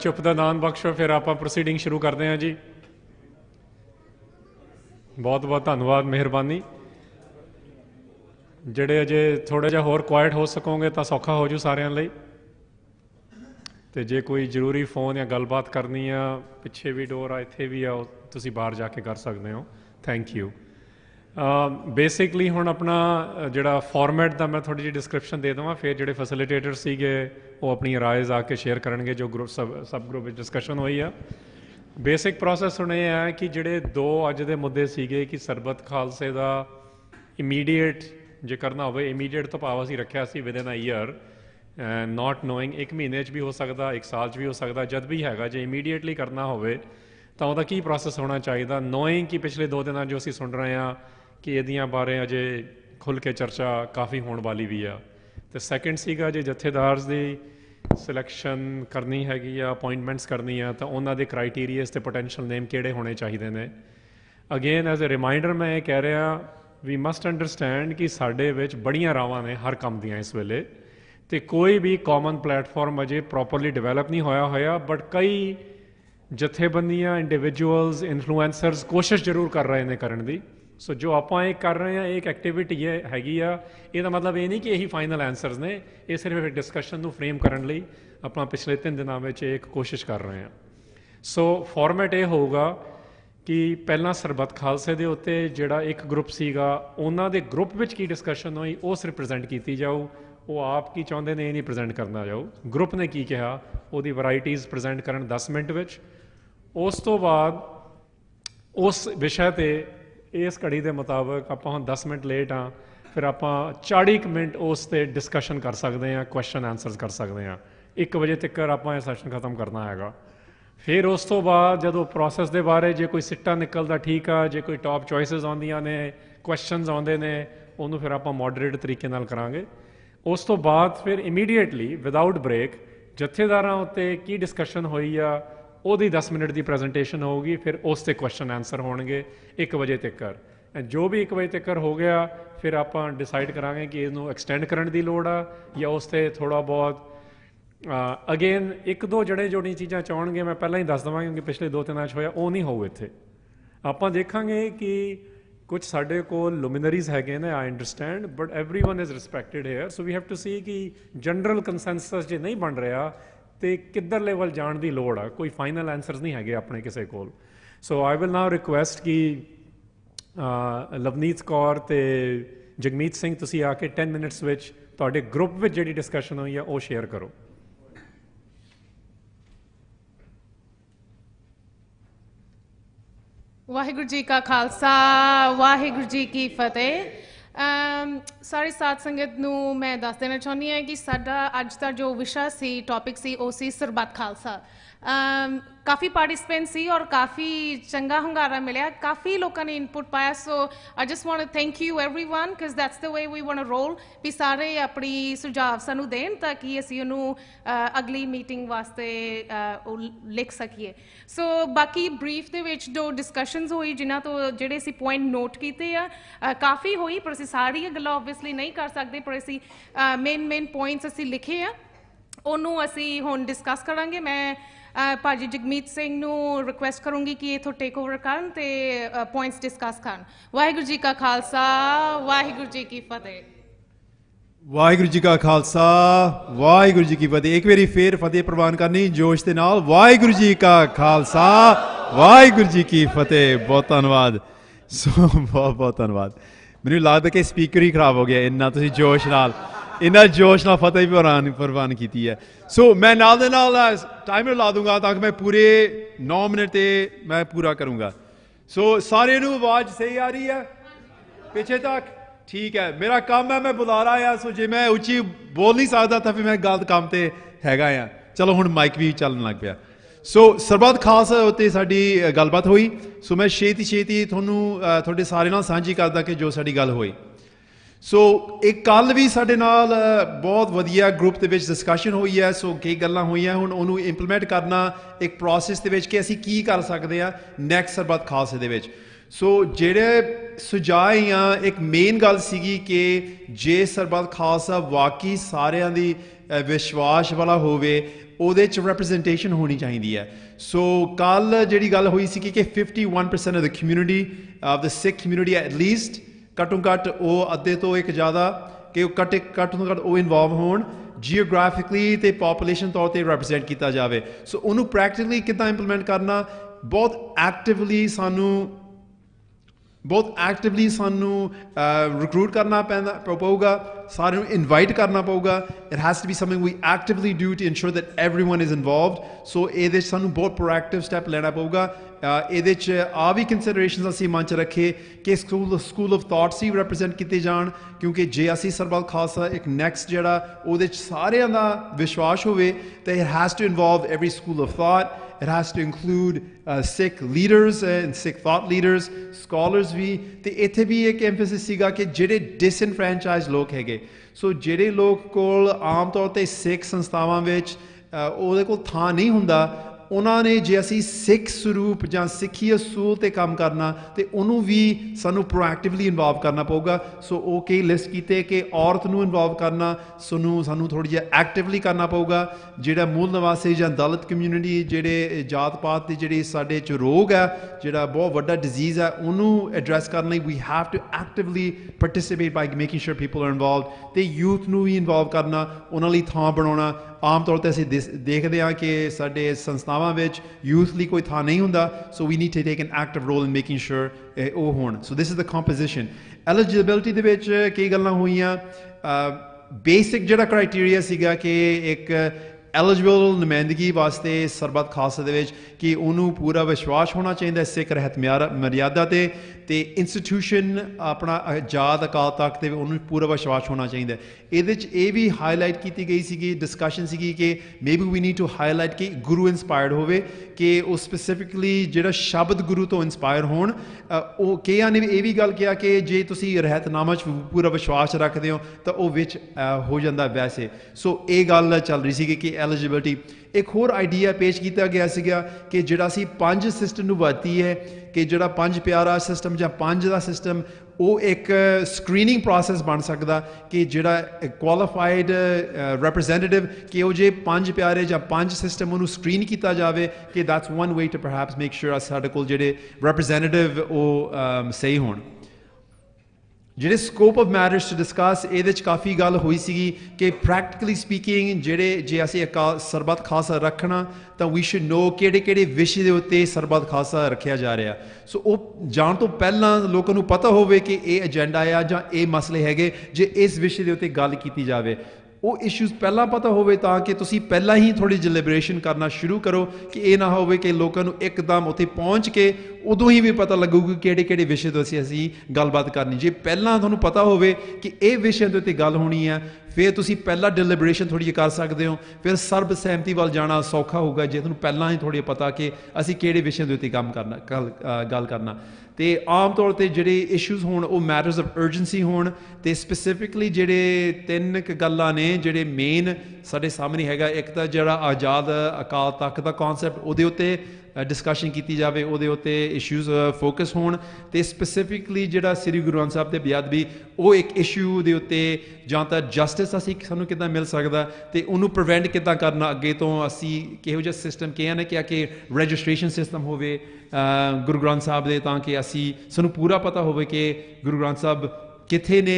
ਚੁੱਪ ਦਾ ਨਾਮ ਬਖਸ਼ੋ ਫਿਰ ਆਪਾਂ ਪ੍ਰੋਸੀਡਿੰਗ ਸ਼ੁਰੂ ਕਰਦੇ ਹਾਂ ਜੀ ਬਹੁਤ ਬਹੁਤ ਧੰਨਵਾਦ ਮਿਹਰਬਾਨੀ ਜਿਹੜੇ ਅਜੇ ਥੋੜਾ ਜਿਹਾ ਹੋਰ ਕੁਆਇਟ ਹੋ ਸਕੋਗੇ ਤਾਂ ਸੌਖਾ ਹੋ ਜੂ ਸਾਰਿਆਂ ਲਈ ਤੇ ਜੇ ਕੋਈ ਜ਼ਰੂਰੀ ਫੋਨ ਜਾਂ ਗੱਲਬਾਤ ਕਰਨੀ ਆ ਪਿੱਛੇ ਵੀ ਡੋਰ ਆ ਇੱਥੇ ਵੀ ਆ ਤੁਸੀਂ ਬਾਹਰ ਜਾ ਕੇ ਕਰ ਸਕਦੇ ਹੋ ਥੈਂਕ ਯੂ ਬੇਸਿਕਲੀ ਹੁਣ ਆਪਣਾ ਜਿਹੜਾ ਫਾਰਮੈਟ ਦਾ ਮੈਂ ਥੋੜੀ ਜਿਹੀ ਡਿਸਕ੍ਰਿਪਸ਼ਨ ਦੇ ਦਵਾਂ ਫਿਰ ਜਿਹੜੇ ਫੈਸਿਲਿਟੇਟਰ ਸੀਗੇ ਉਹ ਆਪਣੀ ਰਾਇਜ਼ ਆ ਕੇ ਸ਼ੇਅਰ ਕਰਨਗੇ ਜੋ ਗਰੁੱਪ ਸਬ ਗਰੁੱਪ ਵਿੱਚ ਡਿਸਕਸ਼ਨ ਹੋਈ ਆ ਬੇਸਿਕ ਪ੍ਰੋਸੈਸ ਹੁਣ ਇਹ ਕਿ ਜਿਹੜੇ ਦੋ ਅੱਜ ਦੇ ਮੁੱਦੇ ਸੀਗੇ ਕਿ ਸਰਬਤ ਖਾਲਸੇ ਦਾ ਇਮੀਡੀਏਟ ਜੇ ਕਰਨਾ ਹੋਵੇ ਇਮੀਡੀਏਟ ਤਾਂ ਪਾਵਾ ਸੀ ਰੱਖਿਆ ਸੀ within a year not knowing ਇੱਕ ਮਹੀਨੇ 'ਚ ਵੀ ਹੋ ਸਕਦਾ ਇੱਕ ਸਾਲ 'ਚ ਵੀ ਹੋ ਸਕਦਾ ਜਦ ਵੀ ਹੈਗਾ ਜੇ ਇਮੀਡੀਏਟਲੀ ਕਰਨਾ ਹੋਵੇ ਤਾਂ ਉਹਦਾ ਕੀ ਪ੍ਰੋਸੈਸ ਹੋਣਾ ਚਾਹੀਦਾ ਨੋਇੰਗ ਕਿ ਪਿਛਲੇ ਦੋ ਦਿਨਾਂ ਜੋ ਅਸੀਂ ਸੁਣ ਰਹੇ ਆ ਕਿ ਇਹਦੀਆਂ ਬਾਰੇ ਅਜੇ ਖੁੱਲ ਕੇ ਚਰਚਾ ਕਾਫੀ ਹੋਣ ਵਾਲੀ ਵੀ ਆ ਤੇ ਸੈਕੰਡ ਸੀਗਾ ਜੇ ਜਥੇਦਾਰਸ ਦੀ ਸਿਲੈਕਸ਼ਨ ਕਰਨੀ ਹੈਗੀ ਆ ਅਪਾਇੰਟਮੈਂਟਸ ਕਰਨੀ ਆ ਤਾਂ ਉਹਨਾਂ ਦੇ ਕ੍ਰਾਈਟੇਰੀਆਸ ਤੇ ਪੋਟੈਂਸ਼ੀਅਲ ਨੇਮ ਕਿਹੜੇ ਹੋਣੇ ਚਾਹੀਦੇ ਨੇ ਅਗੇਨ ਐਜ਼ ਅ ਰਿਮਾਈਂਡਰ ਮੈਂ ਇਹ ਕਹਿ ਰਿਹਾ ਵੀ ਮਸਟ ਅੰਡਰਸਟੈਂਡ ਕਿ ਸਾਡੇ ਵਿੱਚ ਬੜੀਆਂ ਰਾਵਾਂ ਨੇ ਹਰ ਕੰਮ ਦੀਆਂ ਇਸ ਵੇਲੇ ਤੇ ਕੋਈ ਵੀ ਕਾਮਨ ਪਲੇਟਫਾਰਮ ਅਜੇ ਪ੍ਰੋਪਰਲੀ ਡਿਵੈਲਪ ਨਹੀਂ ਹੋਇਆ ਹੋਇਆ ਬਟ ਕਈ ਜਥੇਬੰਦੀਆਂ ਇੰਡੀਵਿਜੂਅਲਸ ਇਨਫਲੂਐਂਸਰਸ ਕੋਸ਼ਿਸ਼ ਜ਼ਰੂਰ ਕਰ ਰਹੇ ਨੇ ਕਰਨ ਦੀ ਸੋ ਜੋ ਆਪਾਂ ਇਹ ਕਰ ਰਹੇ ਆ ਇਹ ਇੱਕ ਐਕਟੀਵਿਟੀ ਹੈ ਹੈਗੀ ਆ ਇਹਦਾ ਮਤਲਬ ਇਹ ਨਹੀਂ ਕਿ ਇਹੀ ਫਾਈਨਲ ਆਨਸਰਸ ਨੇ ਇਹ ਸਿਰਫ ਇੱਕ ਡਿਸਕਸ਼ਨ ਨੂੰ ਫਰੇਮ ਕਰਨ ਲਈ ਆਪਾਂ ਪਿਛਲੇ 3 ਦਿਨਾਂ ਵਿੱਚ ਇੱਕ ਕੋਸ਼ਿਸ਼ ਕਰ ਰਹੇ ਆ ਸੋ ਫਾਰਮੈਟ ਇਹ ਹੋਊਗਾ ਕਿ ਪਹਿਲਾਂ ਸਰਬਤ ਖਾਲਸੇ ਦੇ ਉੱਤੇ ਜਿਹੜਾ ਇੱਕ ਗਰੁੱਪ ਸੀਗਾ ਉਹਨਾਂ ਦੇ ਗਰੁੱਪ ਵਿੱਚ ਕੀ ਡਿਸਕਸ਼ਨ ਹੋਈ ਉਸ ਰਿਪਰੈਜ਼ੈਂਟ ਕੀਤੀ ਜਾਊ ਉਹ ਆਪ ਕੀ ਚਾਹੁੰਦੇ ਨੇ ਇਹ ਨਹੀਂ ਪ੍ਰੈਜ਼ੈਂਟ ਕਰਨਾ ਜਾਓ ਗਰੁੱਪ ਨੇ ਕੀ ਕਿਹਾ ਉਹਦੀ ਵੈਰਾਈਟੀਆਂ ਪ੍ਰੈਜ਼ੈਂਟ ਕਰਨ 10 ਮਿੰਟ ਵਿੱਚ ਉਸ ਤੋਂ ਬਾਅਦ ਉਸ ਵਿਸ਼ੇ ਤੇ ਇਸ ਘੜੀ ਦੇ ਮੁਤਾਬਕ ਆਪਾਂ ਹੁਣ 10 ਮਿੰਟ ਲੇਟ ਆ ਫਿਰ ਆਪਾਂ 40 ਮਿੰਟ ਉਸ ਤੇ ਡਿਸਕਸ਼ਨ ਕਰ ਸਕਦੇ ਆ ਕੁਐਸਚਨ ਆਨਸਰਸ ਕਰ ਸਕਦੇ ਆ 1 ਵਜੇ ਤੱਕ ਆਪਾਂ ਇਹ ਸੈਸ਼ਨ ਖਤਮ ਕਰਨਾ ਹੈਗਾ ਫਿਰ ਉਸ ਤੋਂ ਬਾਅਦ ਜਦੋਂ ਪ੍ਰੋਸੈਸ ਦੇ ਬਾਰੇ ਜੇ ਕੋਈ ਸਿੱਟਾ ਨਿਕਲਦਾ ਠੀਕ ਆ ਜੇ ਕੋਈ ਟੌਪ ਚੁਆਇਸਸ ਆਉਂਦੀਆਂ ਨੇ ਕੁਐਸਚਨਸ ਆਉਂਦੇ ਨੇ ਉਹਨੂੰ ਫਿਰ ਆਪਾਂ ਮੋਡਰੇਟ ਤਰੀਕੇ ਨਾਲ ਕਰਾਂਗੇ ਉਸ ਤੋਂ ਬਾਅਦ ਫਿਰ ਇਮੀਡੀਏਟਲੀ ਵਿਦਆਊਟ ਬ੍ਰੇਕ ਜਥੇਦਾਰਾਂ ਉੱਤੇ ਕੀ ਡਿਸਕਸ਼ਨ ਹੋਈ ਆ ਉਹਦੀ 10 ਮਿੰਟ ਦੀ ਪ੍ਰੈਜੈਂਟੇਸ਼ਨ ਹੋਊਗੀ ਫਿਰ ਉਸ ਤੇ ਕੁਐਸਚਨ ਆਨਸਰ ਹੋਣਗੇ 1 ਵਜੇ ਤੱਕ ਜੋ ਵੀ 1 ਵਜੇ ਤੱਕ ਹੋ ਗਿਆ ਫਿਰ ਆਪਾਂ ਡਿਸਾਈਡ ਕਰਾਂਗੇ ਕਿ ਇਹਨੂੰ ਐਕਸਟੈਂਡ ਕਰਨ ਦੀ ਲੋੜ ਆ ਜਾਂ ਉਸ ਤੇ ਥੋੜਾ ਬਹੁਤ ਅਗੇਨ ਇੱਕ ਦੋ ਜੜੇ ਜੋੜੀ ਚੀਜ਼ਾਂ ਚਾਹਣਗੇ ਮੈਂ ਪਹਿਲਾਂ ਹੀ ਦੱਸ ਦਵਾਂ ਕਿਉਂਕਿ ਪਿਛਲੇ ਦੋ ਤਿੰਨ ਚ ਹੋਇਆ ਉਹ ਨਹੀਂ ਹੋਊ ਇੱਥੇ ਆਪਾਂ ਦੇਖਾਂਗੇ ਕਿ ਕੁਝ ਸਾਡੇ ਕੋਲ ਲੂਮਿਨਰੀਜ਼ ਹੈਗੇ ਨੇ I understand but everyone is respected here so we have to see ਕਿ ਜਨਰਲ ਕੰਸੈਂਸਸ ਜੇ ਨਹੀਂ ਬਣ ਰਿਹਾ ਤੇ ਕਿੱਧਰ ਲੈਵਲ ਜਾਣ ਦੀ ਲੋੜ ਆ ਕੋਈ ਫਾਈਨਲ ਆਨਸਰਸ ਨਹੀਂ ਹੈਗੇ ਆਪਣੇ ਕਿਸੇ ਕੋਲ ਸੋ ਆਈ ਵਿਲ ਨਾਓ ਰਿਕੁਐਸਟ ਕਿ ਲਵਨੀਤ ਕੌਰ ਤੇ ਜਗਮੀਤ ਸਿੰਘ ਤੁਸੀਂ ਆ ਕੇ 10 ਮਿੰਟਸ ਵਿੱਚ ਤੁਹਾਡੇ ਗਰੁੱਪ ਵਿੱਚ ਜਿਹੜੀ ਡਿਸਕਸ਼ਨ ਹੋਈ ਆ ਉਹ ਸ਼ੇਅਰ ਕਰੋ ਵਾਹਿਗੁਰੂ ਜੀ ਕਾ ਖਾਲਸਾ ਵਾਹਿਗੁਰੂ ਜੀ ਕੀ ਫਤਿਹ ਸਾਰੇ ਸਾਥ ਸੰਗਤ ਨੂੰ ਮੈਂ ਦੱਸ ਦੇਣਾ ਚਾਹੁੰਦੀ ਹਾਂ ਕਿ ਸਾਡਾ ਅੱਜ ਦਾ ਜੋ ਵਿਸ਼ਾ ਸੀ ਟੌਪਿਕ ਸੀ ਉਹ ਸੀ ਸਰਬੱਤ ਖਾਲਸਾ ਕਾਫੀ ਪਾਰਟਿਸਪੈਂਟ ਸੀ ਔਰ ਕਾਫੀ ਚੰਗਾ ਹੰਗਾਰਾ ਮਿਲਿਆ ਕਾਫੀ ਲੋਕਾਂ ਨੇ ਇਨਪੁਟ ਪਾਇਆ so I just want to thank you everyone ਕਿਉਂਕਿ that's the way we want to roll ਵੀ ਸਾਰੇ ਆਪਣੀ ਸੁਝਾਅ ਸਾਨੂੰ ਦੇਣ ਤਾਂ ਕਿ ਅਸੀਂ ਉਹਨੂੰ ਅਗਲੀ ਮੀਟਿੰਗ ਵਾਸਤੇ ਲਿਖ ਸਕੀਏ ਸੋ ਬਾਕੀ ਬਰੀਫ ਦੇ ਵਿੱਚ ਜੋ ਡਿਸਕਸ਼ਨਸ ਹੋਈ ਜਿਨ੍ਹਾਂ ਤੋਂ ਜਿਹੜੇ ਸੀ ਪੁਆਇੰਟ ਨੋਟ ਕੀਤੇ ਆ ਕਾਫੀ ਹੋਈ ਪਰ ਅਸੀਂ ਸਾਰੀਆਂ ਗੱਲਾਂ ਆਬਵੀਅਸਲੀ ਨਹੀਂ ਕਰ ਸਕਦੇ ਪਰ ਅਸੀਂ ਮੇਨ ਮੇਨ ਪੁਆਇੰਟਸ ਅਸੀਂ ਲਿਖੇ ਆ ਉਹਨੂੰ ਅਸੀਂ ਹੁਣ ਡਿਸਕਸ ਕਰਾਂਗੇ ਮੈਂ ਭਾਜੀ ਜਗਮੀਤ ਸਿੰਘ ਨੂੰ ਰਿਕੁਐਸਟ ਕਰੂੰਗੀ ਕਿ ਤੋਂ ਟੇਕ ਓਵਰ ਕਰਨ ਤੇ ਪੁਆਇੰਟਸ ਡਿਸਕਸ ਕਰਨ ਵਾਹਿਗੁਰੂ ਜੀ ਕਾ ਖਾਲਸਾ ਵਾਹਿਗੁਰੂ ਜੀ ਕੀ ਫਤਿਹ ਵਾਹਿਗੁਰੂ ਜੀ ਕਾ ਖਾਲਸਾ ਵਾਹਿਗੁਰੂ ਜੀ ਕੀ ਫਤਿਹ ਇੱਕ ਵਾਰੀ ਫੇਰ ਫਤਿਹ ਪ੍ਰਵਾਨ ਕਰਨੀ ਜੋਸ਼ ਦੇ ਨਾਲ ਵਾਹਿਗੁਰੂ ਜੀ ਕਾ ਖਾਲਸਾ ਵਾਹਿਗੁਰੂ ਜੀ ਕੀ ਫਤਿਹ ਬਹੁਤ ਧੰਨਵਾਦ ਸੋ ਬਹੁਤ ਬਹੁਤ ਧੰਨਵਾਦ ਮੈਨੂੰ ਲੱਗਦਾ ਕਿ ਸਪੀਕਰ ਹੀ ਖਰਾਬ ਹੋ ਗਿਆ ਇੰਨਾ ਤੁਸੀਂ ਜੋਸ਼ ਨਾਲ ਇਨਾ ਜੋਸ਼ ਨਾਲ ਫਤਿਹ ਵੀ ਪਰਾਨ ਪ੍ਰਵਾਨ ਕੀਤੀ ਹੈ ਸੋ ਮੈਂ ਨਾਲ ਦੇ ਨਾਲ ਟਾਈਮਰ ਲਾ ਦੂੰਗਾ ਤਾਂ ਕਿ ਮੈਂ ਪੂਰੇ 9 ਮਿੰਟ ਤੇ ਮੈਂ ਪੂਰਾ ਕਰੂੰਗਾ ਸੋ ਸਾਰੇ ਨੂੰ ਆਵਾਜ਼ ਸਹੀ ਆ ਰਹੀ ਹੈ ਪਿੱਛੇ ਤੱਕ ਠੀਕ ਹੈ ਮੇਰਾ ਕੰਮ ਹੈ ਮੈਂ ਬੁਲਾ ਰਹਾ ਹਾਂ ਸੋ ਜੇ ਮੈਂ ਉੱਚੀ ਬੋਲ ਨਹੀਂ ਸਕਦਾ ਤਾਂ ਫਿਰ ਮੈਂ ਗਲਤ ਕੰਮ ਤੇ ਹੈਗਾ ਆ ਚਲੋ ਹੁਣ ਮਾਈਕ ਵੀ ਚੱਲਣ ਲੱਗ ਪਿਆ ਸੋ ਸਰਬੱਤ ਖਾਸ ਉਤੇ ਸਾਡੀ ਗੱਲਬਾਤ ਹੋਈ ਸੋ ਮੈਂ ਛੇਤੀ ਛੇਤੀ ਤੁਹਾਨੂੰ ਤੁਹਾਡੇ ਸਾਰੇ ਨਾਲ ਸਾਂਝੀ ਕਰਦਾ ਕਿ ਜੋ ਸਾਡੀ ਗੱਲ ਹੋਈ ਸੋ ਇੱਕ ਕੱਲ ਵੀ ਸਾਡੇ ਨਾਲ ਬਹੁਤ ਵਧੀਆ ਗਰੁੱਪ ਦੇ ਵਿੱਚ ਡਿਸਕਸ਼ਨ ਹੋਈ ਹੈ ਸੋ ਕਈ ਗੱਲਾਂ ਹੋਈਆਂ ਹੁਣ ਉਹਨੂੰ ਇੰਪਲੀਮੈਂਟ ਕਰਨਾ ਇੱਕ ਪ੍ਰੋਸੈਸ ਦੇ ਵਿੱਚ ਕਿ ਅਸੀਂ ਕੀ ਕਰ ਸਕਦੇ ਆ ਨੈਕਸਟ ਸਰਬਤ ਖਾਸ ਦੇ ਵਿੱਚ ਸੋ ਜਿਹੜੇ ਸੁਝਾਅ ਆ ਇੱਕ ਮੇਨ ਗੱਲ ਸੀਗੀ ਕਿ ਜੇ ਸਰਬਤ ਆ ਵਾਕੀ ਸਾਰਿਆਂ ਦੀ ਵਿਸ਼ਵਾਸ ਵਾਲਾ ਹੋਵੇ ਉਹਦੇ ਚ ਰਿਪਰੈਜ਼ੈਂਟੇਸ਼ਨ ਹੋਣੀ ਚਾਹੀਦੀ ਹੈ ਸੋ ਕੱਲ ਜਿਹੜੀ ਗੱਲ ਹੋਈ ਸੀ ਕਿ 51% of the community of the Sikh community at least ਘੱਟੋ ਘੱਟ ਉਹ ਅੱਧੇ ਤੋਂ ਇੱਕ ਜ਼ਿਆਦਾ ਕਿ ਉਹ ਘੱਟ ਘੱਟੋ ਘੱਟ ਉਹ ਇਨਵੋਲਵ ਹੋਣ ਜੀਓਗ੍ਰਾਫਿਕਲੀ ਤੇ ਪੋਪੂਲੇਸ਼ਨ ਤੌਰ ਤੇ ਰਿਪਰੈਜ਼ੈਂਟ ਕੀਤਾ ਜਾਵੇ ਸੋ ਉਹਨੂੰ ਪ੍ਰੈਕਟੀਕਲੀ ਕਿਦਾਂ ਇੰਪਲੀਮੈਂਟ ਕਰਨਾ ਬਹੁਤ ਐਕਟਿਵਲੀ ਸਾਨੂੰ ਬਹੁਤ ਐਕਟਿਵਲੀ ਸਾਨੂੰ ਰਿਕਰੂਟ ਕਰਨਾ ਪੈਂਦਾ ਪਊਗਾ ਸਾਰਿਆਂ ਨੂੰ ਇਨਵਾਈਟ ਕਰਨਾ ਪਊਗਾ it has to be something we actively do to ensure that everyone is involved so ਇਹਦੇ ਸਾਨੂੰ ਬਹੁਤ ਪ੍ਰੋਐਕਟਿਵ ਸਟੈਪ ਲੈਣਾ ਪਊਗਾ ਇਹਦੇ ਚ ਆ ਵੀ ਕਨਸਿਡਰੇਸ਼ਨਸ ਅਸੀਂ ਮਨ ਚ ਰੱਖੇ ਕਿ ਸਕੂਲ ਸਕੂਲ ਆਫ ਥਾਟਸ ਹੀ ਰਿਪਰੈਜ਼ੈਂਟ ਕੀਤੇ ਜਾਣ ਕਿਉਂਕਿ ਜੇ ਅਸੀਂ ਸਰਬਲ ਖਾਲਸਾ ਇੱਕ ਨੈਕਸਟ ਜਿਹੜਾ ਉਹਦੇ ਚ ਸਾਰਿਆਂ ਦਾ ਵਿਸ਼ਵਾਸ ਹੋਵੇ ਤਾਂ it has to involve every school of thought it has to include uh, leaders leaders uh, and Sikh thought leaders, scholars ਵੀ ਤੇ ਇੱਥੇ ਵੀ ਇੱਕ ਐਮਫੈਸਿਸ ਸੀਗਾ ਕਿ ਜਿਹੜੇ ਡਿਸਇਨਫ੍ਰੈਂਚਾਈਜ਼ ਲੋਕ ਹੈਗੇ ਸੋ ਜਿਹੜੇ ਲੋਕ ਕੋਲ ਆਮ ਤੌਰ ਤੇ ਸਿੱਖ ਸੰਸਥਾਵਾਂ ਵਿੱਚ ਉਹਦੇ ਕੋਲ ਥਾਂ ਨਹੀਂ ਹੁੰਦਾ ਉਹਨਾਂ ਨੇ ਜੇ ਅਸੀਂ ਸਿੱਖ ਸਰੂਪ ਜਾਂ ਸਿੱਖੀ ਅਸੂਲ ਤੇ ਕੰਮ ਕਰਨਾ ਤੇ ਉਹਨੂੰ ਵੀ ਸਾਨੂੰ ਪ੍ਰੋਐਕਟਿਵਲੀ ਇਨਵੋਲਵ ਕਰਨਾ ਪਊਗਾ ਸੋ ਉਹ ਕਈ ਲਿਸਟ ਕੀਤੇ ਕਿ ਔਰਤ ਨੂੰ ਇਨਵੋਲਵ ਕਰਨਾ ਸਾਨੂੰ ਸਾਨੂੰ ਥੋੜੀ ਜਿਹਾ ਐਕਟਿਵਲੀ ਕਰਨਾ ਪਊਗਾ ਜਿਹੜਾ ਮੂਲ ਨਿਵਾਸੀ ਜਾਂ ਦਲਿਤ ਕਮਿਊਨਿਟੀ ਜਿਹੜੇ ਜਾਤ ਪਾਤ ਦੇ ਜਿਹੜੇ ਸਾਡੇ ਚ ਰੋਗ ਹੈ ਜਿਹੜਾ ਬਹੁਤ ਵੱਡਾ ਡਿਜ਼ੀਜ਼ ਹੈ ਉਹਨੂੰ ਐਡਰੈਸ ਕਰਨ ਲਈ we have to actively participate by making sure people are involved ਤੇ ਯੂਥ ਨੂੰ ਵੀ ਇਨਵੋਲਵ ਕਰਨਾ ਉਹਨਾਂ ਲਈ ਥਾਂ ਬਣਾਉਣਾ ਆਮ ਤੌਰ ਤੇ ਅਸੀਂ ਦੇਖਦੇ ਹਾਂ ਕਿ ਸਾਡੇ ਸੰਸਥਾਵਾਂ ਵਿੱਚ ਯੂਥ ਲਈ ਕੋਈ ਥਾਂ ਨਹੀਂ ਹੁੰਦਾ so we need to take an active role in making sure ਉਹ ਹੋਣ so this is the composition eligibility ਦੇ ਵਿੱਚ ਕੀ ਗੱਲਾਂ ਹੋਈਆਂ ਬੇਸਿਕ ਜਿਹੜਾ ਕ੍ਰਾਈਟੇਰੀਆ ਸੀਗਾ ਕਿ ਇੱਕ ਐਲੀਜੀਬਲ ਨਮਾਇੰਦਗੀ ਵਾਸਤੇ ਸਰਬਤ ਖਾਲਸਾ ਦੇ ਵਿੱਚ ਕਿ ਉਹਨੂੰ ਪੂਰਾ ਵਿਸ਼ਵਾਸ ਹੋਣਾ ਚਾਹੀਦਾ ਸਿੱਖ ਰਹਿਤ ਮਰਿਆਦਾ ਤੇ ਤੇ ਇੰਸਟੀਟਿਊਸ਼ਨ ਆਪਣਾ ਆਜ਼ਾਦ ਅਕਾਲ ਤਖਤ ਤੇ ਉਹਨੂੰ ਪੂਰਾ ਵਿਸ਼ਵਾਸ ਹੋਣਾ ਚਾਹੀਦਾ ਇਹਦੇ ਵਿੱਚ ਇਹ ਵੀ ਹਾਈਲਾਈਟ ਕੀਤੀ ਗਈ ਸੀਗੀ ਡਿਸਕਸ਼ਨ ਸੀਗੀ ਕਿ maybe we need to highlight ਕਿ ਗੁਰੂ ਇਨਸਪਾਇਰਡ ਹੋਵੇ ਕਿ ਉਹ ਸਪੈਸੀਫਿਕਲੀ ਜਿਹੜਾ ਸ਼ਬਦ ਗੁਰੂ ਤੋਂ ਇਨਸਪਾਇਰ ਹੋਣ ਉਹ ਕਿਹਾ ਨੇ ਇਹ ਵੀ ਗੱਲ ਕਿਹਾ ਕਿ ਜੇ ਤੁਸੀਂ ਰਹਿਤ ਨਾਮਾ 'ਚ ਪੂਰਾ ਵਿਸ਼ਵਾਸ ਰੱਖਦੇ ਹੋ ਤਾਂ ਉਹ ਵਿੱਚ ਹੋ ਜਾਂਦਾ ਵੈਸੇ ਸੋ ਇਹ ਗੱਲ ਚੱਲ ਰਹੀ ਸੀ ਕਿ ਐਲੀਜੀਬਿਲਟੀ ਇੱਕ ਹੋਰ ਆਈਡੀਆ ਪੇਸ਼ ਕੀਤਾ ਗਿਆ ਸੀਗਾ ਕਿ ਜਿਹੜਾ ਸੀ ਪੰਜ ਸਿਸਟਮ ਨੂੰ ਵਰਤੀ ਹੈ ਕਿ ਜਿਹੜਾ ਪੰਜ ਪਿਆਰਾ ਸਿਸਟਮ ਜਾਂ ਪੰਜ ਦਾ ਸਿਸਟਮ ਉਹ ਇੱਕ ਸਕਰੀਨਿੰਗ ਪ੍ਰੋਸੈਸ ਬਣ ਸਕਦਾ ਕਿ ਜਿਹੜਾ ਕੁਆਲੀਫਾਈਡ ਰਿਪਰੈਜ਼ੈਂਟੇਟਿਵ ਕਿ ਉਹ ਜੇ ਪੰਜ ਪਿਆਰੇ ਜਾਂ ਪੰਜ ਸਿਸਟਮ ਨੂੰ ਸਕਰੀਨ ਕੀਤਾ ਜਾਵੇ ਕਿ that's one way to perhaps make sure ਅਸਾਡਕਲ ਸਾਡੇ ਕੋਲ ਜਿਹੜੇ ਰਿਪਰੈਜ਼ੈਂਟੇਟਿਵ ਉਹ ਸਹੀ ਹੋਣ ਜਿਹੜੇ scope of matters to discuss ਇਹਦੇ ਚ ਕਾਫੀ ਗੱਲ ਹੋਈ ਸੀਗੀ ਕਿ ਪ੍ਰੈਕਟੀਕਲੀ ਸਪੀਕਿੰਗ ਜਿਹੜੇ ਜੇ ਅਸੀਂ ਸਰਬਤ ਖਾਸਾ ਰੱਖਣਾ ਤਾਂ ਵੀ ਸ਼ੁਡ ਨੋ ਕਿਹੜੇ ਕਿਹੜੇ ਵਿਸ਼ੇ ਦੇ ਉੱਤੇ ਸਰਬਤ ਖਾਸਾ ਰੱਖਿਆ ਜਾ ਰਿਹਾ ਸੋ ਉਹ ਜਾਣ ਤੋਂ ਪਹਿਲਾਂ ਲੋਕਾਂ ਨੂੰ ਪਤਾ ਹੋਵੇ ਕਿ ਇਹ ਏਜੰਡਾ ਆ ਜਾਂ ਇਹ ਮਸਲੇ ਹੈਗੇ ਜੇ ਇਸ ਵਿਸ਼ੇ ਦੇ ਉੱਤੇ ਗੱਲ ਕੀਤੀ ਜਾਵੇ ਉਹ ਇਸ਼ੂਜ਼ ਪਹਿਲਾਂ ਪਤਾ ਹੋਵੇ ਤਾਂ ਕਿ ਤੁਸੀਂ ਪਹਿਲਾਂ ਹੀ ਥੋੜੀ ਜਲਿਬਰੇਸ਼ਨ ਕਰਨਾ ਸ਼ੁਰੂ ਕਰੋ ਕਿ ਇਹ ਨਾ ਹੋਵੇ ਕਿ ਲੋਕਾਂ ਨੂੰ ਇੱਕਦਮ ਉੱਥੇ ਪਹੁੰਚ ਕੇ ਉਦੋਂ ਹੀ ਵੀ ਪਤਾ ਕਿ ਕਿਹੜੇ ਕਿਹੜੇ ਵਿਸ਼ੇ ਤੋਂ ਅਸੀਂ ਅਸੀਂ ਗੱਲਬਾਤ ਕਰਨੀ ਜੇ ਪਹਿਲਾਂ ਤੁਹਾਨੂੰ ਪਤਾ ਹੋਵੇ ਕਿ ਇਹ ਵਿਸ਼ੇ ਦੇ ਉੱਤੇ ਗੱਲ ਹੋਣੀ ਹੈ ਫਿਰ ਤੁਸੀਂ ਪਹਿਲਾਂ ਡਿਲੀਬਰੇਸ਼ਨ ਥੋੜੀ ਜਿਹੀ ਕਰ ਸਕਦੇ ਹੋ ਫਿਰ ਸਰਬ ਸਹਿਮਤੀ ਵੱਲ ਜਾਣਾ ਸੌਖਾ ਹੋਊਗਾ ਜੇ ਤੁਹਾਨੂੰ ਪਹਿਲਾਂ ਹੀ ਥੋੜੀ ਪਤਾ ਕਿ ਅਸੀਂ ਕਿਹੜੇ ਵਿਸ਼ੇ ਦੇ ਉੱਤੇ ਕੰਮ ਕਰਨਾ ਗੱਲ ਕਰਨਾ ਤੇ ਆਮ ਤੌਰ ਤੇ ਜਿਹੜੇ ਇਸ਼ੂਜ਼ ਹੋਣ ਉਹ ਮੈਟਰਸ ਆਫ ਅਰਜੈਂਸੀ ਹੋਣ ਤੇ ਸਪੈਸੀਫਿਕਲੀ ਜਿਹੜੇ ਤਿੰਨ ਕ ਗੱਲਾਂ ਨੇ ਜਿਹੜੇ ਮੇਨ ਸਾਡੇ ਸਾਹਮਣੇ ਹੈਗਾ ਇੱਕ ਤਾਂ ਜਿਹੜਾ ਆਜ਼ਾਦ ਅਕਾਲ ਤਖਤ ਦਾ ਕਨਸੈਪਟ ਉਹਦੇ ਉੱਤੇ ਡਿਸਕਸ਼ਨ ਕੀਤੀ ਜਾਵੇ ਉਹਦੇ ਉੱਤੇ ਇਸ਼ੂਜ਼ ਫੋਕਸ ਹੋਣ ਤੇ ਸਪੈਸੀਫਿਕਲੀ ਜਿਹੜਾ ਸ੍ਰੀ ਗੁਰੂ ਗ੍ਰੰਥ ਸਾਹਿਬ ਦੇ ਵੀ ਉਹ ਇੱਕ ਇਸ਼ੂ ਦੇ ਉੱਤੇ ਜਾਂ ਤਾਂ ਜਸਟਿਸ ਅਸੀਂ ਸਾਨੂੰ ਕਿਦਾਂ ਮਿਲ ਸਕਦਾ ਤੇ ਉਹਨੂੰ ਪ੍ਰੀਵੈਂਟ ਕਿਦਾਂ ਕਰਨਾ ਅੱਗੇ ਤੋਂ ਅਸੀਂ ਕਿਹੋ ਜਿਹਾ ਸਿਸਟਮ ਕਿਹਾ ਨੇ ਕਿ ਆ ਕਿ ਰਜਿਸਟ੍ਰੇਸ਼ਨ ਸਿਸਟਮ ਹੋਵੇ ਗੁਰੂ ਗ੍ਰੰਥ ਸਾਹਿਬ ਦੇ ਤਾਂ ਕਿ ਅਸੀਂ ਸਾਨੂੰ ਪੂਰਾ ਪਤਾ ਹੋਵੇ ਕਿ ਗੁਰੂ ਗ੍ਰੰਥ ਸਾਹਿਬ ਕਿੱਥੇ ਨੇ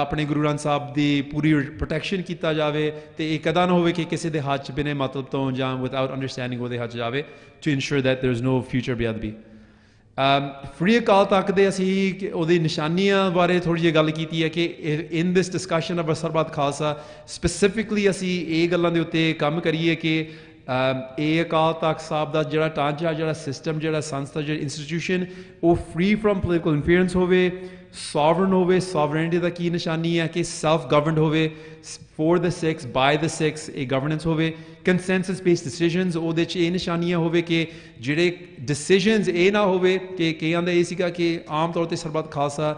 ਆਪਣੇ ਗੁਰੂ ਗ੍ਰੰਥ ਸਾਹਿਬ ਦੀ ਪੂਰੀ ਪ੍ਰੋਟੈਕਸ਼ਨ ਕੀਤਾ ਜਾਵੇ ਤੇ ਇਹ ਕਦਾ ਨਾ ਹੋਵੇ ਕਿ ਕਿਸੇ ਦੇ ਹੱਥ 'ਚ ਬਿਨੇ ਮਤਲਬ ਤੋਂ ਜਾਂ ਵਿਦਆਊਟ ਅੰਡਰਸਟੈਂਡਿੰਗ ਉਹਦੇ ਹੱਥ ਜਾਵੇ to ensure that there is no future um free ਕਾਲ ਤੱਕ ਦੇ ਅਸੀਂ ਉਹਦੀ ਨਿਸ਼ਾਨੀਆਂ ਬਾਰੇ ਥੋੜੀ ਜਿਹੀ ਗੱਲ ਕੀਤੀ ਹੈ ਕਿ in this discussion of Sarbat Khalsa specifically ਅਸੀਂ ਇਹ ਗੱਲਾਂ ਦੇ ਉੱਤੇ ਕੰਮ ਕਰੀਏ ਕਿ ਇਹ ਅਕਾਲ ਤੱਕ ਸਾਹਿਬ ਦਾ ਜਿਹੜਾ ਟਾਂਚਾ ਜਿਹੜਾ ਸਿਸਟਮ ਜਿਹੜਾ ਸੰਸਥਾ ਜਿਹੜਾ ਇੰਸਟੀਟਿਊਸ਼ਨ ਉਹ ਫ੍ਰੀ ਫਰਮ ਪੋਲੀਟੀਕਲ ਇਨਫਲੂਐਂਸ ਹੋਵੇ ਸੋਵਰਨ ਹੋਵੇ ਸੋਵਰਨਿਟੀ ਦਾ ਕੀ ਨਿਸ਼ਾਨੀ ਹੈ ਕਿ ਸੈਲਫ ਗਵਰਨਡ ਹੋਵੇ for the Sikhs by the Sikhs ਇਹ ਗਵਰਨੈਂਸ ਹੋਵੇ ਕੰਸੈਂਸਸ ਬੇਸਡ ਡਿਸੀਜਨਸ ਉਹਦੇ ਚ ਇਹ ਨਿਸ਼ਾਨੀਆਂ ਹੋਵੇ ਕਿ ਜਿਹੜੇ ਡਿਸੀਜਨਸ ਇਹ ਨਾ ਹੋਵੇ ਕਿ ਕਈਆਂ ਦਾ ਇਹ ਸੀਗਾ ਕਿ ਆਮ ਤੌਰ ਤੇ ਸਰਬੱਤ ਖਾਲਸਾ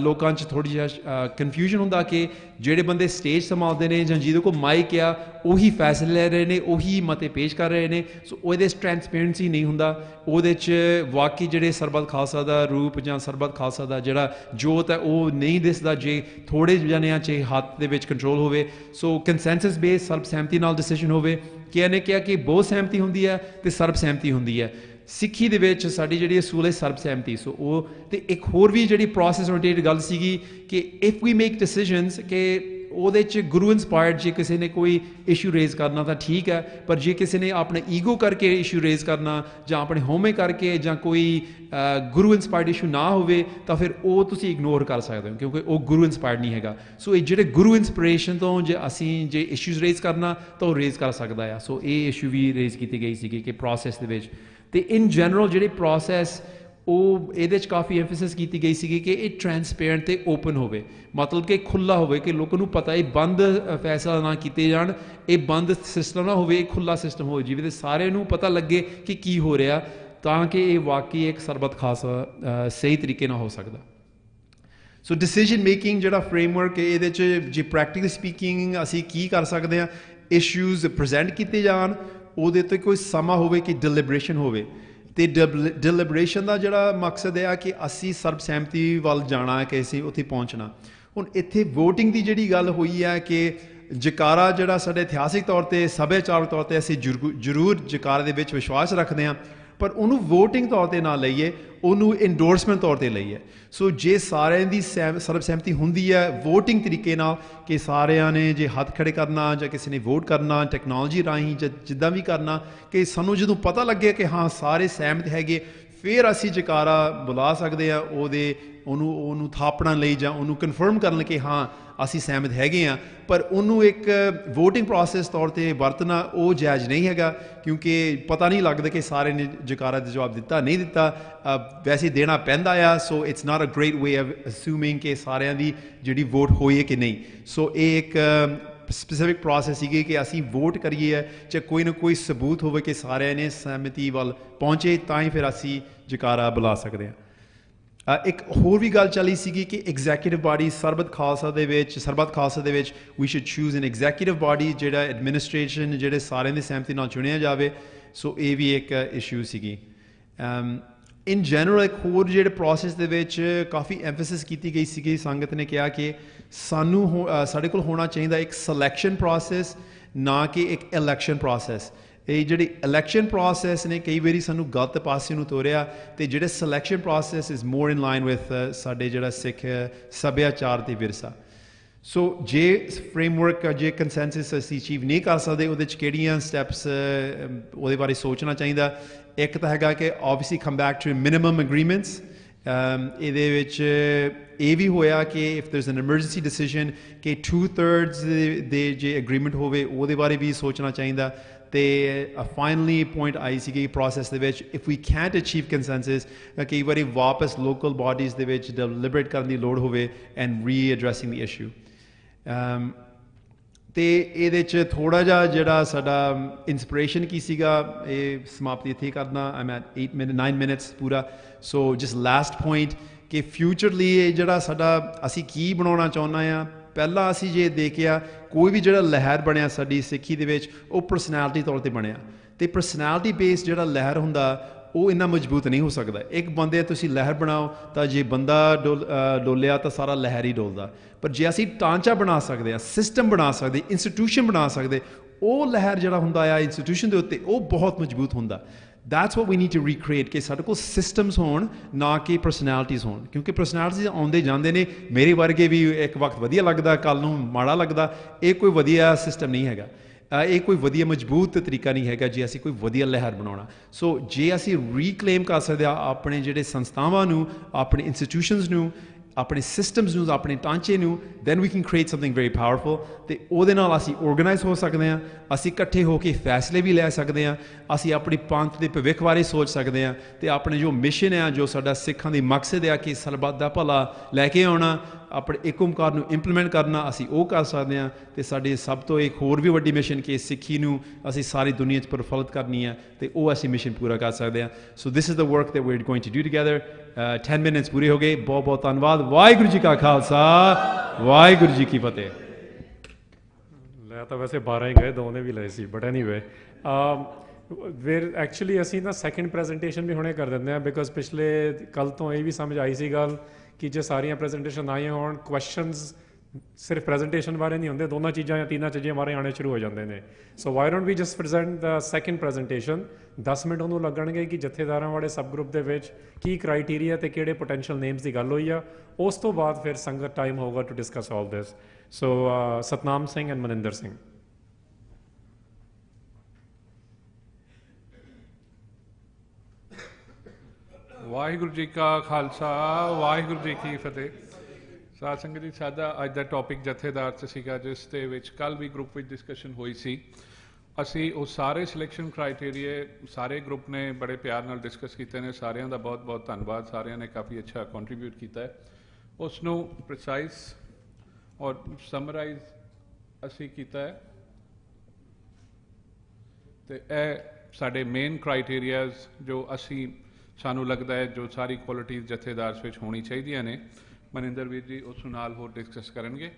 ਲੋਕਾਂ 'ਚ ਥੋੜੀ ਜਿਹਾ ਕਨਫਿਊਜ਼ਨ ਹੁੰਦਾ ਕਿ ਜਿਹੜੇ ਬੰਦੇ ਸਟੇਜ ਸੰਭਾਲਦੇ ਨੇ ਜਾਂ ਜਿਹਦੇ ਕੋ ਮਾਈਕ ਆ ਉਹੀ ਫੈਸਲੇ ਲੈ ਰਹੇ ਨੇ ਉਹੀ ਮਤੇ ਪੇਸ਼ ਕਰ ਰਹੇ ਨੇ ਸੋ ਉਹਦੇ 'ਚ ਟ੍ਰਾਂਸਪੇਰੈਂਸੀ ਨਹੀਂ ਹੁੰਦਾ ਉਹਦੇ 'ਚ ਵਾਕਈ ਜਿਹੜੇ ਸਰਬਤ ਖਾਲਸਾ ਦਾ ਰੂਪ ਜਾਂ ਸਰਬਤ ਖਾਲਸਾ ਦਾ ਜਿਹੜਾ ਜੋਤ ਹੈ ਉਹ ਨਹੀਂ ਦਿਸਦਾ ਜੇ ਥੋੜੇ ਜਣਿਆਂ 'ਚ ਹੱਥ ਦੇ ਵਿੱਚ ਕੰਟਰੋਲ ਹੋਵੇ ਸੋ ਕੰਸੈਂਸਸ ਬੇਸ ਸਰਬ ਸਹਿਮਤੀ ਨਾਲ ਡਿਸੀਜਨ ਹੋਵੇ ਕਿ ਇਹਨੇ ਕਿਹਾ ਕਿ ਬਹੁ ਸਹਿਮਤੀ ਹੁੰਦੀ ਹੈ ਤੇ ਸਰਬ ਸਹਿਮਤੀ ਹੁੰਦੀ ਹੈ ਸਿੱਖੀ ਦੇ ਵਿੱਚ ਸਾਡੀ ਜਿਹੜੀ ਅਸੂਲ ਹੈ ਸਰਬ ਸਹਿਮਤੀ ਸੋ ਉਹ ਤੇ ਇੱਕ ਹੋਰ ਵੀ ਜਿਹੜੀ ਪ੍ਰੋਸੈਸ ਰਿਲੇਟਡ ਗੱਲ ਸੀਗੀ ਕਿ ਇਫ ਵੀ ਮੇਕ ਡਿਸੀਜਨਸ ਕਿ ਉਹਦੇ ਚ ਗੁਰੂ ਇਨਸਪਾਇਰਡ ਜੇ ਕਿਸੇ ਨੇ ਕੋਈ ਇਸ਼ੂ ਰੇਜ਼ ਕਰਨਾ ਤਾਂ ਠੀਕ ਹੈ ਪਰ ਜੇ ਕਿਸੇ ਨੇ ਆਪਣੇ ਈਗੋ ਕਰਕੇ ਇਸ਼ੂ ਰੇਜ਼ ਕਰਨਾ ਜਾਂ ਆਪਣੇ ਹੋਮੇ ਕਰਕੇ ਜਾਂ ਕੋਈ ਗੁਰੂ ਇਨਸਪਾਇਰਡ ਇਸ਼ੂ ਨਾ ਹੋਵੇ ਤਾਂ ਫਿਰ ਉਹ ਤੁਸੀਂ ਇਗਨੋਰ ਕਰ ਸਕਦੇ ਹੋ ਕਿਉਂਕਿ ਉਹ ਗੁਰੂ ਇਨਸਪਾਇਰਡ ਨਹੀਂ ਹੈਗਾ ਸੋ ਇਹ ਜਿਹੜੇ ਗੁਰੂ ਇਨਸਪੀਰੇਸ਼ਨ ਤੋਂ ਜੇ ਅਸੀਂ ਜੇ ਇਸ਼ੂਜ਼ ਰੇਜ਼ ਕਰਨਾ ਤਾਂ ਉਹ ਰੇਜ਼ ਕਰ ਸਕਦਾ ਆ ਸੋ ਇਹ ਇਸ਼ੂ ਵੀ ਰੇਜ਼ ਕੀਤੀ ਗਈ ਸੀਗੀ ਕਿ ਪ੍ਰੋਸੈਸ ਦੇ ਵਿੱਚ ਤੇ ਇਨ ਜਨਰਲ ਜਿਹੜੇ ਪ੍ਰੋਸੈਸ ਉਹ ਇਹਦੇ ਚ ਕਾਫੀ ਐਮਫੈਸਿਸ ਕੀਤੀ ਗਈ ਸੀਗੀ ਕਿ ਇਹ ਟ੍ਰਾਂਸਪੇਰੈਂਟ ਤੇ ਓਪਨ ਹੋਵੇ ਮਤਲਬ ਕਿ ਖੁੱਲਾ ਹੋਵੇ ਕਿ ਲੋਕਾਂ ਨੂੰ ਪਤਾ ਇਹ ਬੰਦ ਫੈਸਲਾ ਨਾ ਕੀਤੇ ਜਾਣ ਇਹ ਬੰਦ ਸਿਸਟਮ ਨਾ ਹੋਵੇ ਇਹ ਖੁੱਲਾ ਸਿਸਟਮ ਹੋਵੇ ਜਿਵੇਂ ਦੇ ਸਾਰੇ ਨੂੰ ਪਤਾ ਲੱਗੇ ਕਿ ਕੀ ਹੋ ਰਿਹਾ ਤਾਂ ਕਿ ਇਹ ਵਾਕਈ ਇੱਕ ਸਰਬਤ ਖਾਸ ਸਹੀ ਤਰੀਕੇ ਨਾਲ ਹੋ ਸਕਦਾ ਸੋ ਡਿਸੀਜਨ ਮੇਕਿੰਗ ਜਿਹੜਾ ਫਰੇਮਵਰਕ ਹੈ ਇਹਦੇ ਚ ਜੇ ਪ੍ਰੈਕਟੀਕਲੀ ਸਪੀਕਿੰਗ ਅਸੀਂ ਕੀ ਕਰ ਸਕਦੇ ਹਾਂ ਇਸ਼ੂਜ਼ ਪ੍ਰੈਜ਼ੈਂਟ ਕੀਤੇ ਜਾਣ ਉਹਦੇ ਤੇ ਕੋਈ ਸਮਾਂ ਹੋਵੇ ਕਿ ਡਿਲੀਬਰੇਸ਼ਨ ਹੋਵੇ ਤੇ ਡਿਲੀਬਰੇਸ਼ਨ ਦਾ ਜਿਹੜਾ ਮਕਸਦ ਹੈ ਆ ਕਿ ਅਸੀਂ ਸਰਬ ਸਹਿਮਤੀ ਵੱਲ ਜਾਣਾ ਹੈ ਕਿ ਅਸੀਂ ਉੱਥੇ ਪਹੁੰਚਣਾ ਹੁਣ ਇੱਥੇ VOTING ਦੀ ਜਿਹੜੀ ਗੱਲ ਹੋਈ ਹੈ ਕਿ ਜਕਾਰਾ ਜਿਹੜਾ ਸਾਡੇ ਇਤਿਹਾਸਿਕ ਤੌਰ ਤੇ ਸਭਿਆਚਾਰਕ ਤੌਰ ਤੇ ਅਸੀਂ ਜ਼ਰੂਰ ਜਕਾਰੇ ਦੇ ਵਿੱਚ ਵਿਸ਼ਵਾਸ ਰੱਖਦੇ ਹਾਂ ਪਰ ਉਹਨੂੰ VOTING ਤੌਰ ਤੇ ਨਾ ਲਈਏ ਉਹਨੂੰ ਇੰਡੋਰਸਮੈਂਟ ਤੌਰ ਤੇ ਲਈ ਹੈ ਸੋ ਜੇ ਸਾਰਿਆਂ ਦੀ ਸਰਬ ਸਹਿਮਤੀ ਹੁੰਦੀ ਹੈ VOTING ਤਰੀਕੇ ਨਾਲ ਕਿ ਸਾਰਿਆਂ ਨੇ ਜੇ ਹੱਥ ਖੜੇ ਕਰਨਾ ਜਾਂ ਕਿਸੇ ਨੇ ਵੋਟ ਕਰਨਾ ਟੈਕਨੋਲੋਜੀ ਰਾਹੀਂ ਜਾਂ ਜਿੱਦਾਂ ਵੀ ਕਰਨਾ ਕਿ ਸਾਨੂੰ ਜਦੋਂ ਪਤਾ ਲੱਗੇ ਕਿ ਹਾਂ ਸਾਰੇ ਸਹਿਮਤ ਹੈਗੇ ਫਿਰ ਅਸੀਂ ਜਕਾਰਾ ਬੁਲਾ ਸਕਦੇ ਆ ਉਹਦੇ ਉਹਨੂੰ ਉਹਨੂੰ ਥਾਪਣਾ ਲਈ ਜਾਂ ਉਹਨੂੰ ਕਨਫਰਮ ਕਰਨ ਲਈ ਕਿ ਹਾਂ ਅਸੀਂ ਸਹਿਮਤ ਹੈਗੇ ਆ ਪਰ ਉਹਨੂੰ ਇੱਕ VOTING ਪ੍ਰੋਸੈਸ ਤੌਰ ਤੇ ਵਰਤਣਾ ਉਹ ਜਾਇਜ਼ ਨਹੀਂ ਹੈਗਾ ਕਿਉਂਕਿ ਪਤਾ ਨਹੀਂ ਲੱਗਦਾ ਕਿ ਸਾਰੇ ਨੇ ਜਕਾਰਾ ਦਾ ਜਵਾਬ ਦਿੱਤਾ ਨਹੀਂ ਦਿੱਤਾ ਵੈਸੇ ਦੇਣਾ ਪੈਂਦਾ ਆ so it's not a great way of assuming ਕਿ ਸਾਰਿਆਂ ਦੀ ਜਿਹੜੀ ਵੋਟ ਹੋਈ ਹੈ ਕਿ ਨਹੀਂ ਸੋ ਇਹ ਇੱਕ ਸਪੈਸਿਫਿਕ ਪ੍ਰੋਸੈਸ ਹੀ ਕਿ ਅਸੀਂ ਵੋਟ ਕਰੀਏ ਜੇ ਕੋਈ ਨਾ ਕੋਈ ਸਬੂਤ ਹੋਵੇ ਕਿ ਸਾਰਿਆਂ ਨੇ ਸਹਿਮਤੀ ਵੱਲ ਪਹੁੰਚੇ ਤਾਂ ਹੀ ਫਿਰ ਅਸੀਂ ਜਕਾਰਾ ਬੁਲਾ ਸਕਦੇ ਹਾਂ ਇੱਕ ਹੋਰ ਵੀ ਗੱਲ ਚੱਲੀ ਸੀਗੀ ਕਿ ਐਗਜ਼ੀਕਿਟਿਵ ਬਾਡੀ ਸਰਬਤ ਖਾਲਸਾ ਦੇ ਵਿੱਚ ਸਰਬਤ ਖਾਲਸਾ ਦੇ ਵਿੱਚ we should choose an executive body ਜਿਹੜਾ ਐਡਮਿਨਿਸਟ੍ਰੇਸ਼ਨ ਜਿਹੜੇ ਸਾਰਿਆਂ ਦੀ ਸਹਿਮਤੀ ਨਾਲ ਚੁਣਿਆ ਜਾਵੇ ਸੋ ਇਹ ਵੀ ਇੱਕ ਇਸ਼ੂ ਸੀਗੀ ਅਮ ਇਨ ਜਨਰਲ ਇੱਕ ਹੋਰ ਜਿਹੜੇ ਪ੍ਰੋਸੈਸ ਦੇ ਵਿੱਚ ਕਾਫੀ ਐਮਫੈਸਿਸ ਕੀਤੀ ਗਈ ਸੀਗੀ ਸੰਗਤ ਨੇ ਕਿਹਾ ਕਿ ਸਾਨੂੰ ਸਾਡੇ ਕੋਲ ਹੋਣਾ ਚਾਹੀਦਾ ਇੱਕ ਸਿਲੈਕਸ਼ਨ ਪ੍ਰੋਸੈਸ ਨਾ ਕਿ ਇੱਕ ਇਲੈਕਸ਼ਨ ਪ੍ਰੋਸੈਸ ਇਹ ਜਿਹੜੀ ਇਲੈਕਸ਼ਨ ਪ੍ਰੋਸੈਸ ਨੇ ਕਈ ਵਾਰੀ ਸਾਨੂੰ ਗਲਤ ਪਾਸੇ ਨੂੰ ਤੋਰਿਆ ਤੇ ਜਿਹੜੇ selection process is more in line with ਸਾਡੇ ਜਿਹੜਾ ਸਿੱਖ ਸਭਿਆਚਾਰ ਤੇ ਵਿਰਸਾ ਸੋ ਜੇ ਫਰੇਮਵਰਕ ਜੇ ਕੰਸੈਂਸਸ ਅਸੀਂ ਅਚੀਵ ਨਹੀਂ ਕਰ ਸਕਦੇ ਉਹਦੇ ਚ ਕਿਹੜੀਆਂ ਸਟੈਪਸ ਉਹਦੇ ਬਾਰੇ ਸੋਚਣਾ ਚਾਹੀਦਾ ਇੱਕ ਤਾਂ ਹੈਗਾ ਕਿ obviously come back to minimum agreements ਇਹਦੇ ਵਿੱਚ ਇਹ ਵੀ ਹੋਇਆ ਕਿ if there is an emergency decision ਕਿ 2/3 ਦੇ ਜੇ ਐਗਰੀਮੈਂਟ ਹੋਵੇ ਉਹਦੇ ਬਾਰੇ ਵੀ ਸੋਚਣਾ ਚਾਹੀਦਾ ਤੇ ਫਾਈਨਲੀ ਪੁਆਇੰਟ ਆਈ ਸੀ ਕਿ ਪ੍ਰੋਸੈਸ ਦੇ ਵਿੱਚ if we can't achieve consensus ਕਈ ਵਰੀ ਵਾਪਸ ਲੋਕਲ ਬਾਡੀਜ਼ ਦੇ ਵਿੱਚ ਡਿਲੀਬਰੇਟ ਕਰਨ ਦੀ ਲੋੜ ਹੋਵੇ ਐਂਡ ਰੀਐਡਰੈਸਿੰਗ ਦੀ ਇਸ਼ੂ ਅਮ ਤੇ ਇਹਦੇ ਚ ਥੋੜਾ ਜਿਹਾ ਜਿਹੜਾ ਸਾਡਾ ਇਨਸਪੀਰੇਸ਼ਨ ਕੀ ਸੀਗਾ ਇਹ ਸਮਾਪਤੀ ਇੱਥੇ ਕਰਨਾ ਆਮ ਐਟ 8 ਮਿੰਟ 9 ਮਿੰਟਸ ਪੂਰਾ ਸੋ ਜਸਟ ਲਾਸਟ ਪੁਆਇੰਟ ਕਿ ਫਿਊਚਰਲੀ ਜਿਹੜਾ ਸਾਡਾ ਅਸੀਂ ਕੀ ਬਣਾਉਣਾ ਚਾਹੁੰਦਾ ਆ ਪਹਿਲਾਂ ਅਸੀਂ ਜੇ ਦੇਖਿਆ ਕੋਈ ਵੀ ਜਿਹੜਾ ਲਹਿਰ ਬਣਿਆ ਸਾਡੀ ਸਿੱਖੀ ਦੇ ਵਿੱਚ ਉਹ ਪਰਸਨੈਲਿਟੀ ਤੌਰ ਤੇ ਬਣਿਆ ਤੇ ਪਰਸਨੈਲਿਟੀ ਬੇਸ ਜਿਹੜਾ ਲਹਿਰ ਹੁੰਦਾ ਉਹ ਇੰਨਾ ਮਜ਼ਬੂਤ ਨਹੀਂ ਹੋ ਸਕਦਾ ਇੱਕ ਬੰਦੇ ਤੁਸੀਂ ਲਹਿਰ ਬਣਾਓ ਤਾਂ ਜੇ ਬੰਦਾ ਡੋਲਿਆ ਤਾਂ ਸਾਰਾ ਲਹਿਰ ਹੀ ਡੋਲਦਾ ਪਰ ਜੇ ਅਸੀਂ ਟਾਂਚਾ ਬਣਾ ਸਕਦੇ ਆ ਸਿਸਟਮ ਬਣਾ ਸਕਦੇ ਇੰਸਟੀਟਿਊਸ਼ਨ ਬਣਾ ਸਕਦੇ ਉਹ ਲਹਿਰ ਜਿਹੜਾ ਹੁੰਦਾ ਆ ਇੰਸਟੀਟਿਊਸ਼ਨ ਦੇ ਉੱਤੇ ਉਹ ਬਹੁਤ ਮਜ਼ਬੂਤ ਹੁੰਦਾ that's what we need to recreate ਕਿ ਸਾਡੇ ਕੋਲ ਸਿਸਟਮਸ ਹੋਣ ਨਾ ਕਿ ਪਰਸਨੈਲਿਟੀਜ਼ ਹੋਣ ਕਿਉਂਕਿ ਪਰਸਨੈਲਿਟੀਜ਼ ਆਉਂਦੇ ਜਾਂਦੇ ਨੇ ਮੇਰੇ ਵਰਗੇ ਵੀ ਇੱਕ ਵਕਤ ਵਧੀਆ ਲੱਗਦਾ ਕੱਲ ਨੂੰ ਮਾੜਾ ਲੱਗਦਾ ਇਹ ਕੋਈ ਵਧੀਆ ਸਿਸਟਮ ਨਹੀਂ ਹੈਗਾ ਇਹ ਕੋਈ ਵਧੀਆ ਮਜ਼ਬੂਤ ਤਰੀਕਾ ਨਹੀਂ ਹੈਗਾ ਜੇ ਅਸੀਂ ਕੋਈ ਵਧੀਆ ਲਹਿਰ ਬਣਾਉਣਾ ਸੋ ਜੇ ਅਸੀਂ ਰੀਕਲੇਮ ਕਰ ਸਕਦੇ ਆ ਆਪਣੇ ਜਿਹੜੇ ਸੰਸਥਾਵਾਂ ਨੂੰ ਆਪਣੇ ਇੰਸਟੀਟਿਊਸ਼ਨਸ ਨੂੰ ਆਪਣੇ ਸਿਸਟਮਸ ਨੂੰ ਆਪਣੇ ਟਾਂਚੇ ਨੂੰ then we can create something very powerful ਤੇ ਉਹਦੇ ਨਾਲ ਅਸੀਂ ਆਰਗੇਨਾਈਜ਼ ਹੋ ਸਕਦੇ ਹਾਂ ਅਸੀਂ ਇਕੱਠੇ ਹੋ ਕੇ ਫੈਸਲੇ ਵੀ ਲੈ ਸਕਦੇ ਹਾਂ ਅਸੀਂ ਆਪਣੀ ਪੰਥ ਦੇ ਭਵਿੱਖ ਬਾਰੇ ਸੋਚ ਸਕਦੇ ਹਾਂ ਤੇ ਆਪਣੇ ਜੋ ਮਿਸ਼ਨ ਹੈ ਜੋ ਸਾਡਾ ਸਿੱਖਾਂ ਦੀ ਮਕਸਦ ਹੈ ਕਿ ਸਰਬੱਤ ਦਾ ਭਲਾ ਲੈ ਕੇ ਆਉਣਾ ਆਪਣੇ ਇੱਕ ਓਮਕਾਰ ਨੂੰ ਇੰਪਲੀਮੈਂਟ ਕਰਨਾ ਅਸੀਂ ਉਹ ਕਰ ਸਕਦੇ ਹਾਂ ਤੇ ਸਾਡੇ ਸਭ ਤੋਂ ਇੱਕ ਹੋਰ ਵੀ ਵੱਡੀ ਮਿਸ਼ਨ ਕਿ ਸਿੱਖੀ ਨੂੰ ਅਸੀਂ ਸਾਰੀ ਦੁਨੀਆ 'ਚ ਪਰਫਲਤ ਕਰਨੀ ਹੈ ਤੇ ਉਹ ਅਸੀਂ ਮਿਸ਼ਨ ਪੂਰਾ ਕਰ ਸਕਦੇ ਹਾਂ so this is the work that we are going to do together 10 minutes ਪੂਰੇ ਹੋ ਗਏ ਬਹੁਤ ਬਹੁਤ ਧੰਨਵਾਦ ਵਾਹਿਗੁਰੂ ਜੀ ਕਾ ਖਾਲਸਾ ਵਾਹਿਗੁਰੂ ਜੀ ਕੀ ਫਤਿਹ ਲੈ ਤਾਂ ਵੈਸੇ 12 ਹੀ ਗਏ ਦੋਨੇ ਵੀ ਲਏ ਸੀ ਬਟ ਐਨੀਵੇ ਵੇਰ ਐਕਚੁਅਲੀ ਅਸੀਂ ਨਾ ਸੈਕੰਡ ਪ੍ਰੈਜੈਂਟੇਸ਼ਨ ਵੀ ਹੁਣੇ ਕਰ ਦਿੰਦੇ ਆ ਬਿਕਾਜ਼ ਪਿਛਲੇ ਕੱਲ ਤੋਂ ਇਹ ਵੀ ਸਮਝ ਆਈ ਸੀ ਗੱਲ ਕਿ ਜੇ ਸਾਰੀਆਂ ਪ੍ਰੈਜੈਂਟੇਸ਼ਨ ਆਈਆਂ ਹੋਣ ਕੁਐਸਚਨਸ ਸਿਰਫ ਪ੍ਰੈਜੈਂਟੇਸ਼ਨ ਬਾਰੇ ਨਹੀਂ ਹੁੰਦੇ ਦੋਨਾਂ ਚੀਜ਼ਾਂ ਜਾਂ ਤਿੰਨਾਂ ਚੀਜ਼ਾਂ ਬਾਰੇ ਆਣੇ ਸ਼ੁਰੂ ਹੋ ਜਾਂਦੇ ਨੇ so why don't we just present the second presentation 10 minute ਉਹਨੂੰ ਲੱਗਣਗੇ ਕਿ ਜਥੇਦਾਰਾਂ ਵਾਲੇ ਸਬ ਗਰੁੱਪ ਦੇ ਵਿੱਚ ਕੀ ਕ੍ਰਾਈਟੇਰੀਆ ਤੇ ਕਿਹੜੇ ਪੋਟੈਂਸ਼ੀਅਲ ਨੇਮਸ ਦੀ ਗੱਲ ਹੋਈ ਆ ਉਸ ਤੋਂ ਬਾਅਦ ਫਿਰ ਸੰਗਤ ਟਾਈਮ ਹੋਊਗਾ to discuss all this so Satnam Singh and Maninder Singh Waheguru ji ਕਾ ਖਾਲਸਾ ਵਾਹਿਗੁਰੂ ਜੀ ਕੀ ਫਤਿਹ ਸਾਧ ਸੰਗਤ ਜੀ ਸਾਡਾ ਅੱਜ ਦਾ ਟੌਪਿਕ ਜਥੇਦਾਰ ਚ ਸੀਗਾ ਜਿਸ ਤੇ ਵਿੱਚ ਕੱਲ ਵੀ ਗਰੁੱਪ ਵਿੱਚ ਡਿਸਕਸ਼ਨ ਹੋਈ ਸੀ ਅਸੀਂ ਉਹ ਸਾਰੇ ਸਿਲੈਕਸ਼ਨ ਕ੍ਰਾਈਟੇਰੀਏ ਸਾਰੇ ਗਰੁੱਪ ਨੇ ਬੜੇ ਪਿਆਰ ਨਾਲ ਡਿਸਕਸ ਕੀਤੇ ਨੇ ਸਾਰਿਆਂ ਦਾ ਬਹੁਤ-ਬਹੁਤ ਧੰਨਵਾਦ ਸਾਰਿਆਂ ਨੇ ਕਾਫੀ ਅੱਛਾ ਕੰਟਰੀਬਿਊਟ ਕੀਤਾ ਹੈ ਉਸ ਨੂੰ ਪ੍ਰੀਸਾਈਜ਼ ਔਰ ਸਮਰਾਈਜ਼ ਅਸੀਂ ਕੀਤਾ ਹੈ ਤੇ ਇਹ ਸਾਡੇ ਮੇਨ ਕ੍ਰਾਈਟੇਰੀਆਜ਼ ਜੋ ਅਸੀਂ ਸਾਨੂੰ ਲੱਗਦਾ ਹੈ ਜੋ ਸਾਰੀ ਕੁਆਲਿਟੀਜ਼ ਜਥੇਦਾਰ ਵਿੱਚ ਹੋਣੀ ਚਾਹੀਦੀਆਂ ਨੇ ਮਨਿੰਦਰ ਵੀਰ ਜੀ ਉਸ ਨਾਲ ਹੋਰ ਡਿਸਕਸ ਕਰਨਗੇ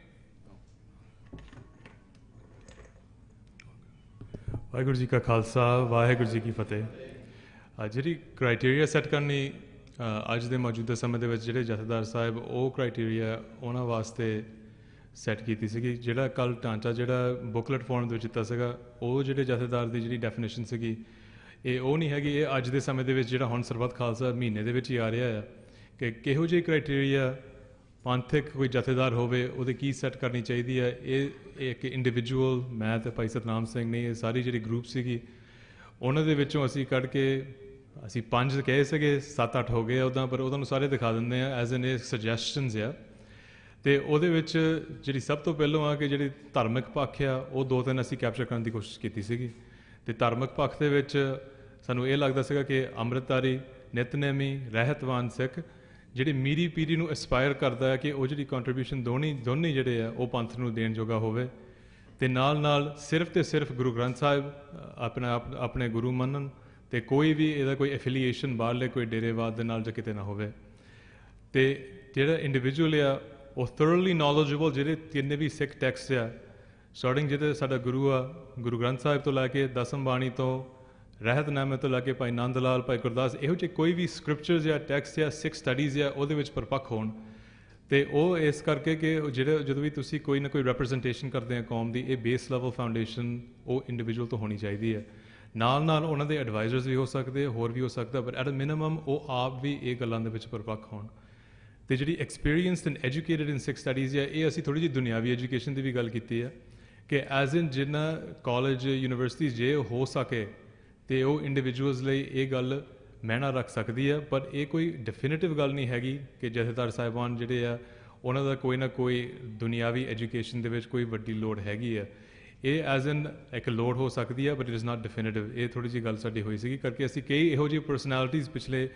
ਵਾਹਿਗੁਰੂ ਜੀ ਕਾ ਖਾਲਸਾ ਵਾਹਿਗੁਰੂ ਜੀ ਕੀ ਫਤਿਹ ਜਿਹੜੀ ਕ੍ਰਾਈਟੇਰੀਆ ਸੈੱਟ ਕਰਨੀ ਅੱਜ ਦੇ ਮੌਜੂਦਾ ਸਮੇਂ ਦੇ ਵਿੱਚ ਜਿਹੜੇ ਜਥੇਦਾਰ ਸਾਹਿਬ ਉਹ ਕ੍ਰਾਈਟੇਰੀਆ ਉਹਨਾਂ ਵਾਸਤੇ ਸੈੱਟ ਕੀਤੀ ਸੀਗੀ ਜਿਹੜਾ ਕੱਲ ਢਾਂਚਾ ਜਿਹੜਾ ਬੁੱਕਲੇਟ ਫਾਰਮ ਦੇ ਵਿੱਚ ਦਿੱਤਾ ਸੀਗਾ ਉਹ ਜਿਹੜੇ ਜਥੇਦਾਰ ਦੀ ਜਿਹੜੀ ਡੈਫੀਨੇਸ਼ਨ ਸੀਗੀ ਇਹ ਉਹ ਨਹੀਂ ਹੈਗੀ ਇਹ ਅੱਜ ਦੇ ਸਮੇਂ ਦੇ ਵਿੱਚ ਜਿਹੜਾ ਹੁਣ ਸਰਬੱਤ ਖਾਲਸਾ ਮਹੀਨੇ ਦੇ ਵਿੱਚ ਹੀ ਆ ਰਿਹਾ ਹੈ ਕਿ ਕਿਹੋ ਜਿਹੇ ਕ੍ਰਾਈਟੇਰੀਆ ਪੰਥਕ ਕੋਈ ਜਥੇਦਾਰ ਹੋਵੇ ਉਹਦੇ ਕੀ ਸੈੱਟ ਕਰਨੀ ਚਾਹੀਦੀ ਹੈ ਇਹ ਇੱਕ ਇੰਡੀਵਿਜੂਅਲ ਮੈਂ ਤੇ ਭਾਈ ਸਤਨਾਮ ਸਿੰਘ ਨੇ ਇਹ ਸਾਰੀ ਜਿਹੜੀ ਗਰੁੱਪ ਸੀਗੀ ਉਹਨਾਂ ਦੇ ਵਿੱਚੋਂ ਅਸੀਂ ਕੱਢ ਕੇ ਅਸੀਂ ਪੰਜ ਕਹਿ ਸਕੇ ਸੱਤ ਅੱਠ ਹੋ ਗਏ ਉਹਦਾ ਪਰ ਉਹਨਾਂ ਨੂੰ ਸਾਰੇ ਦਿਖਾ ਦਿੰਦੇ ਆ ਐਜ਼ ਐਨ ਇਹ ਸੁਜੈਸ਼ਨਸ ਆ ਤੇ ਉਹਦੇ ਵਿੱਚ ਜਿਹੜੀ ਸਭ ਤੋਂ ਪਹਿਲਾਂ ਆ ਕਿ ਜਿਹੜੀ ਧਾਰਮਿਕ ਪੱਖ ਆ ਉਹ ਦੋ ਤਿੰਨ ਅਸੀਂ ਕੈਪਚਰ ਕਰਨ ਦੀ ਕੋਸ਼ਿਸ਼ ਕੀਤੀ ਸੀਗੀ ਤੇ ਧਾਰਮਿਕ ਪੱਖ ਦੇ ਵਿੱਚ ਸਾਨੂੰ ਇਹ ਲੱਗਦਾ ਸੀਗਾ ਕਿ ਅੰਮ੍ਰਿਤਧਾਰੀ ਨਿਤਨੇਮੀ ਰਹਿਤਵਾਨ ਸਿੱਖ ਜਿਹੜੀ ਮੀਰੀ ਪੀਰੀ ਨੂੰ ਐਸਪਾਇਰ ਕਰਦਾ ਹੈ ਕਿ ਉਹ ਜਿਹੜੀ ਕੰਟਰੀਬਿਊਸ਼ਨ ਦੋਨੀ ਦੋਨੇ ਜਿਹੜੇ ਆ ਉਹ ਪੰਥ ਨੂੰ ਦੇਣ ਜੋਗਾ ਹੋਵੇ ਤੇ ਨਾਲ ਨਾਲ ਸਿਰਫ ਤੇ ਸਿਰਫ ਗੁਰੂ ਗ੍ਰੰਥ ਸਾਹਿਬ ਆਪਣੇ ਆਪਣੇ ਗੁਰੂ ਮੰਨਣ ਤੇ ਕੋਈ ਵੀ ਇਹਦਾ ਕੋਈ ਐਫੀਲੀਏਸ਼ਨ ਬਾਹਰਲੇ ਕੋਈ ਡੇਰੇਵਾਦ ਦੇ ਨਾਲ ਜਾਂ ਕਿਤੇ ਨਾ ਹੋਵੇ ਤੇ ਜਿਹੜਾ ਇੰਡੀਵਿਜੂਅਲ ਆ ਉਹ ਥਰੋਲੀ ਨੋਲੇਜੇਬਲ ਜਿਹੜੇ ਤਿੰਨੇ ਵੀ ਸਿੱਖ ਟੈਕਸਟ ਆ ਸਟਾਰਟਿੰਗ ਜਿਹਦੇ ਸਾਡਾ ਗੁਰੂ ਆ ਗੁਰੂ ਗ੍ਰੰਥ ਸਾਹਿਬ ਤੋਂ ਲੈ ਕੇ ਦਸਮ ਬਾਣੀ ਤੋਂ ਨਾਮੇ ਤੋਂ ਲੈ ਕੇ ਭਾਈ ਨੰਦ ਲਾਲ ਭਾਈ ਗੁਰਦਾਸ ਇਹੋ ਜਿਹੇ ਕੋਈ ਵੀ ਸਕ੍ਰਿਪਚਰਸ ਜਾਂ ਟੈਕਸਟ ਜਾਂ ਸਿਕਸ ਸਟੱਡੀਜ਼ ਜਾਂ ਉਹਦੇ ਵਿੱਚ ਪਰਪੱਕ ਹੋਣ ਤੇ ਉਹ ਇਸ ਕਰਕੇ ਕਿ ਜਿਹੜੇ ਜਦੋਂ ਵੀ ਤੁਸੀਂ ਕੋਈ ਨਾ ਕੋਈ ਰੈਪਰੈਜ਼ੈਂਟੇਸ਼ਨ ਕਰਦੇ ਆ ਕੌਮ ਦੀ ਇਹ ਬੇਸ ਲੈਵਲ ਫਾਊਂਡੇਸ਼ਨ ਉਹ ਇੰਡੀਵਿਜੂਅਲ ਤੋਂ ਹੋਣੀ ਚਾਹੀਦੀ ਹੈ ਨਾਲ ਨਾਲ ਉਹਨਾਂ ਦੇ ਐਡਵਾਈਜ਼ਰਸ ਵੀ ਹੋ ਸਕਦੇ ਹੋਰ ਵੀ ਹੋ ਸਕਦਾ ਪਰ ਐਟ ਅ ਮਿਨਿਮਮ ਉਹ ਆਪ ਵੀ ਇਹ ਗੱਲਾਂ ਦੇ ਵਿੱਚ ਪਰਪੱਕ ਹੋਣ ਤੇ ਜਿਹੜੀ experienced and educated in Sikhs studies ਹੈ ਇਹ ਅਸੀਂ ਥੋੜੀ ਜਿਹੀ ਦੁਨਿਆਵੀ ਐਜੂਕੇਸ਼ਨ ਦੀ ਵੀ ਗੱਲ ਕੀਤੀ ਹੈ ਕਿ ਐਜ਼ ਇਨ ਜਿੰਨਾ ਕਾਲਜ ਯੂਨੀਵਰਸਿਟੀ ਜੇ ਹੋ ਸਕੇ ਤੇ ਉਹ ਇੰਡੀਵਿਜੂਅਲਸ ਲਈ ਇਹ ਗੱਲ ਮੈਨਾ ਰੱਖ ਸਕਦੀ ਹੈ ਪਰ ਇਹ ਕੋਈ ਡੈਫੀਨਿਟਿਵ ਗੱਲ ਨਹੀਂ ਹੈਗੀ ਕਿ ਜਥੇਦਾਰ ਸਾਹਿਬਾਨ ਜਿਹੜੇ ਆ ਉਹਨਾਂ ਦਾ ਕੋਈ ਨਾ ਕੋਈ ਦੁਨੀਆਵੀ ਐਜੂਕੇਸ਼ਨ ਦੇ ਵਿੱਚ ਕੋਈ ਵੱਡੀ ਲੋੜ ਹੈਗੀ ਆ ਇਹ ਐਜ਼ ਐਨ ਇੱਕ ਲੋੜ ਹੋ ਸਕਦੀ ਹੈ but it is not definitive ਇਹ ਥੋੜੀ ਜੀ ਗੱਲ ਸਾਡੀ ਹੋਈ ਸੀਗੀ ਕਰਕੇ ਅਸੀਂ ਕਈ ਇਹੋ ਜਿਹੀ ਪਰਸਨੈਲਿਟੀਆਂ ਪਿਛਲੇ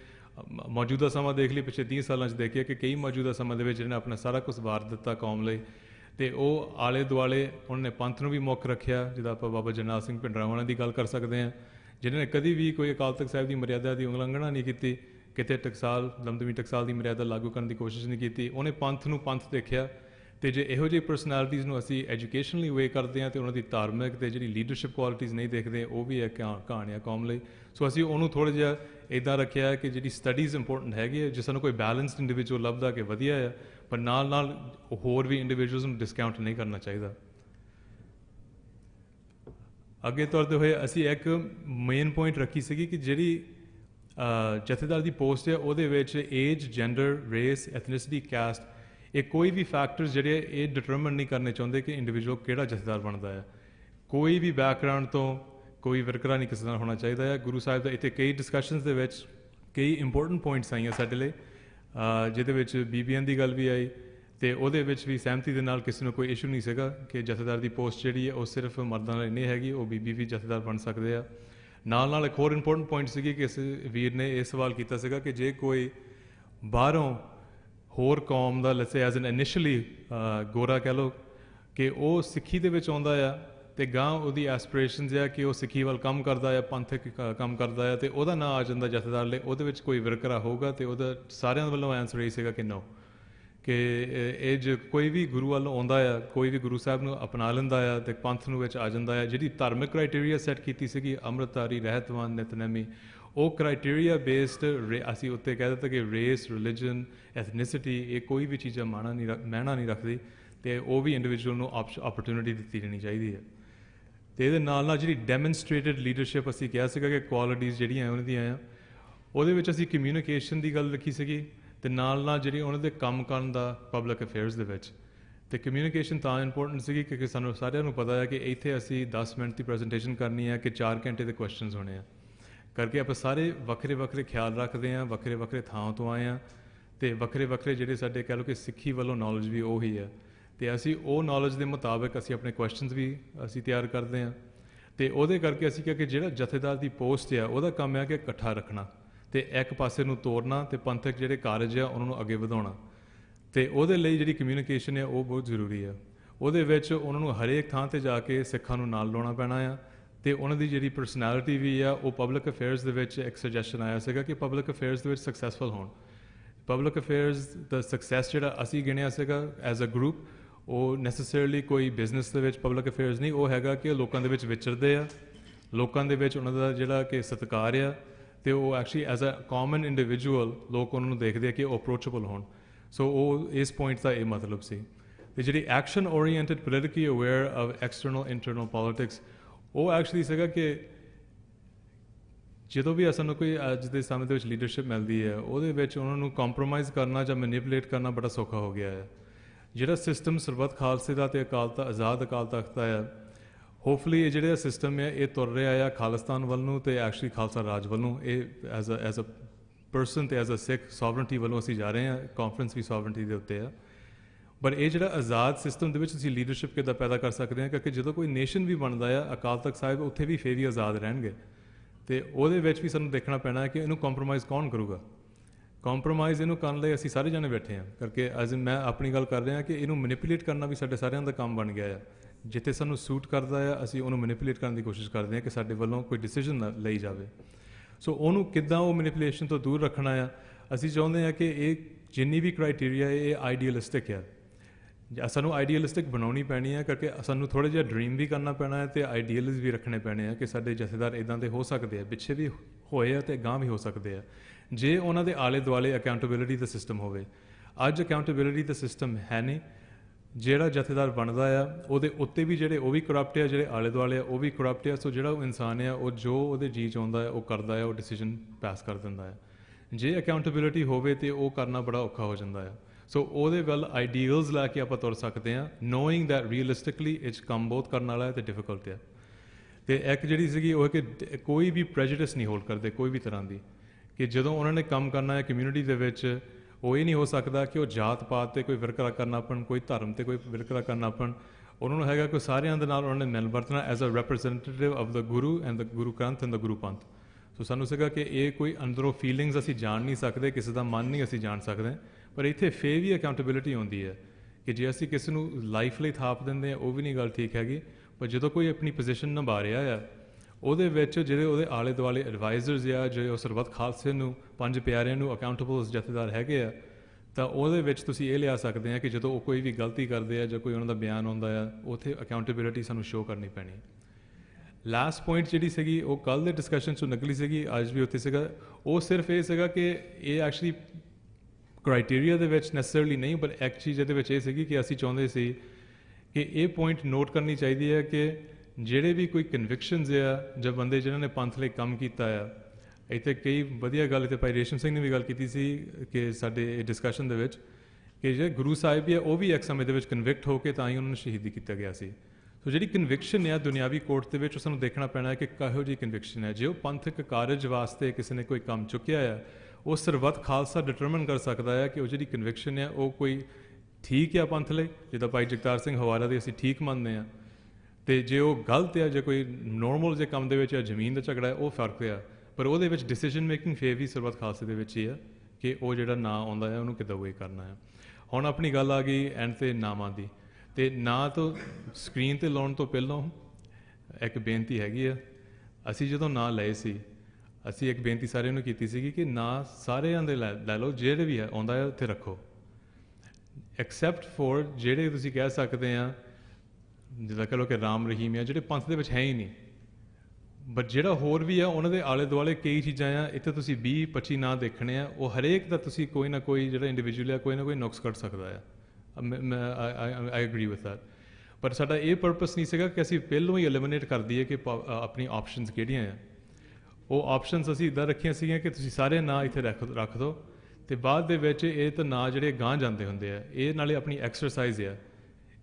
ਮੌਜੂਦਾ ਸਮਾਂ ਦੇਖ ਲਈ ਪਿਛਲੇ 30 ਸਾਲਾਂ 'ਚ ਦੇਖਿਆ ਕਿ ਕਈ ਮੌਜੂਦਾ ਸਮਾਂ ਦੇ ਵਿੱਚ ਜਿਹਨੇ ਆਪਣਾ ਸਾਰਾ ਕੁਝ ਵਾਰ ਦਿੱਤਾ ਕੌਮ ਲਈ ਤੇ ਉਹ ਆਲੇ ਦੁਆਲੇ ਉਹਨਾਂ ਨੇ ਪੰਥ ਨੂੰ ਵੀ ਮੁੱਖ ਰੱਖਿਆ ਜਿਹਦਾ ਆਪਾਂ ਬਾਬਾ ਜਰਨਾਲ ਸਿੰਘ ਪਿੰਡਰਾਵਾਲਾ ਦੀ ਗੱਲ ਕਰ ਸਕਦੇ ਹਾਂ ਜਿਨ੍ਹਾਂ ਨੇ ਕਦੀ ਵੀ ਕੋਈ ਅਕਾਲ ਤਖਤ ਸਾਹਿਬ ਦੀ ਮਰਿਆਦਾ ਦੀ ਉਲੰਘਣਾ ਨਹੀਂ ਕੀਤੀ ਕਿਤੇ ਟਕਸਾਲ ਦਮਦਮੀ ਟਕਸਾਲ ਦੀ ਮਰਿਆਦਾ ਲਾਗੂ ਕਰਨ ਦੀ ਕੋਸ਼ਿਸ਼ ਨਹੀਂ ਕੀਤੀ ਉਹਨੇ ਪੰਥ ਨੂੰ ਪੰਥ ਦੇਖਿਆ ਤੇ ਜੇ ਇਹੋ ਜਿਹੀ ਪਰਸਨੈਲਿਟੀਜ਼ ਨੂੰ ਅਸੀਂ ਐਜੂਕੇਸ਼ਨਲੀ ਵੇ ਕਰਦੇ ਆ ਤੇ ਉਹਨਾਂ ਦੀ ਧਾਰਮਿਕ ਤੇ ਜਿਹੜੀ ਲੀਡਰਸ਼ਿਪ ਕੁਆਲਿਟੀਜ਼ ਨਹੀਂ ਦੇਖਦੇ ਉਹ ਵੀ ਇੱਕ ਕਹਾਣੀ ਆ ਕੌਮ ਲਈ ਸੋ ਅਸੀਂ ਉਹਨੂੰ ਥੋੜਾ ਜਿਹਾ ਇਦਾਂ ਰੱਖਿਆ ਕਿ ਜਿਹੜੀ ਸਟੱਡੀਜ਼ ਇੰਪੋਰਟੈਂਟ ਹੈਗੀ ਹੈ ਜਿਸ ਨੂੰ ਕੋਈ ਬੈਲੈਂਸਡ ਇੰਡੀਵਿਜੂਅਲ ਲੱਭਦਾ ਕਿ ਵਧੀਆ ਆ ਪਰ ਨਾਲ ਨਾਲ ਹੋਰ ਵੀ ਇੰਡੀਵਿਜੂਅਲਸ ਨੂੰ ਡਿਸਕਾਊਂਟ ਨਹੀਂ ਕਰਨਾ ਚਾਹੀਦਾ ਅੱਗੇ ਤੁਰਦੇ ਹੋਏ ਅਸੀਂ ਇੱਕ ਮੇਨ ਪੁਆਇੰਟ ਰੱਖੀ ਸੀਗੀ ਕਿ ਜਿਹੜੀ ਜਥੇਦਾਰ ਦੀ ਪੋਸਟ ਹੈ ਉਹਦੇ ਵਿੱਚ age gender race ethnicity caste ਇਹ ਕੋਈ ਵੀ ਫੈਕਟਰਸ ਜਿਹੜੇ ਇਹ ਡਿਟਰਮਨ ਨਹੀਂ ਕਰਨੇ ਚਾਹੁੰਦੇ ਕਿ ਇੰਡੀਵਿਜੂਅਲ ਕਿਹੜਾ ਜਥੇਦਾਰ ਬਣਦਾ ਹੈ ਕੋਈ ਵੀ ਬੈਕਗ੍ਰਾਉਂਡ ਤੋਂ ਕੋਈ ਵਰਕਰਾ ਨਹੀਂ ਕਿਸੇ ਨਾਲ ਹੋਣਾ ਚਾਹੀਦਾ ਹੈ ਗੁਰੂ ਸਾਹਿਬ ਦਾ ਇੱਥੇ ਕਈ ਡਿਸਕਸ਼ਨਸ ਦੇ ਵਿੱਚ ਕਈ ਇੰਪੋਰਟੈਂਟ ਪੁਆਇੰਟਸ ਆਈਆਂ ਸਾਡੇ ਲਈ ਜਿਹਦੇ ਵਿੱਚ ਬੀਬੀਐਨ ਦੀ ਗੱਲ ਵੀ ਆਈ ਤੇ ਉਹਦੇ ਵਿੱਚ ਵੀ ਸਹਿਮਤੀ ਦੇ ਨਾਲ ਕਿਸੇ ਨੂੰ ਕੋਈ ਇਸ਼ੂ ਨਹੀਂ ਸੀਗਾ ਕਿ ਜਥੇਦਾਰ ਦੀ ਪੋਸਟ ਜਿਹੜੀ ਹੈ ਉਹ ਸਿਰਫ ਮਰਦਾਂ ਲਈ ਨਹੀਂ ਹੈਗੀ ਉਹ ਬੀਬੀ ਵੀ ਜਥੇਦਾਰ ਬਣ ਸਕਦੇ ਆ ਨਾਲ ਨਾਲ ਇੱਕ ਹੋਰ ਇੰਪੋਰਟੈਂਟ ਪੁਆਇੰਟ ਸੀਗੀ ਕਿ ਇਸ ਵੀਰ ਨੇ ਇਹ ਸਵਾਲ ਕੀਤਾ ਸੀਗਾ ਕਿ ਜੇ ਕੋਈ ਬਾਹਰੋਂ ਹੋਰ ਕੌਮ ਦਾ let's say as an initially ਗੋਰਾ ਕਹ ਲੋ ਕਿ ਉਹ ਸਿੱਖੀ ਦੇ ਵਿੱਚ ਆਉਂਦਾ ਆ ਤੇ ਗਾਂ ਉਹਦੀ ਐਸਪੀਰੇਸ਼ਨਸ ਆ ਕਿ ਉਹ ਸਿੱਖੀ ਵੱਲ ਕੰਮ ਕਰਦਾ ਆ ਪੰਥਕ ਕੰਮ ਕਰਦਾ ਆ ਤੇ ਉਹਦਾ ਨਾਂ ਆ ਜਾਂਦਾ ਜਥੇਦਾਰ ਲਈ ਉਹਦੇ ਵਿੱਚ ਕੋਈ ਵਿਰਕਰਾ ਹੋਊਗਾ ਤੇ ਉਹਦਾ ਸਾਰਿਆਂ ਵੱਲੋਂ ਆਨਸਰ ਇਹ ਸੀਗਾ ਕਿ ਨੋ ਕਿ ਇਹ ਜੇ ਕੋਈ ਵੀ ਗੁਰੂ ਵੱਲ ਆਉਂਦਾ ਆ ਕੋਈ ਵੀ ਗੁਰੂ ਸਾਹਿਬ ਨੂੰ ਅਪਣਾ ਲੈਂਦਾ ਆ ਤੇ ਪੰਥ ਨੂੰ ਵਿੱਚ ਆ ਜਾਂਦਾ ਆ ਜਿਹੜੀ ਧਾਰਮਿਕ ਕ੍ਰਾਈਟੇਰੀਆ ਸੈੱਟ ਕੀਤੀ ਸੀਗੀ ਅੰਮ੍ਰਿਤਧਾਰੀ ਰਹਿਤਵਾਨ ਨਿਤਨੇਮੀ ਉਹ ਕ੍ਰਾਈਟੇਰੀਆ ਬੇਸਡ ਅਸੀਂ ਉੱਤੇ ਕਹਿ ਦਿੱਤਾ ਕਿ ਰੇਸ ਰਿਲੀਜੀਅਨ ਐਥਨਿਸਿਟੀ ਇਹ ਕੋਈ ਵੀ ਚੀਜ਼ਾਂ ਮਾਣਾ ਨਹੀਂ ਮਹਿਣਾ ਨਹੀਂ ਰੱਖਦੀ ਤੇ ਉਹ ਵੀ ਇੰਡੀਵਿਜੂਅਲ ਨੂੰ ਆਪਰਚੂਨਿਟੀ ਦਿੱਤੀ ਜਾਣੀ ਚਾਹੀਦੀ ਹੈ ਤੇ ਇਹਦੇ ਨਾਲ ਨਾਲ ਜਿਹੜੀ ਡੈਮੋਨਸਟ੍ਰੇਟਡ ਲੀਡਰਸ਼ਿਪ ਅਸੀਂ ਕਿਹਾ ਸੀਗਾ ਕਿ ਕੁਆਲਿਟੀਆਂ ਜਿਹੜੀਆਂ ਉਹਨਾਂ ਦੀਆਂ ਆ ਉਹਦੇ ਵਿੱਚ ਅਸੀਂ ਕਮਿਊਨੀਕੇਸ਼ਨ ਦੀ ਗੱਲ ਰੱਖੀ ਸੀਗੀ ਤੇ ਨਾਲ ਨਾਲ ਜਿਹੜੀ ਉਹਨਾਂ ਦੇ ਕੰਮ ਕਰਨ ਦਾ ਪਬਲਿਕ ਅਫੇਅਰਸ ਦੇ ਵਿੱਚ ਤੇ ਕਮਿਊਨੀਕੇਸ਼ਨ ਤਾਂ ਇੰਪੋਰਟੈਂਟ ਸੀ ਕਿ ਸਾਨੂੰ ਸਾਰਿਆਂ ਨੂੰ ਪਤਾ ਹੈ ਕਿ ਇੱਥੇ ਅਸੀਂ 10 ਮਿੰਟ ਦੀ ਪ੍ਰੈਜੈਂਟੇਸ਼ਨ ਕਰਨੀ ਹੈ ਕਿ 4 ਘੰਟੇ ਦੇ ਕੁਐਸਚਨਸ ਹੋਣੇ ਆ ਕਰਕੇ ਆਪਾਂ ਸਾਰੇ ਵੱਖਰੇ ਵੱਖਰੇ ਖਿਆਲ ਰੱਖਦੇ ਆ ਵੱਖਰੇ ਵੱਖਰੇ ਥਾਂ ਤੋਂ ਆਏ ਆ ਤੇ ਵੱਖਰੇ ਵੱਖਰੇ ਜਿਹੜੇ ਸਾਡੇ ਕਹ ਲੋ ਕਿ ਸਿੱਖੀ ਵੱਲੋਂ ਨੌਲੇਜ ਵੀ ਉਹ ਹੀ ਆ ਤੇ ਅਸੀਂ ਉਹ ਨੌਲੇਜ ਦੇ ਮੁਤਾਬਕ ਅਸੀਂ ਆਪਣੇ ਕੁਐਸਚਨਸ ਵੀ ਅਸੀਂ ਤਿਆਰ ਕਰਦੇ ਆ ਤੇ ਉਹਦੇ ਕਰਕੇ ਅਸੀਂ ਕਿਹਾ ਕਿ ਜਿਹੜਾ ਜਥੇਦਾਰ ਦੀ ਪੋਸਟ ਆ ਉਹਦਾ ਕੰਮ ਹੈ ਕਿ ਇਕੱਠਾ ਰੱਖਣਾ ਤੇ ਇੱਕ ਪਾਸੇ ਨੂੰ ਤੋੜਨਾ ਤੇ ਪੰਥਕ ਜਿਹੜੇ ਕਾਰਜ ਆ ਉਹਨਾਂ ਨੂੰ ਅੱਗੇ ਵਧਾਉਣਾ ਤੇ ਉਹਦੇ ਲਈ ਜਿਹੜੀ ਕਮਿਊਨੀਕੇਸ਼ਨ ਹੈ ਉਹ ਬਹੁਤ ਜ਼ਰੂਰੀ ਹੈ ਉਹਦੇ ਵਿੱਚ ਉਹਨਾਂ ਨੂੰ ਹਰੇਕ ਥਾਂ ਤੇ ਜਾ ਕੇ ਸਿੱਖਾਂ ਨੂੰ ਨਾਲ ਲਾਉਣਾ ਪੈਣਾ ਆ ਤੇ ਉਹਨਾਂ ਦੀ ਜਿਹੜੀ ਪਰਸਨੈਲਿਟੀ ਵੀ ਆ ਉਹ ਪਬਲਿਕ ਅਫੇਅਰਸ ਦੇ ਵਿੱਚ ਇੱਕ ਸੁਜੈਸ਼ਨ ਆਇਆ ਸੀਗਾ ਕਿ ਪਬਲਿਕ ਅਫੇਅਰਸ ਦੇ ਵਿੱਚ ਸਕਸੈਸਫੁਲ ਹੋਣ ਪਬਲਿਕ ਅਫੇਅਰਸ ਦਾ ਸਕਸੈਸ ਜਿਹੜਾ ਅਸੀਂ ਗਿਣਿਆ ਸੀਗਾ ਐਜ਼ ਅ ਗਰੁੱਪ ਉਹ ਨੈਸੈਸਰੀਲੀ ਕੋਈ ਬਿਜ਼ਨਸ ਦੇ ਵਿੱਚ ਪਬਲਿਕ ਅਫੇਅਰਸ ਨਹੀਂ ਉਹ ਹੈਗਾ ਕਿ ਲੋਕਾਂ ਦੇ ਵਿੱਚ ਵਿਚਰਦੇ ਆ ਲੋਕਾਂ ਦੇ ਵਿੱਚ ਉਹਨਾਂ ਦਾ ਜਿਹੜਾ ਕਿ ਸਤਿਕਾਰ ਆ ਤੇ ਉਹ actually as a common individual ਲੋਕ ਉਹਨਾਂ ਨੂੰ ਦੇਖਦੇ ਆ ਕਿ ਉਹ ਅਪਰੋਚੇਬਲ ਹੋਣ ਸੋ ਉਹ ਇਸ ਪੁਆਇੰਟ ਦਾ ਇਹ ਮਤਲਬ ਸੀ ਤੇ ਜਿਹੜੀ action oriented politically aware of external internal politics ਉਹ ਐਕਚੁਅਲੀ ਸਗਾ ਕਿ ਜਦੋਂ ਵੀ ਨੂੰ ਕੋਈ ਅੱਜ ਦੇ ਸਮੇਂ ਦੇ ਵਿੱਚ ਲੀਡਰਸ਼ਿਪ ਮਿਲਦੀ ਹੈ ਉਹਦੇ ਵਿੱਚ ਉਹਨਾਂ ਨੂੰ ਕੰਪਰੋਮਾਈਜ਼ ਕਰਨਾ ਜਾਂ ਮੈਨੀਪੂਲੇਟ ਕਰਨਾ ਬੜਾ ਸੌਖਾ ਹੋ ਗਿਆ ਹੈ ਜਿਹੜਾ ਸਿਸਟਮ ਸਰਬਤ ਖਾਲਸੇ ਦਾ ਤੇ ਅਕਾਲ ਤਖਤ ਆਜ਼ਾਦ ਅਕਾਲ ਤਖਤ ਦਾ ਹੈ ਹੋਪਫੁਲੀ ਇਹ ਜਿਹੜਾ ਸਿਸਟਮ ਹੈ ਇਹ ਤੁਰ ਰਿਹਾ ਆ ਖਾਲਿਸਤਾਨ ਵੱਲ ਨੂੰ ਤੇ ਐਕਚੁਅਲੀ ਖਾਲਸਾ ਰਾਜ ਵੱਲ ਨੂੰ ਇਹ as a as a person ਤੇ ਐਜ਼ ਅ ਸਿੱਖ ਸੋਵਰਨਟੀ ਵੱਲੋਂ ਅਸੀਂ ਜਾ ਰਹੇ ਹਾਂ ਕਾਨਫਰੰਸ ਵੀ ਸੋਵਰਨਟੀ ਦੇ ਉੱਤੇ ਆ ਪਰ ਇਹ ਜਿਹੜਾ ਆਜ਼ਾਦ ਸਿਸਟਮ ਦੇ ਵਿੱਚ ਤੁਸੀਂ ਲੀਡਰਸ਼ਿਪ ਕਿਦਾਂ ਪੈਦਾ ਕਰ ਸਕਦੇ ਆ ਕਿਉਂਕਿ ਜਦੋਂ ਕੋਈ ਨੇਸ਼ਨ ਵੀ ਬਣਦਾ ਆ ਅਕਾਲ ਤਖਤ ਸਾਹਿਬ ਉੱਥੇ ਵੀ ਫੇਰ ਵੀ ਆਜ਼ਾਦ ਰਹਿਣਗੇ ਤੇ ਉਹਦੇ ਵਿੱਚ ਵੀ ਸਾਨੂੰ ਦੇਖਣਾ ਪੈਣਾ ਹੈ ਕਿ ਇਹਨੂੰ ਕੰਪਰੋਮਾਈਜ਼ ਕੌਣ ਕਰੂਗਾ ਕੰਪਰੋਮਾਈਜ਼ ਇਹਨੂੰ ਕਰਨ ਲਈ ਅਸੀਂ ਸਾਰੇ ਜਣੇ ਬੈਠੇ ਆ ਕਰਕੇ ਅੱਜ ਮੈਂ ਆਪਣੀ ਗੱਲ ਕਰ ਰਿਹਾ ਕਿ ਇਹਨੂੰ ਮੈਨੀਪੂਲੇਟ ਕਰਨਾ ਵੀ ਸਾਡੇ ਸਾਰਿਆਂ ਦਾ ਕੰਮ ਬਣ ਗਿਆ ਆ ਜਿੱਥੇ ਸਾਨੂੰ ਸੂਟ ਕਰਦਾ ਆ ਅਸੀਂ ਉਹਨੂੰ ਮੈਨੀਪੂਲੇਟ ਕਰਨ ਦੀ ਕੋਸ਼ਿਸ਼ ਕਰਦੇ ਆ ਕਿ ਸਾਡੇ ਵੱਲੋਂ ਕੋਈ ਡਿਸੀਜਨ ਲਈ ਜਾਵੇ ਸੋ ਉਹਨੂੰ ਕਿੱਦਾਂ ਉਹ ਮੈਨੀਪੂਲੇਸ਼ਨ ਤੋਂ ਦੂਰ ਰੱਖਣਾ ਆ ਅਸੀਂ ਚਾਹੁੰਦੇ ਆ ਕਿ ਇਹ ਜਿੰਨੀ ਵੀ ਕ੍ਰਾਈਟੇਰੀਆ ਇਹ ਆਈਡੀਅਲਿਸਟਿਕ ਆ ਸਾਨੂੰ ਆਈਡੀਅਲਿਸਟਿਕ ਬਣਾਉਣੀ ਪੈਣੀ ਹੈ ਕਰਕੇ ਸਾਨੂੰ ਥੋੜਾ ਜਿਹਾ ਡ੍ਰੀਮ ਵੀ ਕਰਨਾ ਪੈਣਾ ਹੈ ਤੇ ਆਈਡੀਅਲਿਸ ਵੀ ਰੱਖਣੇ ਪੈਣੇ ਆ ਕਿ ਸਾਡੇ ਜਥੇਦਾਰ ਇਦਾਂ ਦੇ ਹੋ ਸਕਦੇ ਆ ਪਿੱਛੇ ਵੀ ਹੋਏ ਆ ਤੇ ਗਾਂ ਵੀ ਹੋ ਸਕਦੇ ਆ ਜੇ ਉਹਨਾਂ ਦੇ ਆਲੇ ਦੁਆਲੇ ਅਕਾਊਂਟੇਬਿਲਟੀ ਦਾ ਸਿਸਟਮ ਹੋਵੇ ਅੱਜ ਅਕਾਊਂਟੇਬਿਲਟੀ ਦਾ ਸਿਸਟਮ ਹੈ ਨਹੀਂ ਜਿਹੜਾ ਜਥੇਦਾਰ ਬਣਦਾ ਆ ਉਹਦੇ ਉੱਤੇ ਵੀ ਜਿਹੜੇ ਉਹ ਵੀ ਕਰਪਟ ਆ ਜਿਹੜੇ ਆਲੇ ਦੁਆਲੇ ਆ ਉਹ ਵੀ ਕਰਪਟ ਆ ਸੋ ਜਿਹੜਾ ਉਹ ਇਨਸਾਨ ਆ ਉਹ ਜੋ ਉਹਦੇ ਜੀ ਚਾਹੁੰਦਾ ਆ ਉਹ ਕਰਦਾ ਆ ਉਹ ਡਿਸੀਜਨ ਪਾਸ ਕਰ ਦਿੰਦਾ ਆ ਜੇ ਅਕਾਊਂਟੇਬਿਲਟੀ ਹੋਵੇ ਤੇ ਉਹ ਕਰਨਾ ਬੜਾ ਔਖਾ ਹੋ ਜਾਂਦਾ ਆ ਸੋ ਉਹਦੇ ਵੱਲ ਆਈਡੀਅਲਸ ਲਾ ਕੇ ਆਪਾਂ ਤੁਰ ਸਕਦੇ ਆ knowing that realistically it's come both ਕਰਨ ਵਾਲਾ ਹੈ ਤੇ ਡਿਫਿਕਲਟ ਆ ਤੇ ਇੱਕ ਜਿਹੜੀ ਸੀਗੀ ਉਹ ਕਿ ਕੋਈ ਵੀ ਪ੍ਰੈਜੁਡਿਸ ਨਹੀਂ ਹੋਲਡ ਕਰਦੇ ਕੋਈ ਵੀ ਤਰ੍ਹਾਂ ਦੀ ਕਿ ਜਦੋਂ ਉਹਨਾਂ ਨੇ ਕੰਮ ਕਰਨਾ ਹੈ ਕਮਿਊਨਿਟੀ ਦੇ ਵਿੱਚ ਉਹ ਇਹ ਨਹੀਂ ਹੋ ਸਕਦਾ ਕਿ ਉਹ ਜਾਤ ਪਾਤ ਤੇ ਕੋਈ ਵਿਰਕਰਾ ਕਰਨਾ ਪਣ ਕੋਈ ਧਰਮ ਤੇ ਕੋਈ ਵਿਰਕਰਾ ਕਰਨਾ ਪਣ ਉਹਨਾਂ ਨੂੰ ਹੈਗਾ ਕਿ ਸਾਰਿਆਂ ਦੇ ਨਾਲ ਉਹਨਾਂ ਨੇ ਮਿਲ ਵਰਤਣਾ as a representative of the Guru and the Guru Granth and the Guru Panth so ਸਾਨੂੰ ਸਗਾ ਕਿ ਇਹ ਕੋਈ ਅੰਦਰੋਂ ਫੀਲਿੰਗਸ ਅਸੀਂ ਜਾਣ ਨਹੀਂ ਸਕਦੇ ਕਿਸੇ ਦਾ ਮਨ ਨਹੀਂ ਅਸੀਂ ਜਾਣ ਸਕਦੇ ਪਰ ਇੱਥੇ ਫੇ ਵੀ ਅਕਾਊਂਟੇਬਿਲਟੀ ਹੁੰਦੀ ਹੈ ਕਿ ਜੇ ਅਸੀਂ ਕਿਸੇ ਨੂੰ ਲਾਈਫ ਲਈ ਥਾਪ ਦਿੰਦੇ ਆ ਉਹ ਵੀ ਨਹੀਂ ਗੱਲ ਠੀਕ ਹੈਗੀ ਪਰ ਜਦੋਂ ਕੋਈ ਆਪਣੀ ਪੋਜੀਸ਼ਨ ਨਿਭਾ ਰਿਹਾ ਆ ਉਹਦੇ ਵਿੱਚ ਜਿਹੜੇ ਉਹਦੇ ਆਲੇ ਦੁਆਲੇ ਐਡਵਾਈਜ਼ਰਸ ਆ ਜਿਹੜੇ ਉਹ ਸਰਬੱਤ ਖਾਲਸੇ ਨੂੰ ਪੰਜ ਪਿਆਰਿਆਂ ਨੂੰ ਅਕਾਊਂਟੇਬਲ ਜਥੇਦਾਰ ਹੈਗੇ ਆ ਤਾਂ ਉਹਦੇ ਵਿੱਚ ਤੁਸੀਂ ਇਹ ਲਿਆ ਸਕਦੇ ਆ ਕਿ ਜਦੋਂ ਉਹ ਕੋਈ ਵੀ ਗਲਤੀ ਕਰਦੇ ਆ ਜਾਂ ਕੋਈ ਉਹਨਾਂ ਦਾ ਬਿਆਨ ਆਉਂਦਾ ਆ ਉਥੇ ਅਕਾਊਂਟੇਬਿਲਟੀ ਸਾਨੂੰ ਸ਼ੋਅ ਕਰਨੀ ਪੈਣੀ ਲਾਸਟ ਪੁਆਇੰਟ ਜਿਹੜੀ ਸੀਗੀ ਉਹ ਕੱਲ ਦੇ ਡਿਸਕਸ਼ਨ ਚੋਂ ਨਿਕਲੀ ਸੀਗੀ ਅੱਜ ਵੀ ਉੱਥੇ ਸੀਗਾ ਉਹ ਸਿਰਫ ਇਹ ਸੀਗਾ ਕਿ ਇਹ ਐਕਚੁਅਲੀ ਕ੍ਰਾਈਟੇਰੀਆ ਦੇ ਵਿੱਚ ਨੈਸੈਸਰਲੀ ਨਹੀਂ ਪਰ ਐਕਚੁਅਲੀ ਜਿਹਦੇ ਵਿੱਚ ਇਹ ਸੀਗੀ ਕਿ ਅਸੀਂ ਚਾਹੁੰਦੇ ਸੀ ਕਿ ਇਹ ਪੁਆਇੰਟ ਨੋਟ ਕਰਨੀ ਚਾਹੀਦੀ ਹੈ ਕਿ ਜਿਹੜੇ ਵੀ ਕੋਈ ਕਨਵਿਕਸ਼ਨਸ ਆ ਜਾਂ ਬੰਦੇ ਜਿਨ੍ਹਾਂ ਨੇ ਪੰਥ ਲਈ ਕੰਮ ਕੀਤਾ ਆ ਇੱਥੇ ਕਈ ਵਧੀਆ ਗੱਲ ਤੇ ਭਾਈ ਰੇਸ਼ਮ ਸਿੰਘ ਨੇ ਵੀ ਗੱਲ ਕੀਤੀ ਸੀ ਕਿ ਸਾਡੇ ਡਿਸਕਸ਼ਨ ਦੇ ਵਿੱਚ ਕਿ ਜੇ ਗੁਰੂ ਸਾਹਿਬ ਆ ਉਹ ਵੀ ਇੱਕ ਸਮੇਂ ਦੇ ਵਿੱਚ ਕਨਵਿਕਟ ਹੋ ਕੇ ਤਾਂ ਹੀ ਉਹਨਾਂ ਨੂੰ ਸ਼ਹੀਦੀ ਕੀਤਾ ਗਿਆ ਸੀ ਸੋ ਜਿਹੜੀ ਕਨਵਿਕਸ਼ਨ ਆ ਦੁਨਿਆਵੀ ਕੋਰਟ ਦੇ ਵਿੱਚ ਉਸ ਨੂੰ ਦੇਖਣਾ ਪੈਣਾ ਹੈ ਕਿ ਕਹੋ ਜੀ ਕਨਵਿਕਸ਼ਨ ਹੈ ਜੇ ਉਹ ਪੰਥਕ ਕਾਰਜ ਵਾਸਤੇ ਕਿਸੇ ਨੇ ਕੋਈ ਕੰਮ ਚੁੱਕਿਆ ਆ ਉਹ ਸਰਬੱਤ ਖਾਲਸਾ ਡਿਟਰਮਨ ਕਰ ਸਕਦਾ ਹੈ ਕਿ ਉਹ ਜਿਹੜੀ ਕਨਵਿਕਸ਼ਨ ਹੈ ਉਹ ਕੋਈ ਠੀਕ ਹੈ ਪੰਥ ਲਈ ਜਿੱਦਾਂ ਭਾਈ ਜਗਤਾਰ ਸਿੰਘ ਹਵਾਲਾ ਦੀ ਅਸੀਂ ਠੀਕ ਮੰਨਦੇ ਆ ਤੇ ਜੇ ਉਹ ਗਲਤ ਹੈ ਜੇ ਕੋਈ ਨੋਰਮਲ ਜੇ ਕੰਮ ਦੇ ਵਿੱਚ ਜਾਂ ਜ਼ਮੀਨ ਦਾ ਝਗੜਾ ਹੈ ਉਹ ਫਰਕ ਹੈ ਪਰ ਉਹਦੇ ਵਿੱਚ ਡਿਸੀਜਨ ਮੇਕਿੰਗ ਫੇਰ ਵੀ ਸਰਬਤ ਖਾਲਸੇ ਦੇ ਵਿੱਚ ਹੀ ਆ ਕਿ ਉਹ ਜਿਹੜਾ ਨਾਂ ਆਉਂਦਾ ਹੈ ਉਹਨੂੰ ਕਿਦਾਂ ਵੇ ਕਰਨਾ ਹੈ ਹੁਣ ਆਪਣੀ ਗੱਲ ਆ ਗਈ ਐਂਡ ਤੇ ਨਾਮਾਂ ਦੀ ਤੇ ਨਾਂ ਤੋਂ ਸਕਰੀਨ ਤੇ ਲਾਉਣ ਤੋਂ ਪਹਿਲਾਂ ਇੱਕ ਬੇਨਤੀ ਹੈਗੀ ਆ ਅਸੀਂ ਜਦੋਂ ਨਾਂ ਲਏ ਸੀ ਅਸੀਂ ਇੱਕ ਬੇਨਤੀ ਸਾਰਿਆਂ ਨੂੰ ਕੀਤੀ ਸੀਗੀ ਕਿ ਨਾਂ ਸਾਰਿਆਂ ਦੇ ਲੈ ਲਓ ਜਿਹੜੇ ਵੀ ਆਉਂਦਾ ਹੈ ਉੱਥੇ ਰੱਖੋ ਐਕਸੈਪਟ ਫੋਰ ਜਿਹੜੇ ਤੁਸੀਂ ਕਹਿ ਸਕਦੇ ਆ ਜਿਦਾ ਕਹੋ ਕਿ ਰਾਮ ਰਹੀਮ ਆ ਜਿਹੜੇ ਪੰਥ ਦੇ ਵਿੱਚ ਹੈ ਹੀ ਨਹੀਂ ਬਟ ਜਿਹੜਾ ਹੋਰ ਵੀ ਆ ਉਹਨਾਂ ਦੇ ਆਲੇ ਦੁਆਲੇ ਕਈ ਚੀਜ਼ਾਂ ਆ ਇੱਥੇ ਤੁਸੀਂ 20 25 ਨਾਂ ਦੇਖਣੇ ਆ ਉਹ ਹਰੇਕ ਦਾ ਤੁਸੀਂ ਕੋਈ ਨਾ ਕੋਈ ਜਿਹੜਾ ਇੰਡੀਵਿਜੂਅਲ ਆ ਕੋਈ ਨਾ ਕੋਈ ਨੁਕਸ ਕੱਢ ਸਕਦਾ ਆ ਮੈਂ ਆਈ ਐਗਰੀ ਵਿਦ ਥੈਟ ਪਰ ਸਾਡਾ ਇਹ ਪਰਪਸ ਨਹੀਂ ਸੀਗਾ ਕਿ ਅਸੀਂ ਪਹਿਲੋਂ ਹੀ ਐਲੀਮੀਨੇਟ ਕਰ ਦਈਏ ਕਿ ਆਪਣੀ ਆਪਸ਼ਨਸ ਕਿਹੜੀਆਂ ਆ ਉਹ ਆਪਸ਼ਨਸ ਅਸੀਂ ਇਦਾਂ ਰੱਖੀਆਂ ਸੀਗੀਆਂ ਕਿ ਤੁਸੀਂ ਸਾਰੇ ਨਾਂ ਇੱਥੇ ਰੱਖ ਰੱਖ ਦਿਓ ਤੇ ਬਾਅਦ ਦੇ ਵਿੱਚ ਇਹ ਤਾਂ ਨਾਂ ਜਿਹੜੇ ਗਾਂ ਜਾਂਦੇ ਹੁੰਦੇ ਆ ਇਹ ਨਾਲੇ ਆਪਣੀ ਐਕਸਰਸਾਈਜ਼ ਆ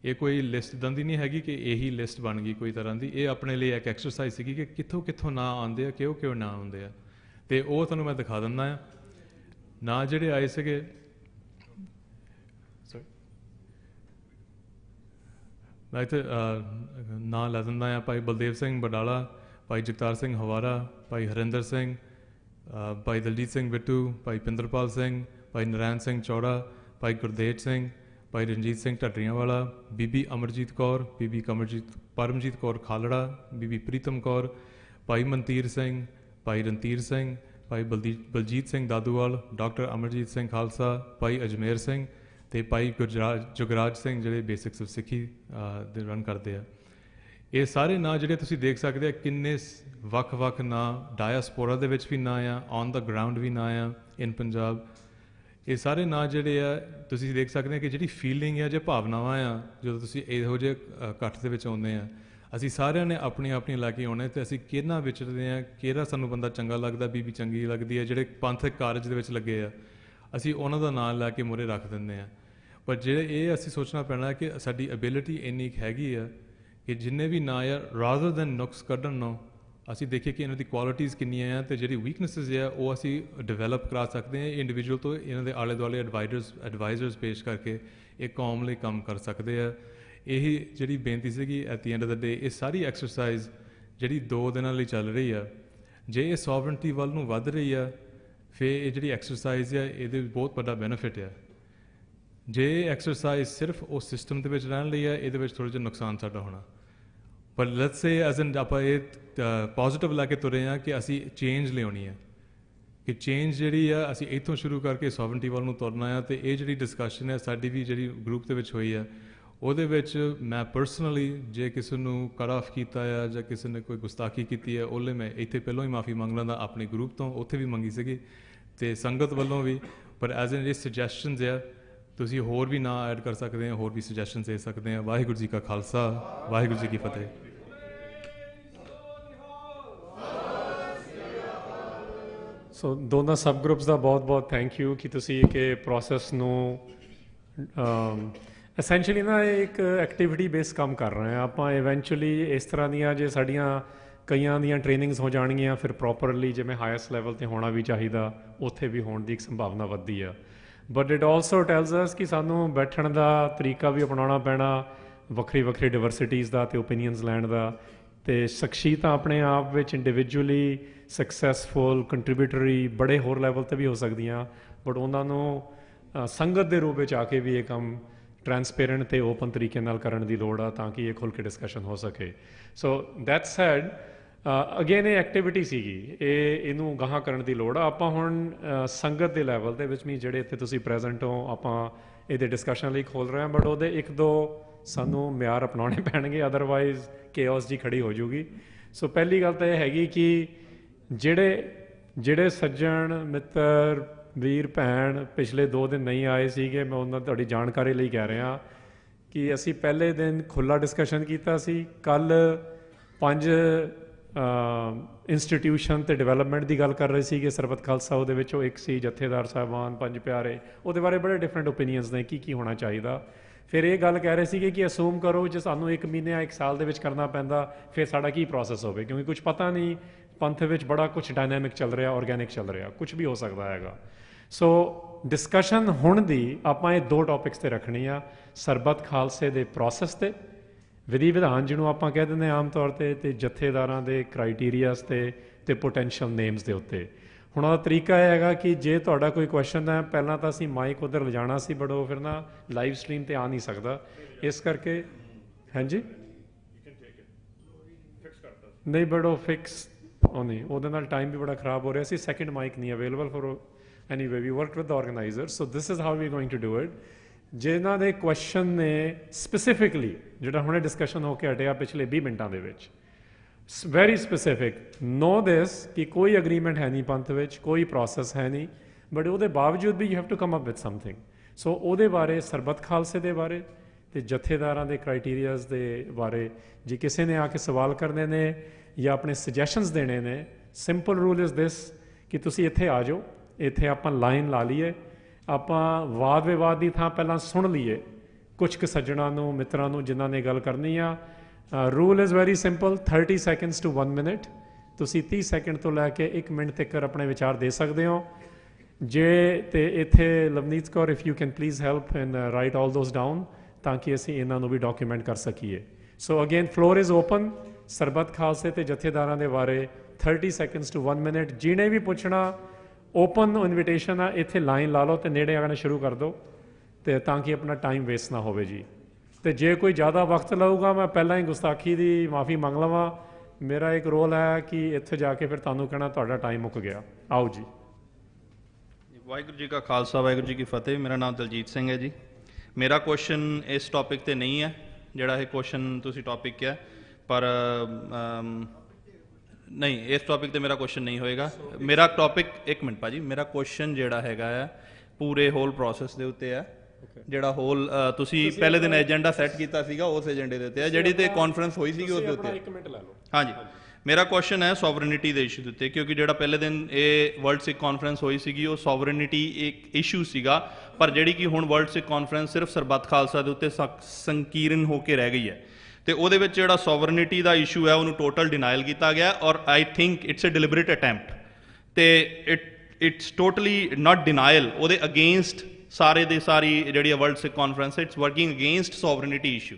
ਇਹ ਕੋਈ ਲਿਸਟ ਦੰਦੀ ਨਹੀਂ ਹੈਗੀ ਕਿ ਇਹੀ ਲਿਸਟ ਬਣ ਗਈ ਕੋਈ ਤਰ੍ਹਾਂ ਦੀ ਇਹ ਆਪਣੇ ਲਈ ਇੱਕ ਐਕਸਰਸਾਈਜ਼ ਸੀਗੀ ਕਿ ਕਿੱਥੋਂ ਕਿੱਥੋਂ ਨਾ ਆਉਂਦੇ ਆ ਕਿਉਂ ਕਿਉਂ ਨਾ ਆਉਂਦੇ ਆ ਤੇ ਉਹ ਤੁਹਾਨੂੰ ਮੈਂ ਦਿਖਾ ਦਿੰਦਾ ਆ ਨਾ ਜਿਹੜੇ ਆਏ ਸੀਗੇ ਸੌਰੀ ਮੈਂ ਤੇ ਨਾਂ ਲੈ ਦਿੰਦਾ ਆ ਭਾਈ ਬਲਦੇਵ ਸਿੰਘ ਬਡਾਲਾ ਭਾਈ ਜਗਤਾਰ ਸਿੰਘ ਹਵਾਰਾ ਭਾਈ ਹਰਿੰਦਰ ਸਿੰਘ ਭਾਈ ਦਲਜੀਤ ਸਿੰਘ ਬਿੱਟੂ ਭਾਈ ਪਿੰਦਰਪਾਲ ਸਿੰਘ ਭਾਈ ਨਰਾਨ ਸਿੰਘ ਚੌੜਾ ਭਾਈ ਗੁਰਦੇਵ ਸਿੰਘ ਭਾਈ ਰਣਜੀਤ ਸਿੰਘ ਵਾਲਾ ਬੀਬੀ ਅਮਰਜੀਤ ਕੌਰ ਬੀਬੀ ਕਮਰਜੀਤ ਪਰਮਜੀਤ ਕੌਰ ਖਾਲੜਾ ਬੀਬੀ ਪ੍ਰੀਤਮ ਕੌਰ ਭਾਈ ਮਨਤੀਰ ਸਿੰਘ ਭਾਈ ਰਣਤੀਰ ਸਿੰਘ ਭਾਈ ਬਲਜੀਤ ਸਿੰਘ ਦਾਦੂਵਾਲ ਡਾਕਟਰ ਅਮਰਜੀਤ ਸਿੰਘ ਖਾਲਸਾ ਭਾਈ ਅਜਮੇਰ ਸਿੰਘ ਤੇ ਭਾਈ ਗੁਰਜਰਾਜ ਜੁਗਰਾਜ ਸਿੰਘ ਜਿਹੜੇ ਬੇਸਿਕਸ ਆਫ ਸਿੱਖੀ ਦੇ ਰਨ ਕਰਦੇ ਆ ਇਹ ਸਾਰੇ ਨਾਂ ਜਿਹੜੇ ਤੁਸੀਂ ਦੇਖ ਸਕਦੇ ਆ ਕਿੰਨੇ ਵੱਖ-ਵੱਖ ਨਾਂ ਡਾਇਸਪੋਰਾ ਦੇ ਵਿੱਚ ਵੀ ਨਾਂ ਆ ਔਨ ਦਾ ਗਰਾਊਂਡ ਵੀ ਨਾਂ ਆ ਇਨ ਪੰਜਾਬ ਇਹ ਸਾਰੇ ਨਾਂ ਜਿਹੜੇ ਆ ਤੁਸੀਂ ਦੇਖ ਸਕਦੇ ਆ ਕਿ ਜਿਹੜੀ ਫੀਲਿੰਗ ਆ ਜਾਂ ਭਾਵਨਾਵਾਂ ਆ ਜਦੋਂ ਤੁਸੀਂ ਇਹੋ ਜਿਹੇ ਇਕੱਠ ਦੇ ਵਿੱਚ ਆਉਂਦੇ ਆ ਅਸੀਂ ਸਾਰਿਆਂ ਨੇ ਆਪਣੀ ਆਪਣੀ ਲਾ ਕੇ ਤੇ ਅਸੀਂ ਕਿਹਨਾਂ ਵਿਚਰਦੇ ਆ ਕਿਹੜਾ ਸਾਨੂੰ ਬੰਦਾ ਚੰਗਾ ਲੱਗਦਾ ਬੀਬੀ ਚੰਗੀ ਲੱਗਦੀ ਹੈ ਜਿਹੜੇ ਪੰਥਕ ਕਾਰਜ ਦੇ ਵਿੱਚ ਲੱਗੇ ਆ ਅਸੀਂ ਉਹਨਾਂ ਦਾ ਨਾਮ ਲਾ ਕੇ ਮੋਰੇ ਰੱਖ ਦਿੰਦੇ ਆ ਪਰ ਜਿਹੜੇ ਇਹ ਅਸੀਂ ਸੋਚਣਾ ਪੈਣਾ ਕਿ ਸਾਡੀ ਅਬਿਲਿਟੀ ਇੰਨੀ ਹੈਗੀ ਆ ਕਿ ਜਿੰਨੇ ਵੀ ਨਾ ਯਾਰ ਰਾਦਰ ਦੈਨ ਨੁਕਸ ਕੱਢਣ ਨੂੰ ਅਸੀਂ ਦੇਖੀਏ ਕਿ ਇਹਨਾਂ ਦੀ ਕੁਆਲਿਟੀਆਂ ਕਿੰਨੀਆਂ ਆ ਤੇ ਜਿਹੜੀ ਵੀਕਨੈਸਸ ਆ ਉਹ ਅਸੀਂ ਡਿਵੈਲਪ ਕਰਾ ਸਕਦੇ ਹਾਂ ਇੰਡੀਵਿਜੂਅਲ ਤੋਂ ਇਹਨਾਂ ਦੇ ਆਲੇ ਦੁਆਲੇ ਐਡਵਾਈਜ਼ਰਸ ਐਡਵਾਈਜ਼ਰਸ ਪੇਸ਼ ਕਰਕੇ ਇਹ ਕਾਮ ਲਈ ਕੰਮ ਕਰ ਸਕਦੇ ਆ ਇਹ ਜਿਹੜੀ ਬੇਨਤੀ ਸੀਗੀ at the end of the day ਇਹ ਸਾਰੀ ਐਕਸਰਸਾਈਜ਼ ਜਿਹੜੀ 2 ਦਿਨਾਂ ਲਈ ਚੱਲ ਰਹੀ ਆ ਜੇ ਇਹ ਸੋਵਰਨਟੀ ਵੱਲ ਨੂੰ ਵੱਧ ਰਹੀ ਆ ਫੇ ਇਹ ਜਿਹੜੀ ਐਕਸਰਸਾਈਜ਼ ਆ ਇਹਦੇ ਬਹੁਤ ਵੱਡਾ ਬੈਨੀਫਿਟ ਆ ਜੇ ਐਕਸਰਸਾਈਜ਼ ਸਿਰਫ ਉਹ ਸਿਸਟਮ ਦੇ ਵਿੱਚ ਰਹਿਣ ਲਈ ਆ ਇਹਦੇ ਵਿੱਚ ਥੋੜਾ ਜਿਹਾ ਨੁਕਸਾਨ ਸਾਡਾ ਹੋਣਾ ਪਰ ਲੈਟਸ ਸੇ ਐਸ ਇਨ ਆਪਾਂ ਇਹ ਪੋਜ਼ਿਟਿਵ ਲਾ ਕੇ ਤੁਰੇ ਆ ਕਿ ਅਸੀਂ ਚੇਂਜ ਲਿਆਉਣੀ ਹੈ ਕਿ ਚੇਂਜ ਜਿਹੜੀ ਆ ਅਸੀਂ ਇੱਥੋਂ ਸ਼ੁਰੂ ਕਰਕੇ ਸੋਵਰਨਟੀ ਵੱਲ ਨੂੰ ਤੁਰਨਾ ਆ ਤੇ ਇਹ ਜਿਹੜੀ ਡਿਸਕਸ਼ਨ ਹੈ ਸਾਡੀ ਵੀ ਜਿਹੜੀ ਗਰੁੱਪ ਦੇ ਵਿੱਚ ਹੋਈ ਆ ਉਹਦੇ ਵਿੱਚ ਮੈਂ ਪਰਸਨਲੀ ਜੇ ਕਿਸੇ ਨੂੰ ਕਟ ਆਫ ਕੀਤਾ ਆ ਜਾਂ ਕਿਸੇ ਨੇ ਕੋਈ ਗੁਸਤਾਖੀ ਕੀਤੀ ਹੈ ਉਹਲੇ ਮੈਂ ਇੱਥੇ ਪਹਿਲਾਂ ਹੀ ਮਾਫੀ ਮੰਗ ਲੈਂਦਾ ਆਪਣੇ ਗਰੁੱਪ ਤੋਂ ਉੱਥੇ ਵੀ ਮੰਗੀ ਸੀਗੀ ਤੇ ਸੰਗਤ ਵੱਲੋਂ ਵੀ ਪਰ ਐਜ਼ ਇਨ ਇਸ ਸੁਜੈਸ਼ਨਸ ਆ ਤੁਸੀਂ ਹੋਰ ਵੀ ਨਾ ਐਡ ਕਰ ਸਕਦੇ ਹੋ ਹੋਰ ਵੀ ਸੁਜੈਸ਼ਨਸ ਦੇ ਸਕਦੇ ਆ ਵਾਹਿਗੁਰੂ ਜੀ ਕਾ ਖਾਲਸਾ ਵਾਹਿਗੁਰੂ ਜੀ ਕੀ ਫਤਿਹ ਸੋ ਦੋਨਾਂ ਸਬ ਗਰੁੱਪਸ ਦਾ ਬਹੁਤ-ਬਹੁਤ ਥੈਂਕ ਯੂ ਕਿ ਤੁਸੀਂ ਇਹ ਪ੍ਰੋਸੈਸ ਨੂੰ ਐਸੈਂਸ਼ੀਅਲੀ ਨਾ ਇੱਕ ਐਕਟੀਵਿਟੀ ਬੇਸ ਕੰਮ ਕਰ ਰਹੇ ਆ ਆਪਾਂ ਇਵੈਂਚੁਅਲੀ ਇਸ ਤਰ੍ਹਾਂ ਦੀਆਂ ਜੇ ਸਾਡੀਆਂ ਕਈਆਂ ਦੀਆਂ ਟ੍ਰੇਨਿੰਗਸ ਹੋ ਜਾਣਗੀਆਂ ਫਿਰ ਪ੍ਰੋਪਰਲੀ ਜਿਵੇਂ ਹਾਈਐਸਟ ਲੈਵਲ ਤੇ ਹੋਣਾ ਵੀ ਚਾਹੀਦਾ ਉੱਥੇ ਵੀ ਹੋਣ ਦੀ ਇੱਕ ਸੰਭਾਵਨਾ ਵੱਧਦੀ ਆ but it also tells us ਕਿ ਸਾਨੂੰ ਬੈਠਣ ਦਾ ਤਰੀਕਾ ਵੀ ਅਪਣਾਉਣਾ ਪੈਣਾ ਵੱਖਰੀ ਵੱਖਰੀ ਡਾਈਵਰਸਿਟੀਜ਼ ਦਾ ਤੇ ਓਪੀਨੀਅਨਸ ਲੈਣ ਦਾ ਤੇ ਤਾਂ ਆਪਣੇ ਆਪ ਵਿੱਚ ਇੰਡੀਵਿਜੂਅਲੀ ਸਕਸੈਸਫੁਲ ਕੰਟਰੀਬਿਊਟਰੀ ਬੜੇ ਹੋਰ ਲੈਵਲ ਤੇ ਵੀ ਹੋ ਸਕਦੀਆਂ ਬਟ ਉਹਨਾਂ ਨੂੰ ਸੰਗਤ ਦੇ ਰੂਪ ਵਿੱਚ ਆ ਕੇ ਵੀ ਇਹ ਕੰਮ ਟ੍ਰਾਂਸਪੇਰੈਂਟ ਤੇ ਓਪਨ ਤਰੀਕੇ ਨਾਲ ਕਰਨ ਦੀ ਲੋੜ ਆ ਤਾਂ ਕਿ ਇਹ ਖੁੱਲ ਕੇ ਡਿਸਕਸ਼ਨ ਹੋ ਸਕੇ ਸੋ ਦੈਟ ਸੈਡ ਅਗੇਨ ਇਹ ਐਕਟੀਵਿਟੀ ਸੀਗੀ ਇਹ ਇਹਨੂੰ ਗਾਹਾਂ ਕਰਨ ਦੀ ਲੋੜ ਆ ਆਪਾਂ ਹੁਣ ਸੰਗਤ ਦੇ ਲੈਵਲ ਦੇ ਵਿੱਚ ਵੀ ਜਿਹੜੇ ਇੱਥੇ ਤੁਸੀਂ ਪ੍ਰੈਜ਼ੈਂਟ ਹੋ ਆਪਾਂ ਇਹਦੇ ਡਿਸਕਸ਼ਨ ਲਈ ਖੋਲ ਰਹੇ ਹਾਂ ਬਟ ਉਹਦੇ ਇੱਕ ਦੋ ਸਾਨੂੰ ਮਿਆਰ ਅਪਣਾਉਣੇ ਪੈਣਗੇ ਅਦਰਵਾਈਜ਼ ਕੇਓਸ ਜੀ ਖੜੀ ਹੋ ਜੂਗੀ ਸੋ ਪਹਿਲੀ ਗੱਲ ਤਾਂ ਇਹ ਹੈਗੀ ਕਿ ਜਿਹੜੇ ਜਿਹੜੇ ਸੱਜਣ ਮਿੱਤਰ ਵੀਰ ਭੈਣ ਪਿਛਲੇ 2 ਦਿਨ ਨਹੀਂ ਆਏ ਸੀਗੇ ਮੈਂ ਉਹਨਾਂ ਤੁਹਾਡੀ ਜਾਣਕਾਰੀ ਲਈ ਕਹਿ ਰਿਹਾ ਕਿ ਅਸੀਂ ਪਹਿਲੇ ਦਿਨ ਖੁੱਲਾ ਡਿਸਕਸ਼ਨ ਕੀਤਾ ਸੀ ਕੱਲ ਪੰਜ ਇੰਸਟੀਟਿਊਸ਼ਨ ਤੇ ਡਿਵੈਲਪਮੈਂਟ ਦੀ ਗੱਲ ਕਰ ਰਹੇ ਸੀਗੇ ਸਰਬਤ ਖਾਲਸਾ ਉਹਦੇ ਵਿੱਚ ਉਹ ਇੱਕ ਸੀ ਜਥੇਦਾਰ ਸਾਹਿਬਾਨ ਪੰਜ ਪਿਆਰੇ ਉਹਦੇ ਬਾਰੇ ਬੜੇ ਡਿਫਰੈਂਟ ਓਪੀਨੀਅਨਸ ਨੇ ਕੀ ਕੀ ਹੋਣਾ ਚਾਹੀਦਾ ਫਿਰ ਇਹ ਗੱਲ ਕਹਿ ਰਹੇ ਸੀਗੇ ਕਿ ਅਸੂਮ ਕਰੋ ਜੇ ਸਾਨੂੰ 1 ਮਹੀਨੇ ਜਾਂ 1 ਸਾਲ ਦੇ ਵਿੱਚ ਕਰਨਾ ਪੈਂਦਾ ਫਿਰ ਸਾਡਾ ਕੀ ਪ੍ਰੋਸੈਸ ਹੋਵੇ ਕਿਉਂਕਿ ਕੁਝ ਪਤਾ ਨਹੀਂ ਪੰਥ ਵਿੱਚ ਬੜਾ ਕੁਝ ਡਾਇਨਾਮਿਕ ਚੱਲ ਰਿਹਾ ਆਰਗੈਨਿਕ ਚੱਲ ਰਿਹਾ ਕੁਝ ਵੀ ਹੋ ਸਕਦਾ ਹੈਗਾ ਸੋ ਡਿਸਕਸ਼ਨ ਹੁਣ ਦੀ ਆਪਾਂ ਇਹ ਦੋ ਟੌਪਿਕਸ ਤੇ ਰੱਖਣੀ ਆ ਸਰਬਤ ਖਾਲਸੇ ਦੇ ਪ੍ਰੋਸੈਸ ਤੇ ਵਿਧੀ ਵਿਧਾਨ ਜਿਹਨੂੰ ਆਪਾਂ ਕਹਿ ਦਿੰਦੇ ਆਮ ਤੌਰ ਤੇ ਤੇ ਜਥੇਦਾਰਾਂ ਦੇ ਕ੍ਰਾਈਟੇਰੀਆਸ ਤੇ ਤੇ ਪੋਟੈਂਸ਼ੀਅਲ ਨੇਮਸ ਦੇ ਉੱਤੇ ਹੁਣ ਉਹਦਾ ਤਰੀਕਾ ਇਹ ਹੈਗਾ ਕਿ ਜੇ ਤੁਹਾਡਾ ਕੋਈ ਕੁਐਸਚਨ ਹੈ ਪਹਿਲਾਂ ਤਾਂ ਅਸੀਂ ਮਾਈਕ ਉਧਰ ਲਿਜਾਣਾ ਸੀ ਬੜੋ ਫਿਰ ਨਾ ਲਾਈਵ ਸਟ੍ਰੀਮ ਤੇ ਆ ਨਹੀਂ ਸਕਦਾ ਇਸ ਕਰਕੇ ਹਾਂਜੀ ਨਹੀਂ ਬੜੋ ਫਿਕਸ ਉਹ ਨਹੀਂ ਉਹਦੇ ਨਾਲ ਟਾਈਮ ਵੀ ਬੜਾ ਖਰਾਬ ਹੋ ਰਿਹਾ ਸੀ ਸੈਕੰਡ ਮਾਈਕ ਨਹੀਂ available for anyway we worked with the organizer so this is how we going to do it ਜਿਨ੍ਹਾਂ ਦੇ ਕੁਐਸਚਨ ਨੇ ਸਪੈਸੀਫਿਕਲੀ ਜਿਹੜਾ ਹੁਣੇ ਡਿਸਕਸ਼ਨ ਹੋ ਕੇ ਹਟਿਆ ਪਿਛਲੇ 20 ਮਿੰਟਾਂ ਦੇ ਵਿੱਚ ਵੈਰੀ ਸਪੈਸਿਫਿਕ ਨੋ ਦਿਸ ਕਿ ਕੋਈ ਐਗਰੀਮੈਂਟ ਹੈ ਨਹੀਂ ਪੰਥ ਵਿੱਚ ਕੋਈ ਪ੍ਰੋਸੈਸ ਹੈ ਨਹੀਂ ਬਟ ਉਹਦੇ ਬਾਵਜੂਦ ਵੀ you have to come up with something so ਉਹਦੇ ਬਾਰੇ ਸਰਬਤ ਖਾਲਸੇ ਦੇ ਬਾਰੇ ਤੇ ਜਥੇਦਾਰਾਂ ਦੇ ਕ੍ਰਾਈਟੇਰੀਆਜ਼ ਦੇ ਬਾਰੇ ਜੇ ਕਿਸੇ ਨੇ ਆ ਕੇ ਸਵਾਲ ਕਰਨੇ ਨੇ ਜਾਂ ਆਪਣੇ ਸੁਜੈਸ਼ਨਸ ਦੇਣੇ ਨੇ ਸਿੰਪਲ ਰੂਲ ਇਜ਼ ਥਿਸ ਕਿ ਤੁਸੀਂ ਇੱਥੇ ਆ ਜਾਓ ਇੱਥੇ ਆਪਾਂ ਲਾਈਨ ਲਾ ਲਈਏ ਆਪਾਂ ਵਾਦ ਵਿਵਾਦ ਦੀ ਥਾਂ ਪਹਿਲਾਂ ਸੁਣ ਲਈਏ ਕੁਝ ਕੁ ਸੱਜਣਾ ਨੂੰ ਮਿੱਤਰਾਂ ਨੂੰ ਜਿਨ੍ਹਾਂ ਨੇ ਗੱਲ ਕਰਨੀ ਆ rule is very simple 30 seconds to 1 minute ਤੁਸੀਂ 30 ਸੈਕਿੰਡ ਤੋਂ ਲੈ ਕੇ 1 ਮਿੰਟ ਤੱਕ ਆਪਣੇ ਵਿਚਾਰ ਦੇ ਸਕਦੇ ਹੋ ਜੇ ਤੇ ਇੱਥੇ Lovneet Kaur if you can please help in write all those down ਤਾਂ ਕਿ ਅਸੀਂ ਇਹਨਾਂ ਨੂੰ ਵੀ ਡਾਕੂਮੈਂਟ ਕਰ ਸਕੀਏ so again floor is open Sarbat ਖਾਲਸੇ ਤੇ ਜਥੇਦਾਰਾਂ ਦੇ ਬਾਰੇ 30 ਸੈਕਿੰਡਸ ਟੂ 1 ਮਿੰਟ ਜਿਹਨੇ ਵੀ ਪੁੱਛਣਾ ਓਪਨ ਇਨਵੀਟੇਸ਼ਨ ਆ ਇੱਥੇ ਲਾਈਨ ਲਾ ਲਓ ਤੇ ਨੇੜੇ ਆਣਾ ਸ਼ੁਰੂ ਕਰ ਦਿਓ ਤੇ ਤਾਂ ਕਿ ਆਪਣਾ ਟਾਈਮ ਵੇਸਟ ਨਾ ਹੋਵੇ ਜੀ ਤੇ ਜੇ ਕੋਈ ਜ਼ਿਆਦਾ ਵਕਤ ਲਊਗਾ ਮੈਂ ਪਹਿਲਾਂ ਹੀ ਗੁਸਤਾਖੀ ਦੀ ਮਾਫੀ ਮੰਗ ਲਵਾਂ ਮੇਰਾ ਇੱਕ ਰੋਲ ਹੈ ਕਿ ਇੱਥੇ ਜਾ ਕੇ ਫਿਰ ਤੁਹਾਨੂੰ ਕਹਿਣਾ ਤੁਹਾਡਾ ਟਾਈਮ ਮੁੱਕ ਗਿਆ ਆਓ ਜੀ ਵਾਹਿਗੁਰੂ ਜੀ ਕਾ ਖਾਲਸਾ ਵਾਹਿਗੁਰੂ ਜੀ ਕੀ ਫਤਿਹ ਮੇਰਾ ਨਾਮ ਦਲਜੀਤ ਸਿੰਘ ਹੈ ਜੀ ਮੇਰਾ ਕੁਐਸਚਨ ਇਸ ਟੌਪਿਕ ਤੇ ਨਹੀਂ ਹੈ ਜਿਹੜਾ ਇਹ ਕੁਐਸਚਨ ਤੁਸੀਂ ਟੌਪਿਕ ਕਿਹਾ ਪਰ ਨਹੀਂ ਇਸ ਟੌਪਿਕ ਤੇ ਮੇਰਾ ਕੁਐਸਚਨ ਨਹੀਂ ਹੋਏਗਾ ਮੇਰਾ ਟੌਪਿਕ 1 ਮਿੰਟ ਭਾਜੀ ਮੇਰਾ ਕੁਐਸਚਨ ਜਿਹੜਾ ਹੈਗਾ ਹੈ ਪੂਰੇ ਹੋਲ ਪ੍ਰੋਸੈਸ ਦੇ ਉੱਤੇ ਹੈ ਜਿਹੜਾ ਹੋਲ ਤੁਸੀਂ ਪਹਿਲੇ ਦਿਨ ਏਜੰਡਾ ਸੈੱਟ ਕੀਤਾ ਸੀਗਾ ਉਸ ਏਜੰਡੇ ਦੇ ਉੱਤੇ ਆ ਜਿਹੜੀ ਤੇ ਕਾਨਫਰੰਸ ਹੋਈ ਸੀਗੀ ਉਸ ਦੇ ਉੱਤੇ ਇੱਕ ਮਿੰਟ ਲੈ ਲਓ ਹਾਂਜੀ ਮੇਰਾ ਕੁਐਸਚਨ ਹੈ ਸੋਵਰਨਿਟੀ ਦੇ ਇਸ਼ੂ ਦੇ ਉੱਤੇ ਕਿਉਂਕਿ ਜਿਹੜਾ ਪਹਿਲੇ ਦਿਨ ਇਹ ਵਰਲਡ ਸਿਕ ਕਾਨਫਰੰਸ ਹੋਈ ਸੀਗੀ ਉਹ ਸੋਵਰਨਿਟੀ ਇੱਕ ਇਸ਼ੂ ਸੀਗਾ ਪਰ ਜਿਹੜੀ ਕਿ ਹੁਣ ਵਰਲਡ ਸਿਕ ਕਾਨਫਰੰਸ ਸਿਰਫ ਸਰਬੱਤ ਖਾਲਸਾ ਦੇ ਉੱਤੇ ਸੰਕੀਰਨ ਹੋ ਕੇ ਰਹਿ ਗਈ ਹੈ ਤੇ ਉਹਦੇ ਵਿੱਚ ਜਿਹੜਾ ਸੋਵਰਨਿਟੀ ਦਾ ਇਸ਼ੂ ਹੈ ਉਹਨੂੰ ਟੋਟਲ ਡਿਨਾਈਲ ਕੀਤਾ ਗਿਆ or I think it's a deliberate attempt ਤੇ it it's totally not denial ਉਹਦੇ ਅਗੇਂਸਟ ਸਾਰੇ ਦੇ ਸਾਰੀ ਜਿਹੜੀ world Sikh conference it's working against sovereignty issue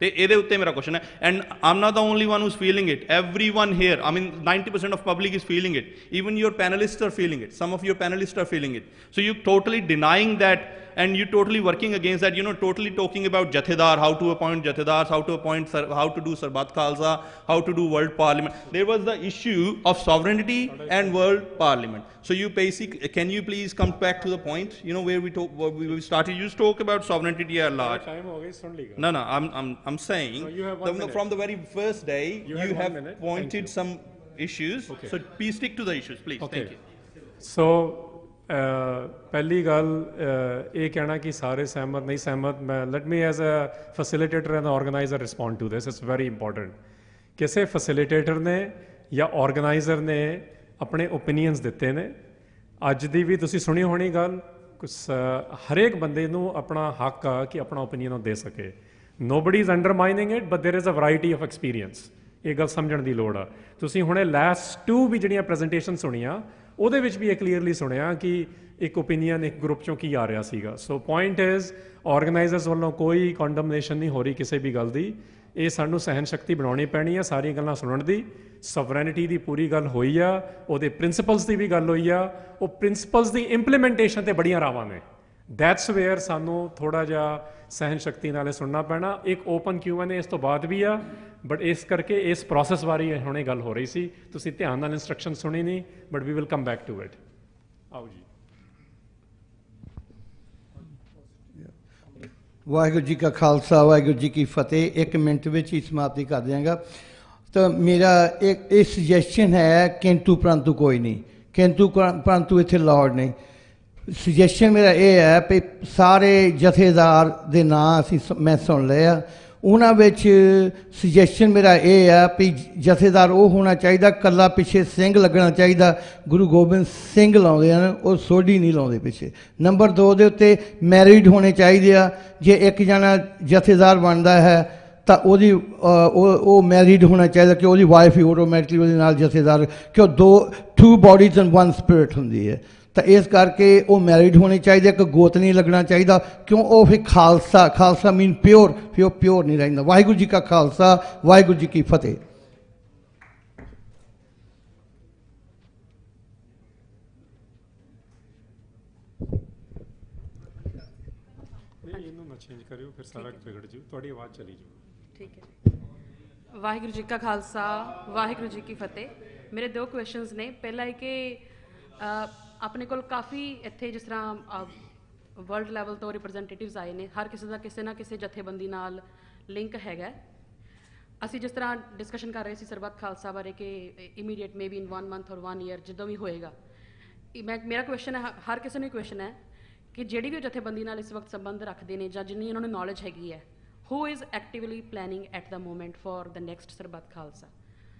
ਤੇ ਇਹਦੇ ਉੱਤੇ ਮੇਰਾ ਕੁਐਸਚਨ ਹੈ and I'm not the only one who's feeling it everyone here I mean 90% of public is feeling it even your panelists are feeling it some of your panelists are feeling it so you totally denying that and you're totally working against that, you know, totally talking about Jathedar, how to appoint Jathedars, how to appoint, how to do Sarbat Khalsa, how to do World Parliament. There was the issue of sovereignty and World Parliament. So you basically, can you please come back to the point, you know, where we talk, where we started, you talk about sovereignty at large. No, no, I'm, I'm, I'm saying, no, the, from the very first day, you, you have pointed some issues. Okay. So please stick to the issues, please. Okay. Thank you. So ਪਹਿਲੀ ਗੱਲ ਇਹ ਕਹਿਣਾ ਕਿ ਸਾਰੇ ਸਹਿਮਤ ਨਹੀਂ ਸਹਿਮਤ ਮੈਂ let me as a facilitator and organizer respond to this it's very important ਕਿਸੇ ਫੈਸਿਲਿਟੇਟਰ ਨੇ ਜਾਂ ਆਰਗੇਨਾਈਜ਼ਰ ਨੇ ਆਪਣੇ ਓਪੀਨੀਅਨਸ ਦਿੱਤੇ ਨੇ ਅੱਜ ਦੀ ਵੀ ਤੁਸੀਂ ਸੁਣੀ ਹੋਣੀ ਗੱਲ ਹਰੇਕ ਬੰਦੇ ਨੂੰ ਆਪਣਾ ਹੱਕ ਆ ਕਿ ਆਪਣਾ ਓਪੀਨੀਅਨ ਦੇ ਸਕੇ nobody is undermining it but there is a variety of experience ਇਹ ਗੱਲ ਸਮਝਣ ਦੀ ਲੋੜ ਆ ਤੁਸੀਂ ਹੁਣੇ ਲਾਸਟ 2 ਵੀ ਜਿਹੜੀਆਂ ਪ੍ਰੈਜੈਂਟੇਸ਼ਨ ਸੁਣੀਆਂ ਉਹਦੇ ਵਿੱਚ ਵੀ ਇਹ ਕਲੀਅਰਲੀ ਸੁਣਿਆ ਕਿ ਇੱਕ opinion ਇੱਕ ਗਰੁੱਪ ਚੋਂ ਕੀ ਆ ਰਿਹਾ ਸੀਗਾ ਸੋ ਪੁਆਇੰਟ ਇਜ਼ ਆਰਗੇਨਾਈਜ਼ਰਸ ਵੱਲੋਂ ਕੋਈ ਕੰਡਮਨੇਸ਼ਨ ਨਹੀਂ ਹੋ ਰਹੀ ਕਿਸੇ ਵੀ ਗੱਲ ਦੀ ਇਹ ਸਾਨੂੰ ਸਹਿਨ ਸ਼ਕਤੀ ਬਣਾਉਣੀ ਪੈਣੀ ਆ ਸਾਰੀਆਂ ਗੱਲਾਂ ਸੁਣਨ ਦੀ ਸਵਰੈਨਿਟੀ ਦੀ ਪੂਰੀ ਗੱਲ ਹੋਈ ਆ ਉਹਦੇ ਪ੍ਰਿੰਸੀਪਲਸ ਦੀ ਵੀ ਗੱਲ ਹੋਈ ਆ ਉਹ ਪ੍ਰਿੰਸੀਪਲਸ ਦੀ ਇੰਪਲੀਮੈਂਟੇਸ਼ਨ ਤੇ ਬੜੀਆਂ ਰਾਵਾਂ ਨੇ ਦੈਟਸ ਵੇਅਰ ਸਾਨੂੰ ਥੋੜਾ ਜਿਹਾ ਸਹਿਨ ਸ਼ਕਤੀ ਨਾਲ ਸੁਣਨਾ ਪੈਣਾ ਇੱਕ ਓਪਨ ਕਿਊਐਨਏ ਇਸ ਤੋਂ ਬਾਅਦ ਵੀ ਆ ਬਟ ਇਸ ਕਰਕੇ ਇਸ ਪ੍ਰੋਸੈਸ ਬਾਰੇ ਹੁਣੇ ਗੱਲ ਹੋ ਰਹੀ ਸੀ ਤੁਸੀਂ ਧਿਆਨ ਨਾਲ ਇਨਸਟਰਕਸ਼ਨ ਸੁਣੀ ਨਹੀਂ but we will come back to it ਆਓ ਜੀ ਵਾਹਿਗੁਰੂ ਜੀ ਕਾ ਖਾਲਸਾ ਵਾਹਿਗੁਰੂ ਜੀ ਕੀ ਫਤਿਹ 1 ਮਿੰਟ ਵਿੱਚ ਹੀ ਸਮਾਪਤੀ ਕਰ ਦਿਆਂਗਾ ਤਾਂ ਮੇਰਾ ਇੱਕ ਇਹ ਸੁਜੈਸ਼ਨ ਹੈ ਕਿੰਤੂ ਪ੍ਰੰਤੂ ਕੋਈ ਨਹੀਂ ਕਿੰਤੂ ਪ੍ਰੰਤੂ ਇੱਥੇ ਲਾਰਡ ਨਹੀਂ ਸੁਜੈਸ਼ਨ ਮੇਰਾ ਇਹ ਹੈ ਕਿ ਸਾਰੇ ਜਥੇਦਾਰ ਦੇ ਨਾਂ ਅਸੀਂ ਮੈਂ ਸੁਣ ਲਏ ਆ ਉਹਨਾਂ ਵਿੱਚ ਸੁਜੈਸ਼ਨ ਮੇਰਾ ਇਹ ਹੈ ਕਿ ਜਥੇਦਾਰ ਉਹ ਹੋਣਾ ਚਾਹੀਦਾ ਕੱਲਾ ਪਿੱਛੇ ਸਿੰਘ ਲੱਗਣਾ ਚਾਹੀਦਾ ਗੁਰੂ ਗੋਬਿੰਦ ਸਿੰਘ ਲਾਉਂਦੇ ਹਨ ਉਹ ਸੋਢੀ ਨਹੀਂ ਲਾਉਂਦੇ ਪਿੱਛੇ ਨੰਬਰ 2 ਦੇ ਉੱਤੇ ਮੈਰਿਡ ਹੋਣੇ ਚਾਹੀਦੇ ਆ ਜੇ ਇੱਕ ਜਣਾ ਜਥੇਦਾਰ ਬਣਦਾ ਹੈ ਤਾਂ ਉਹਦੀ ਉਹ ਉਹ ਮੈਰਿਡ ਹੋਣਾ ਚਾਹੀਦਾ ਕਿ ਉਹਦੀ ਵਾਈਫ ਹੀ ਆਟੋਮੈਟਿਕਲੀ ਉਹਦੇ ਨਾਲ ਜਥੇਦਾਰ ਕਿਉਂ ਦੋ two bodies and one spirit ਹੁੰਦੀ ਹੈ ਤਾਂ ਇਸ ਕਰਕੇ ਉਹ ਮੈਰਿਡ ਚਾਹੀਦੀ ਹੈ ਕਿ ਗੋਤ ਨਹੀਂ ਲੱਗਣਾ ਚਾਹੀਦਾ ਕਿਉਂ ਉਹ ਫਿਰ ਖਾਲਸਾ ਖਾਲਸਾ ਮੀਨ ਪਿਓਰ ਫਿਰ ਉਹ ਪਿਓਰ ਨਹੀਂ ਰਹਿੰਦਾ ਵਾਹਿਗੁਰੂ ਜੀ ਕਾ ਖਾਲਸਾ ਵਾਹਿਗੁਰੂ ਜੀ ਕੀ ਫਤਿਹ ਸਾਰਾ ਵਿਗੜ ਜੂ ਤੁਹਾਡੀ ਆਵਾਜ਼ ਚਲੀ ਜੂ ਠੀਕ ਹੈ ਵਾਹਿਗੁਰੂ ਜੀ ਕਾ ਖਾਲਸਾ ਵਾਹਿਗੁਰੂ ਜੀ ਕੀ ਫਤਿਹ ਮੇਰੇ ਦੋ ਕੁਐਸਚਨਸ ਨੇ ਪਹਿਲਾ ਹੈ ਕਿ ਆਪਣੇ ਕੋਲ ਕਾਫੀ ਇੱਥੇ ਜਿਸ ਤਰ੍ਹਾਂ ਵਰਲਡ ਲੈਵਲ ਤੋਂ ਰਿਪਰੈਜ਼ੈਂਟੇਟਿਵਸ ਆਏ ਨੇ ਹਰ ਕਿਸੇ ਦਾ ਕਿਸੇ ਨਾ ਕਿਸੇ ਜਥੇਬੰਦੀ ਨਾਲ ਲਿੰਕ ਹੈਗਾ ਅਸੀਂ ਜਿਸ ਤਰ੍ਹਾਂ ਡਿਸਕਸ਼ਨ ਕਰ ਰਹੇ ਸੀ ਸਰਬੱਤ ਖਾਲਸਾ ਬਾਰੇ ਕਿ immediate maybe in 1 month or 1 year ਜਦੋਂ ਵੀ ਹੋਏਗਾ ਮੇਰਾ ਕੁਐਸਚਨ ਹੈ ਹਰ ਕਿਸੇ ਨੂੰ ਕੁਐਸਚਨ ਹੈ ਕਿ ਜਿਹੜੀ ਵੀ ਜਥੇਬੰਦੀ ਨਾਲ ਇਸ ਵਕਤ ਸੰਬੰਧ ਰੱਖਦੇ ਨੇ ਜਾਂ ਜਿੰਨੀ ਉਹਨਾਂ ਨੂੰ ਨੌਲੇਜ ਹੈਗੀ ਹੈ who is actively planning at the moment for the next Sarbat Khalsa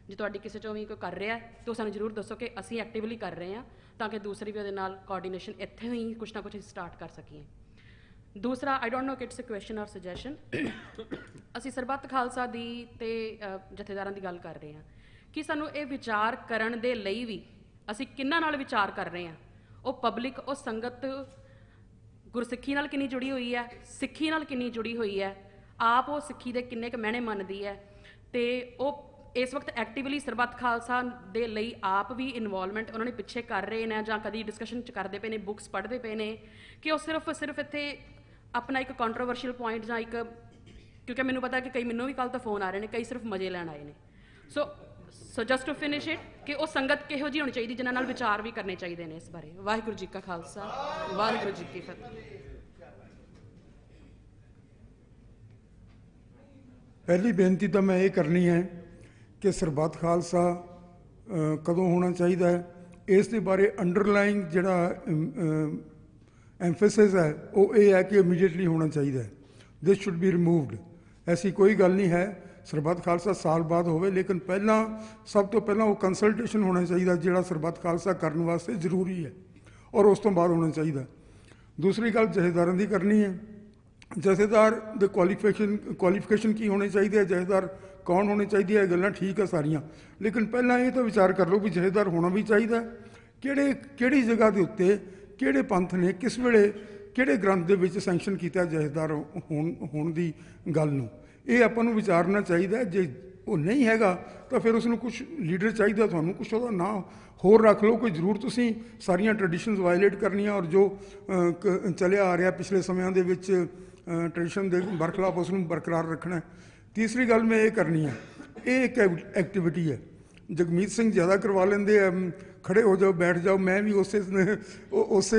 ਜੇ ਤੁਹਾਡੀ ਕਿਸੇ ਚੋਂ ਵੀ ਕੋਈ ਕਰ ਰਿਹਾ ਹੈ ਤਾਂ ਸਾਨੂੰ ਜ਼ਰੂਰ ਦੱਸੋ ਕਿ ਅਸੀਂ ਐਕਟਿਵਲੀ ਕਰ ਰਹੇ ਹਾਂ ਤਾਂ ਕਿ ਦੂਸਰੀ ਵੀ ਉਹਦੇ ਨਾਲ ਕੋਆਰਡੀਨੇਸ਼ਨ ਇੱਥੇ ਹੀ ਕੁਝ ਨਾ ਕੁਝ ਸਟਾਰਟ ਕਰ ਸਕੀਏ ਦੂਸਰਾ ਆਈ ਡੋਨਟ نو ਕਿ it's a question or suggestion ਅਸੀਂ ਸਰਬੱਤ ਖਾਲਸਾ ਦੀ ਤੇ ਜਥੇਦਾਰਾਂ ਦੀ ਗੱਲ ਕਰ ਰਹੇ ਹਾਂ ਕਿ ਸਾਨੂੰ ਇਹ ਵਿਚਾਰ ਕਰਨ ਦੇ ਲਈ ਵੀ ਅਸੀਂ ਕਿੰਨਾ ਨਾਲ ਵਿਚਾਰ ਕਰ ਰਹੇ ਹਾਂ ਉਹ ਪਬਲਿਕ ਉਹ ਸੰਗਤ ਗੁਰਸਿੱਖੀ ਨਾਲ ਕਿੰਨੀ ਜੁੜੀ ਹੋਈ ਹੈ ਸਿੱਖੀ ਨਾਲ ਕਿੰਨੀ ਜੁੜੀ ਹੋਈ ਹੈ ਆਪ ਉਹ ਸਿੱਖੀ ਦੇ ਕਿੰਨੇ ਕ ਮਹਿਨੇ ਮੰਨਦੀ ਹੈ ਤੇ ਉਹ ਇਸ ਵਕਤ ਐਕਟਿਵਲੀ ਸਰਬੱਤ ਖਾਲਸਾ ਦੇ ਲਈ ਆਪ ਵੀ ਇਨਵੋਲਵਮੈਂਟ ਉਹਨਾਂ ਨੇ ਪਿੱਛੇ ਕਰ ਰਹੇ ਨੇ ਜਾਂ ਕਦੀ ਡਿਸਕਸ਼ਨ ਚ ਕਰਦੇ ਪਏ ਨੇ ਬੁੱਕਸ ਪੜ੍ਹਦੇ ਪਏ ਨੇ ਕਿ ਉਹ ਸਿਰਫ ਸਿਰਫ ਇੱਥੇ ਆਪਣਾ ਇੱਕ ਕੰਟਰੋਵਰਸ਼ੀਅਲ ਪੁਆਇੰਟ ਜਾਂ ਇੱਕ ਕਿਉਂਕਿ ਮੈਨੂੰ ਪਤਾ ਕਿ ਕਈ ਮੈਨੂੰ ਵੀ ਕੱਲ ਤਾਂ ਫੋਨ ਆ ਰਹੇ ਨੇ ਕਈ ਸਿਰਫ ਮਜ਼ੇ ਲੈਣ ਆਏ ਨੇ so so just to finish it ਕਿ ਉਹ ਸੰਗਤ ਕਿਹੋ ਜੀ ਹੋਣੀ ਚਾਹੀਦੀ ਜਿਨ੍ਹਾਂ ਨਾਲ ਵਿਚਾਰ ਵੀ ਕਰਨੇ ਚਾਹੀਦੇ ਨੇ ਇਸ ਬਾਰੇ ਵਾਹਿਗੁਰੂ ਜੀ ਕਾ ਖਾਲਸਾ ਵਾਹਿਗੁਰੂ ਜੀ ਕੀ ਫਤਿਹ ਪਹਿਲੀ ਬੇਨਤੀ ਤਾਂ ਮੈਂ ਇਹ ਕਰਨੀ ਹੈ ਕਿ ਸਰਬੱਤ ਖਾਲਸਾ ਕਦੋਂ ਹੋਣਾ ਚਾਹੀਦਾ ਹੈ ਇਸ ਦੇ ਬਾਰੇ ਅੰਡਰਲਾਈਨ ਜਿਹੜਾ ਐਮਫਸਿਸ ਹੈ ਉਹ ਇਹ ਹੈ ਕਿ ਇਮੀਡੀਏਟਲੀ ਹੋਣਾ ਚਾਹੀਦਾ ਹੈ ਦਿਸ ਸ਼ੁੱਡ ਬੀ ਰਿਮੂਵਡ ਐਸੀ ਕੋਈ ਗੱਲ ਨਹੀਂ ਹੈ ਸਰਬੱਤ ਖਾਲਸਾ ਸਾਲ ਬਾਅਦ ਹੋਵੇ ਲੇਕਿਨ ਪਹਿਲਾਂ ਸਭ ਤੋਂ ਪਹਿਲਾਂ ਉਹ ਕੰਸਲਟੇਸ਼ਨ ਹੋਣਾ ਚਾਹੀਦਾ ਜਿਹੜਾ ਸਰਬੱਤ ਖਾਲਸਾ ਕਰਨ ਵਾਸਤੇ ਜ਼ਰੂਰੀ ਹੈ ਔਰ ਉਸ ਤੋਂ ਬਾਅਦ ਹੋਣਾ ਚਾਹੀਦਾ ਦੂਸਰੀ ਗੱਲ ਜਥੇਦਾਰਾਂ ਦੀ ਕਰਨੀ ਹੈ ਜਥੇਦਾਰ ਦੇ ਕੁਆਲੀਫਿਕੇਸ਼ਨ ਕੁਆਲੀਫਿਕੇਸ਼ਨ ਕੀ ਹੋਣੀ ਚਾਹੀਦੀ ਹੈ ਜਥੇਦਾਰ ਕੌਣ ਹੋਣੀ ਚਾਹੀਦੀ ਹੈ ਗੱਲਾਂ ਠੀਕ ਹੈ ਸਾਰੀਆਂ ਲੇਕਿਨ ਪਹਿਲਾਂ ਇਹ ਤਾਂ ਵਿਚਾਰ ਕਰ ਲਓ ਵੀ ਜਹੇਦਾਰ ਹੋਣਾ ਵੀ ਚਾਹੀਦਾ ਕਿਹੜੇ ਕਿਹੜੀ ਜਗ੍ਹਾ ਦੇ ਉੱਤੇ ਕਿਹੜੇ ਪੰਥ ਨੇ ਕਿਸ ਵੇਲੇ ਕਿਹੜੇ ਗ੍ਰੰਥ ਦੇ ਵਿੱਚ ਸੈਂਕਸ਼ਨ ਕੀਤਾ ਜਹੇਦਾਰ ਹੋਣ ਹੋਣ ਦੀ ਗੱਲ ਨੂੰ ਇਹ ਆਪਾਂ ਨੂੰ ਵਿਚਾਰਨਾ ਚਾਹੀਦਾ ਜੇ ਉਹ ਨਹੀਂ ਹੈਗਾ ਤਾਂ ਫਿਰ ਉਸ ਨੂੰ ਕੁਝ ਲੀਡਰ ਚਾਹੀਦਾ ਤੁਹਾਨੂੰ ਕੁਝ ਉਹਦਾ ਨਾਂ ਹੋਰ ਰੱਖ ਲਓ ਕੋਈ ਜ਼ਰੂਰ ਤੁਸੀਂ ਸਾਰੀਆਂ ਟ੍ਰੈਡੀਸ਼ਨਸ ਵਾਇਲੇਟ ਕਰਨੀਆਂ ਔਰ ਜੋ ਚੱਲਿਆ ਆ ਰਿਹਾ ਪਿਛਲੇ ਸਮਿਆਂ ਦੇ ਵਿੱਚ ਟ੍ਰੈਡੀਸ਼ਨ ਦੇ ਬਰਖਲਾਫ ਉਸ ਨੂੰ ਬਰਕਰਾਰ ਰੱਖਣਾ ਤੀਸਰੀ ਗੱਲ ਮੈਂ ਇਹ ਕਰਨੀ ਹੈ ਇਹ ਇੱਕ ਐਕਟੀਵਿਟੀ ਹੈ ਜਗਮੀਤ ਸਿੰਘ ਜ਼ਿਆਦਾ ਕਰਵਾ ਲੈਂਦੇ ਆ ਖੜੇ ਹੋ ਜਾਓ ਬੈਠ ਜਾਓ ਮੈਂ ਵੀ ਉਸੇ ਉਸੇ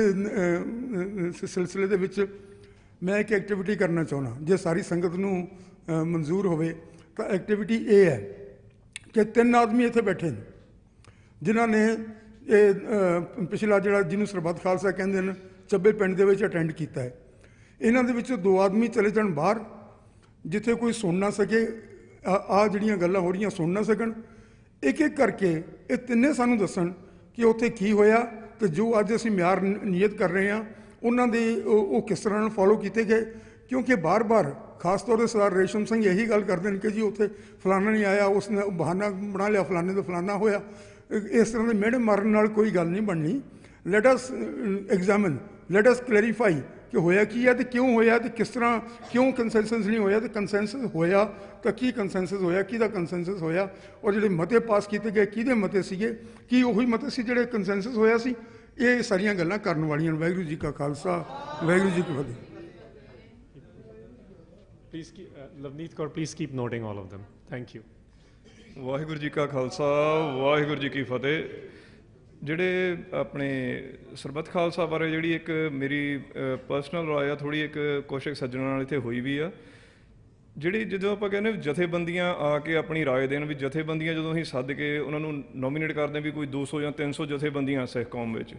ਸਿਲਸਿਲੇ ਦੇ ਵਿੱਚ ਮੈਂ ਇੱਕ ਐਕਟੀਵਿਟੀ ਕਰਨਾ ਚਾਹੁੰਦਾ ਜੇ ਸਾਰੀ ਸੰਗਤ ਨੂੰ ਮਨਜ਼ੂਰ ਹੋਵੇ ਤਾਂ ਐਕਟੀਵਿਟੀ ਇਹ ਹੈ ਕਿ ਤਿੰਨ ਆਦਮੀ ਇੱਥੇ ਬੈਠੇ ਨੇ ਜਿਨ੍ਹਾਂ ਨੇ ਇਹ ਪਿਛਲਾ ਜਿਹੜਾ ਜਿਹਨੂੰ ਸਰਬੱਤ ਖਾਲਸਾ ਕਹਿੰਦੇ ਨੇ ਚੱਬੇ ਪਿੰਡ ਦੇ ਵਿੱਚ ਅਟੈਂਡ ਕੀਤਾ ਹੈ ਇਹਨਾਂ ਦੇ ਵਿੱਚੋਂ ਦੋ ਆਦਮੀ ਚਲੇ ਜਾਣ ਬਾਹਰ ਜਿੱਥੇ ਕੋਈ ਸੁਣ ਨਾ ਸਕੇ ਆ ਜਿਹੜੀਆਂ ਗੱਲਾਂ ਹੋ ਰਹੀਆਂ ਸੁਣ ਨਾ ਸਕਣ ਇੱਕ ਇੱਕ ਕਰਕੇ ਇਹ ਤਿੰਨੇ ਸਾਨੂੰ ਦੱਸਣ ਕਿ ਉੱਥੇ ਕੀ ਹੋਇਆ ਤੇ ਜੋ ਅੱਜ ਅਸੀਂ ਮਿਆਰ ਨਿਯਤ ਕਰ ਰਹੇ ਹਾਂ ਉਹਨਾਂ ਦੇ ਉਹ ਕਿਸ ਤਰ੍ਹਾਂ ਨਾਲ ਫੋਲੋ ਕੀਤੇ ਗਏ ਕਿਉਂਕਿ ਬਾਰ-ਬਾਰ ਖਾਸ ਤੌਰ ਤੇ ਸਰਦਾਰ ਰੇਸ਼ਮ ਸਿੰਘ ਇਹੀ ਗੱਲ ਕਰਦੇ ਨੇ ਕਿ ਜੀ ਉੱਥੇ ਫਲਾਣਾ ਨਹੀਂ ਆਇਆ ਉਸਨੇ ਬਹਾਨਾ ਬਣਾ ਲਿਆ ਫਲਾਣੇ ਤੋਂ ਫਲਾਣਾ ਹੋਇਆ ਇਸ ਤਰ੍ਹਾਂ ਦੇ ਮਿਹਣ ਮਾਰਨ ਨਾਲ ਕੋਈ ਗੱਲ ਨਹੀਂ ਬਣਨੀ let us examine let us clarify ਕਿ ਹੋਇਆ ਕੀ ਹੈ ਤੇ ਕਿਉਂ ਹੋਇਆ ਤੇ ਕਿਸ ਤਰ੍ਹਾਂ ਕਿਉਂ ਕੰਸੈਂਸਸ ਨਹੀਂ ਹੋਇਆ ਤੇ ਕੰਸੈਂਸਸ ਹੋਇਆ ਤਾਂ ਕੀ ਕੰਸੈਂਸਸ ਹੋਇਆ ਕਿਹਦਾ ਕੰਸੈਂਸਸ ਹੋਇਆ ਔਰ ਜਿਹੜੇ ਮਤੇ ਪਾਸ ਕੀਤੇ ਗਏ ਕਿਹਦੇ ਮਤੇ ਸੀਗੇ ਕੀ ਉਹੀ ਮਤੇ ਸੀ ਜਿਹੜੇ ਕੰਸੈਂਸਸ ਹੋਇਆ ਸੀ ਇਹ ਸਾਰੀਆਂ ਗੱਲਾਂ ਕਰਨ ਵਾਲੀਆਂ ਵਾਹਿਗੁਰੂ ਜੀ ਕਾ ਖਾਲਸਾ ਵਾਹਿਗੁਰੂ ਜੀ ਕੀ ਫਤਿਹ please Lovneet Kaur please keep noting all of them thank you Waheguru ji ਕਾ ਖਾਲਸਾ ਵਾਹਿਗੁਰੂ ਜੀ ਕੀ ਫਤਿਹ ਜਿਹੜੇ ਆਪਣੇ ਸਰਬੱਤ ਖਾਲਸਾ ਬਾਰੇ ਜਿਹੜੀ ਇੱਕ ਮੇਰੀ ਪਰਸਨਲ رائے ਆ ਥੋੜੀ ਇੱਕ ਕੋਸ਼ਿਸ਼ ਸੱਜਣਾ ਨਾਲ ਇੱਥੇ ਹੋਈ ਵੀ ਆ ਜਿਹੜੀ ਜਦੋਂ ਆਪਾਂ ਕਹਿੰਦੇ ਜਥੇਬੰਦੀਆਂ ਆ ਕੇ ਆਪਣੀ ਰਾਏ ਦੇਣ ਵੀ ਜਥੇਬੰਦੀਆਂ ਜਦੋਂ ਅਸੀਂ ਸੱਦ ਕੇ ਉਹਨਾਂ ਨੂੰ ਨੋਮੀਨੇਟ ਕਰਦੇ ਵੀ ਕੋਈ 200 ਜਾਂ 300 ਜਥੇਬੰਦੀਆਂ ਸਿੱਖ ਕੌਮ ਵਿੱਚ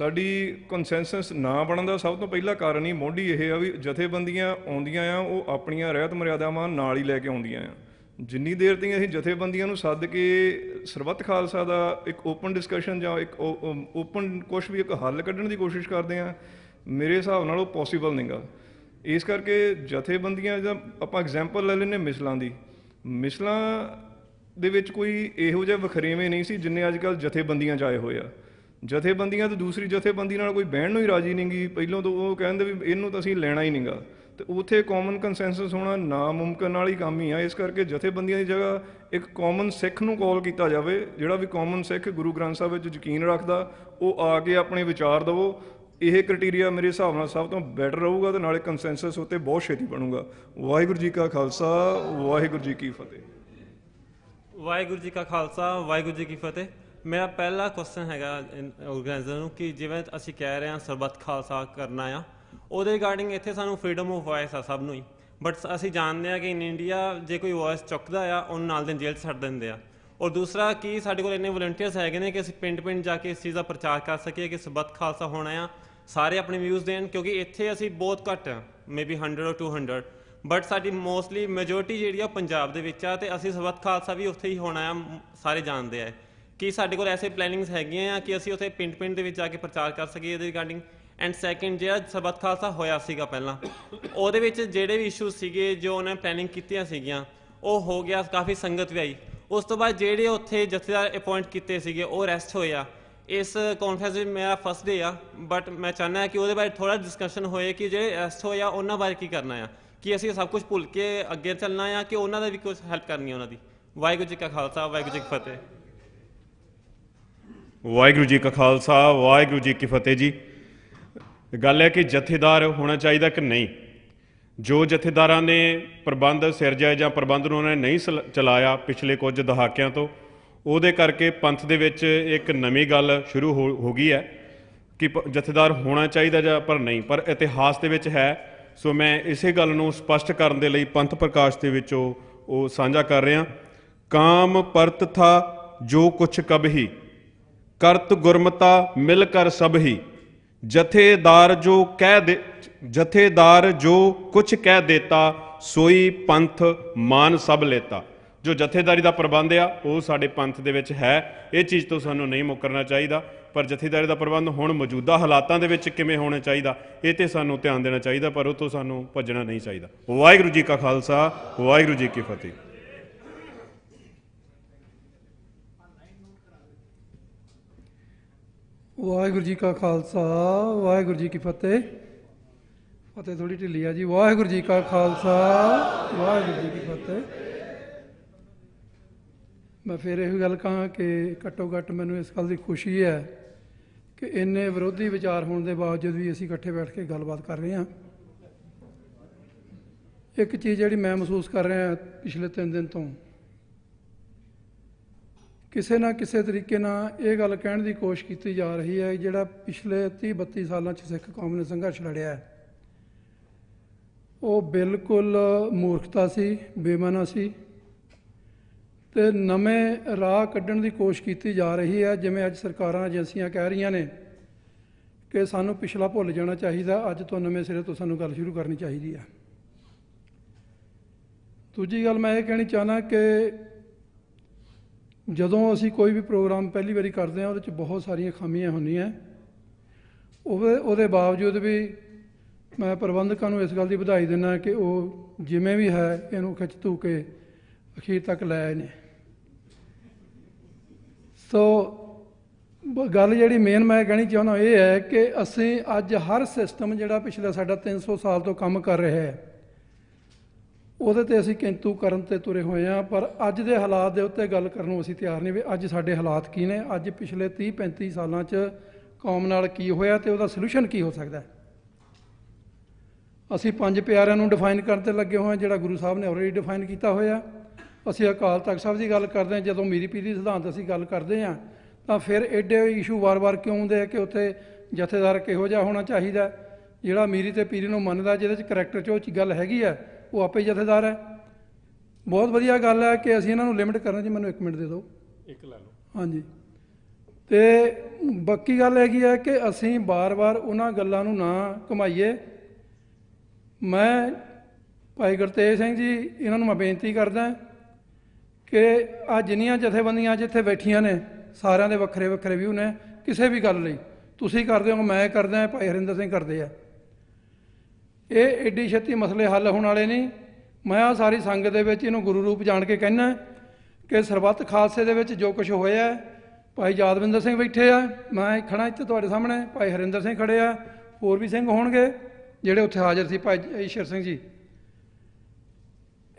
ਸਾਡੀ ਕਨਸੈਂਸਸ ਨਾ ਬਣਨ ਦਾ ਸਭ ਤੋਂ ਪਹਿਲਾ ਕਾਰਨ ਹੀ ਮੋਢੀ ਇਹ ਆ ਵੀ ਜਥੇਬੰਦੀਆਂ ਆਉਂਦੀਆਂ ਆ ਉਹ ਆਪਣੀਆਂ ਰਹਿਤ ਮਰਿਆਦਾਵਾਂ ਨਾਲ ਹੀ ਲੈ ਕੇ ਆਉਂਦੀਆਂ ਆ ਜਿੰਨੀ ਦੇਰ ਤੱਕ ਅਸੀਂ ਜਥੇਬੰਦੀਆਂ ਨੂੰ ਸੱਦ ਕੇ ਸਰਬੱਤ ਖਾਲਸਾ ਦਾ ਇੱਕ ਓਪਨ ਡਿਸਕਸ਼ਨ ਜਾਂ ਇੱਕ ਓਪਨ ਕੁਝ ਵੀ ਇੱਕ ਹੱਲ ਕੱਢਣ ਦੀ ਕੋਸ਼ਿਸ਼ ਕਰਦੇ ਆ ਮੇਰੇ ਹਿਸਾਬ ਨਾਲ ਉਹ ਪੋਸੀਬਲ ਨਹੀਂਗਾ ਇਸ ਕਰਕੇ ਜਥੇਬੰਦੀਆਂ ਜਾਂ ਆਪਾਂ ਐਗਜ਼ਾਮਪਲ ਲੈ ਲੈਨੇ ਮਿਸਲਾਂ ਦੀ ਮਿਸਲਾਂ ਦੇ ਵਿੱਚ ਕੋਈ ਇਹੋ ਜਿਹਾ ਵਖਰੇਵੇਂ ਨਹੀਂ ਸੀ ਜਿੰਨੇ ਅੱਜ ਕੱਲ ਜਥੇਬੰਦੀਆਂ 'ਚ ਆਏ ਹੋਏ ਆ ਜਥੇਬੰਦੀਆਂ ਤੇ ਦੂਸਰੀ ਜਥੇਬੰਦੀ ਨਾਲ ਕੋਈ ਬਹਿਣ ਨੂੰ ਹੀ ਰਾਜੀ ਨਹੀਂਗੀ ਪਹਿਲਾਂ ਤੋਂ ਉਹ ਕਹਿੰਦੇ ਵੀ ਇਹਨੂੰ ਤਾਂ ਅਸੀਂ ਲੈਣਾ ਹੀ ਨਹੀਂਗਾ ਤੇ ਉਥੇ ਕਾਮਨ ਕੰਸੈਂਸਸ ਹੋਣਾ ਨਾ ਮੁਮਕਨ ਵਾਲੀ ਕੰਮ ਹੀ ਆ ਇਸ ਕਰਕੇ ਜਥੇਬੰਦੀਆਂ ਦੀ ਜਗ੍ਹਾ ਇੱਕ ਕਾਮਨ ਸਿੱਖ ਨੂੰ ਕਾਲ ਕੀਤਾ ਜਾਵੇ ਜਿਹੜਾ ਵੀ ਕਾਮਨ ਸਿੱਖ ਗੁਰੂ ਗ੍ਰੰਥ ਸਾਹਿਬ ਵਿੱਚ ਯਕੀਨ ਰੱਖਦਾ ਉਹ ਆ ਕੇ ਆਪਣੇ ਵਿਚਾਰ ਦਵੋ ਇਹ ਕ੍ਰਾਈਟੇਰੀਆ ਮੇਰੇ ਹਿਸਾਬ ਨਾਲ ਸਭ ਤੋਂ ਬੈਟਰ ਰਹੂਗਾ ਤੇ ਨਾਲੇ ਕੰਸੈਂਸਸ ਉਤੇ ਬਹੁਤ ਛੇਤੀ ਬਣੂਗਾ ਵਾਹਿਗੁਰੂ ਜੀ ਕਾ ਖਾਲਸਾ ਵਾਹਿਗੁਰੂ ਜੀ ਕੀ ਫਤਿਹ ਵਾਹਿਗੁਰੂ ਜੀ ਕਾ ਖਾਲਸਾ ਵਾਹਿਗੁਰੂ ਜੀ ਕੀ ਫਤਿਹ ਮੇਰਾ ਪਹਿਲਾ ਕੁਐਸਚਨ ਹੈਗਾ ਆਰਗੇਨਾਈਜ਼ਰ ਨੂੰ ਕਿ ਜਿਵੇਂ ਅਸੀਂ ਕਹਿ ਰਹੇ ਹਾਂ ਸਰਬੱਤ ਖਾਲਸਾ ਕਰਨਾ ਆ ਉਹਦੇ ਰਿਗਾਰਡਿੰਗ ਇੱਥੇ ਸਾਨੂੰ ਫਰੀडम ਆਫ ਵਾਇਸ ਆ ਸਭ ਨੂੰ ਹੀ ਬਟ ਅਸੀਂ ਜਾਣਦੇ ਆ ਕਿ ਇਨ ਇੰਡੀਆ ਜੇ ਕੋਈ ਵਾਇਸ ਚੁੱਕਦਾ ਆ ਉਹਨੂੰ ਨਾਲ ਦਿਨ ਜੇਲ੍ਹ ਛੱਡ ਦਿੰਦੇ ਆ ਔਰ ਦੂਸਰਾ ਕਿ ਸਾਡੇ ਕੋਲ ਇੰਨੇ ਵਲੰਟੀਅਰਸ ਹੈਗੇ ਨੇ ਕਿ ਅਸੀਂ ਪਿੰਡ-ਪਿੰਡ ਜਾ ਕੇ ਇਸ ਚੀਜ਼ ਦਾ ਪ੍ਰਚਾਰ ਕਰ ਸਕੀਏ ਕਿ ਸਬਤ ਖਾਲਸਾ ਹੋਣਾ ਆ ਸਾਰੇ ਆਪਣੇ ਵਿਊਜ਼ ਦੇਣ ਕਿਉਂਕਿ ਇੱਥੇ ਅਸੀਂ ਬਹੁਤ ਘੱਟ ਆ ਮੇਬੀ 100 ਔਰ 200 ਬਟ ਸਾਡੀ ਮੋਸਟਲੀ ਮੈਜੋਰਟੀ ਜਿਹੜੀ ਆ ਪੰਜਾਬ ਦੇ ਵਿੱਚ ਆ ਤੇ ਅਸੀਂ ਸਬਤ ਖਾਲਸਾ ਵੀ ਉੱਥੇ ਹੀ ਹੋਣਾ ਆ ਸਾਰੇ ਜਾਣਦੇ ਆ ਕਿ ਸਾਡੇ ਕੋਲ ਐਸੇ ਪਲੈਨਿੰਗਸ ਹੈਗੀਆਂ ਆ ਕਿ ਅਸੀਂ ਉੱਥੇ ਪਿੰਡ-ਪਿੰਡ ਦੇ ਵਿੱਚ ਜਾ ਕੇ ਪ੍ਰਚਾਰ ਕਰ ਸਕੀਏ ਇਹਦੇ ਰਿਗਾਰਡਿੰਗ ਐਂਡ ਸੈਕਿੰਡ ਜਿਹੜਾ ਸਬਤ ਖਾਲਸਾ ਹੋਇਆ ਸੀਗਾ ਪਹਿਲਾਂ ਉਹਦੇ ਵਿੱਚ ਜਿਹੜੇ ਵੀ ਇਸ਼ੂ ਸੀਗੇ ਜੋ ਉਹਨਾਂ ਪਲੈਨਿੰਗ ਕੀਤੀਆਂ ਸੀਗੀਆਂ ਉਹ ਹੋ ਗਿਆ ਕਾਫੀ ਸੰਗਤ ਵੀ ਆਈ ਉਸ ਤੋਂ ਬਾਅਦ ਜਿਹੜੇ ਉੱਥੇ ਜਥੇਦਾਰ ਅਪਾਇੰਟ ਕੀਤੇ ਸੀਗੇ ਉਹ ਰੈਸਟ ਹੋਇਆ ਇਸ ਕਾਨਫਰੰਸ ਵਿੱਚ ਮੇਰਾ ਫਸਟ ਡੇ ਆ ਬਟ ਮੈਂ ਚਾਹੁੰਦਾ ਹਾਂ ਕਿ ਉਹਦੇ ਬਾਰੇ ਥੋੜਾ ਡਿਸਕਸ਼ਨ ਹੋਏ ਕਿ ਜਿਹੜੇ ਰੈਸਟ ਹੋਇਆ ਉਹਨਾਂ ਬਾਰੇ ਕੀ ਕਰਨਾ ਆ ਕਿ ਅਸੀਂ ਸਭ ਕੁਝ ਭੁੱਲ ਕੇ ਅੱਗੇ ਚੱਲਣਾ ਆ ਕਿ ਉਹਨਾਂ ਦਾ ਵੀ ਕੁਝ ਹੈਲਪ ਕਰਨੀ ਉਹਨਾਂ ਦੀ ਵਾਹਿਗੁਰੂ ਜੀ ਕਾ ਖਾਲਸਾ ਵਾਹਿਗੁਰੂ ਜੀ ਕੀ ਫਤਿਹ ਵਾਹਿਗੁਰੂ ਜੀ ਕਾ ਖਾਲਸਾ ਵਾਹਿਗੁਰੂ ਜੀ ਕੀ ਫਤਿਹ ਜੀ ਗੱਲ ਹੈ ਕਿ ਜਥੇਦਾਰ ਹੋਣਾ ਚਾਹੀਦਾ ਕਿ ਨਹੀਂ ਜੋ ਜਥੇਦਾਰਾਂ ਨੇ ਪ੍ਰਬੰਧ ਸਿਰਜਿਆ ਜਾਂ ਪ੍ਰਬੰਧ ਨੂੰ ਉਹਨੇ ਨੇ ਨਹੀਂ ਚਲਾਇਆ ਪਿਛਲੇ ਕੁਝ ਦਹਾਕਿਆਂ ਤੋਂ ਉਹਦੇ ਕਰਕੇ ਪੰਥ ਦੇ ਵਿੱਚ ਇੱਕ ਨਵੀਂ ਗੱਲ ਸ਼ੁਰੂ ਹੋ ਗਈ ਹੈ ਕਿ ਜਥੇਦਾਰ ਹੋਣਾ ਚਾਹੀਦਾ ਜਾਂ ਪਰ ਨਹੀਂ ਪਰ ਇਤਿਹਾਸ ਦੇ ਵਿੱਚ ਹੈ ਸੋ ਮੈਂ ਇਸੇ ਗੱਲ ਨੂੰ ਸਪਸ਼ਟ ਕਰਨ ਦੇ ਲਈ ਪੰਥ ਪ੍ਰਕਾਸ਼ ਦੇ ਵਿੱਚ ਉਹ ਸਾਂਝਾ ਕਰ ਰਿਹਾ ਕਾਮ ਪਰਤ ਥਾ ਜੋ ਕੁਛ ਕਬਹੀ ਕਰਤ ਗੁਰਮਤਾ ਮਿਲ ਕਰ ਸਭ ਹੀ ਜਥੇਦਾਰ ਜੋ ਕਹਿ ਦੇ ਜਥੇਦਾਰ ਜੋ ਕੁਝ ਕਹਿ ਦੇਤਾ ਸੋਈ ਪੰਥ ਮਾਨ ਸਭ ਲੇਤਾ ਜੋ ਜਥੇਦਾਰੀ ਦਾ ਪ੍ਰਬੰਧ ਆ ਉਹ ਸਾਡੇ ਪੰਥ ਦੇ ਵਿੱਚ ਹੈ ਇਹ ਚੀਜ਼ ਤੋਂ ਸਾਨੂੰ ਨਹੀਂ ਮੁਕਰਨਾ ਚਾਹੀਦਾ ਪਰ ਜਥੇਦਾਰੀ ਦਾ ਪ੍ਰਬੰਧ ਹੁਣ ਮੌਜੂਦਾ ਹਾਲਾਤਾਂ ਦੇ ਵਿੱਚ ਕਿਵੇਂ ਹੋਣਾ ਚਾਹੀਦਾ ਇਹ ਤੇ ਸਾਨੂੰ ਧਿਆਨ ਦੇਣਾ ਚਾਹੀਦਾ ਪਰ ਉਹ ਤੋਂ ਸਾਨੂੰ ਭੱਜਣਾ ਨਹੀਂ ਚਾਹੀਦਾ ਵਾਹਿਗੁਰੂ ਜੀ ਕਾ ਖਾਲਸਾ ਵਾਹਿਗੁਰੂ ਜੀ ਕੀ ਫਤਿਹ ਵਾਹਿਗੁਰੂ ਜੀ ਕਾ ਖਾਲਸਾ ਵਾਹਿਗੁਰੂ ਜੀ ਕੀ ਫਤਿਹ ਫਤਿਹ ਥੋੜੀ ਢਿੱਲੀ ਆ ਜੀ ਵਾਹਿਗੁਰੂ ਜੀ ਕਾ ਖਾਲਸਾ ਵਾਹਿਗੁਰੂ ਜੀ ਕੀ ਫਤਿਹ ਮੈਂ ਫੇਰ ਇਹੋ ਗੱਲ ਕਹਾਂ ਕਿ ਘੱਟੋ ਘੱਟ ਮੈਨੂੰ ਇਸ ਗੱਲ ਦੀ ਖੁਸ਼ੀ ਹੈ ਕਿ ਇੰਨੇ ਵਿਰੋਧੀ ਵਿਚਾਰ ਹੋਣ ਦੇ ਬਾਵਜੂਦ ਵੀ ਅਸੀਂ ਇਕੱਠੇ ਬੈਠ ਕੇ ਗੱਲਬਾਤ ਕਰ ਰਹੇ ਹਾਂ ਇੱਕ ਚੀਜ਼ ਜਿਹੜੀ ਮੈਂ ਮਹਿਸੂਸ ਕਰ ਰਿਹਾ ਪਿਛਲੇ 3 ਦਿਨ ਤੋਂ ਕਿਸੇ ਨਾ ਕਿਸੇ ਤਰੀਕੇ ਨਾਲ ਇਹ ਗੱਲ ਕਹਿਣ ਦੀ ਕੋਸ਼ਿਸ਼ ਕੀਤੀ ਜਾ ਰਹੀ ਹੈ ਜਿਹੜਾ ਪਿਛਲੇ 30 32 ਸਾਲਾਂ 'ਚ ਸਿੱਖ ਕੌਮ ਨੇ ਸੰਘਰਸ਼ ਲੜਿਆ ਹੈ ਉਹ ਬਿਲਕੁਲ ਮੂਰਖਤਾ ਸੀ ਬੇਮਾਨਾ ਸੀ ਤੇ ਨਵੇਂ ਰਾਹ ਕੱਢਣ ਦੀ ਕੋਸ਼ਿਸ਼ ਕੀਤੀ ਜਾ ਰਹੀ ਹੈ ਜਿਵੇਂ ਅੱਜ ਸਰਕਾਰਾਂ ਏਜੰਸੀਆਂ ਕਹਿ ਰਹੀਆਂ ਨੇ ਕਿ ਸਾਨੂੰ ਪਿਛਲਾ ਭੁੱਲ ਜਾਣਾ ਚਾਹੀਦਾ ਅੱਜ ਤੋਂ ਨਵੇਂ ਸਿਰੇ ਤੋਂ ਸਾਨੂੰ ਗੱਲ ਸ਼ੁਰੂ ਕਰਨੀ ਚਾਹੀਦੀ ਹੈ ਦੂਜੀ ਗੱਲ ਮੈਂ ਇਹ ਕਹਿਣੀ ਚਾਹਨਾ ਕਿ ਜਦੋਂ ਅਸੀਂ ਕੋਈ ਵੀ ਪ੍ਰੋਗਰਾਮ ਪਹਿਲੀ ਵਾਰੀ ਕਰਦੇ ਹਾਂ ਉਹਦੇ ਵਿੱਚ ਬਹੁਤ ਸਾਰੀਆਂ ਖਾਮੀਆਂ ਹੁੰਦੀਆਂ ਉਹਦੇ ਉਹਦੇ ਬਾਵਜੂਦ ਵੀ ਮੈਂ ਪ੍ਰਬੰਧਕਾਂ ਨੂੰ ਇਸ ਗੱਲ ਦੀ ਵਧਾਈ ਦਿੰਦਾ ਕਿ ਉਹ ਜਿਵੇਂ ਵੀ ਹੈ ਇਹਨੂੰ ਖਿੱਚ ਤੂ ਕੇ ਅਖੀਰ ਤੱਕ ਲੈ ਆਏ ਨੇ ਸੋ ਗੱਲ ਜਿਹੜੀ ਮੇਨ ਮੈਂ ਕਹਿਣੀ ਚਾਹੁੰਦਾ ਇਹ ਹੈ ਕਿ ਅਸੀਂ ਅੱਜ ਹਰ ਸਿਸਟਮ ਜਿਹੜਾ ਪਿਛਲੇ ਸਾਡਾ 300 ਸਾਲ ਤੋਂ ਕੰਮ ਕਰ ਰਿਹਾ ਹੈ ਉਹਦੇ ਤੇ ਅਸੀਂ ਕਿੰਤੂ ਕਰਨ ਤੇ ਤੁਰੇ ਹੋਏ ਆ ਪਰ ਅੱਜ ਦੇ ਹਾਲਾਤ ਦੇ ਉੱਤੇ ਗੱਲ ਕਰਨ ਨੂੰ ਅਸੀਂ ਤਿਆਰ ਨਹੀਂ ਵੀ ਅੱਜ ਸਾਡੇ ਹਾਲਾਤ ਕੀ ਨੇ ਅੱਜ ਪਿਛਲੇ 30 35 ਸਾਲਾਂ 'ਚ ਕੌਮ ਨਾਲ ਕੀ ਹੋਇਆ ਤੇ ਉਹਦਾ ਸੋਲੂਸ਼ਨ ਕੀ ਹੋ ਸਕਦਾ ਹੈ ਅਸੀਂ ਪੰਜ ਪਿਆਰਿਆਂ ਨੂੰ ਡਿਫਾਈਨ ਕਰਨ ਤੇ ਲੱਗੇ ਹੋਏ ਆ ਜਿਹੜਾ ਗੁਰੂ ਸਾਹਿਬ ਨੇ ਆਲਰੇਡੀ ਡਿਫਾਈਨ ਕੀਤਾ ਹੋਇਆ ਅਸੀਂ ਅਕਾਲ ਤਖਤ ਸਾਹਿਬ ਦੀ ਗੱਲ ਕਰਦੇ ਆ ਜਦੋਂ ਮੀਰੀ ਪੀਰੀ ਸਿਧਾਂਤ ਅਸੀਂ ਗੱਲ ਕਰਦੇ ਆ ਤਾਂ ਫਿਰ ਐਡੇ ਇਸ਼ੂ ਵਾਰ-ਵਾਰ ਕਿਉਂ ਹੁੰਦੇ ਆ ਕਿ ਉੱਥੇ ਜਥੇਦਾਰ ਕਿਹੋ ਜਿਹਾ ਹੋਣਾ ਚਾਹੀਦਾ ਜਿਹੜਾ ਮੀਰੀ ਤੇ ਪੀਰੀ ਨੂੰ ਮੰਨਦਾ ਜਿਹਦੇ ਚ ਕੈਰੈਕਟਰ ਚ ਉਹ ਗੱਲ ਹੈਗੀ ਆ ਉਹ ਆਪੇ ਜਥੇਦਾਰ ਹੈ ਬਹੁਤ ਵਧੀਆ ਗੱਲ ਹੈ ਕਿ ਅਸੀਂ ਇਹਨਾਂ ਨੂੰ ਲਿਮਿਟ ਕਰਨਾ ਜੀ ਮੈਨੂੰ 1 ਮਿੰਟ ਦੇ ਦਿਓ ਇੱਕ ਲੈ ਲਓ ਹਾਂਜੀ ਤੇ ਬਾਕੀ ਗੱਲ ਹੈਗੀ ਹੈ ਕਿ ਅਸੀਂ ਬਾਰ-ਬਾਰ ਉਹਨਾਂ ਗੱਲਾਂ ਨੂੰ ਨਾ ਕਮਾਈਏ ਮੈਂ ਭਾਈ ਗੁਰਤੇਜ ਸਿੰਘ ਜੀ ਇਹਨਾਂ ਨੂੰ ਮੈਂ ਬੇਨਤੀ ਕਰਦਾ ਕਿ ਆ ਜਿੰਨੀਆਂ ਜਥੇਬੰਦੀਆਂ ਜਿੱਥੇ ਬੈਠੀਆਂ ਨੇ ਸਾਰਿਆਂ ਦੇ ਵੱਖਰੇ ਵੱਖਰੇ ਵਿਊ ਨੇ ਕਿਸੇ ਵੀ ਗੱਲ ਲਈ ਤੁਸੀਂ ਕਰਦੇ ਹੋ ਮੈਂ ਕਰਦਾ ਭਾਈ ਹਰਿੰਦਰ ਸਿੰਘ ਕਰਦੇ ਆ ਇਹ ਏਡੀ ਛੇਤੀ ਮਸਲੇ ਹੱਲ ਹੋਣ ਵਾਲੇ ਨਹੀਂ ਮੈਂ ਆ ਸਾਰੀ ਸੰਗਤ ਦੇ ਵਿੱਚ ਇਹਨੂੰ ਗੁਰੂ ਰੂਪ ਜਾਣ ਕੇ ਕਹਿਣਾ ਕਿ ਸਰਬੱਤ ਖਾਲਸੇ ਦੇ ਵਿੱਚ ਜੋ ਕੁਝ ਹੋਇਆ ਭਾਈ ਜਾਦਵਿੰਦਰ ਸਿੰਘ ਬੈਠੇ ਆ ਮੈਂ ਖੜਾ ਇੱਥੇ ਤੁਹਾਡੇ ਸਾਹਮਣੇ ਭਾਈ ਹਰਿੰਦਰ ਸਿੰਘ ਖੜੇ ਆ ਹੋਰ ਵੀ ਸਿੰਘ ਹੋਣਗੇ ਜਿਹੜੇ ਉੱਥੇ ਹਾਜ਼ਰ ਸੀ ਭਾਈ ਈਸ਼ਰ ਸਿੰਘ ਜੀ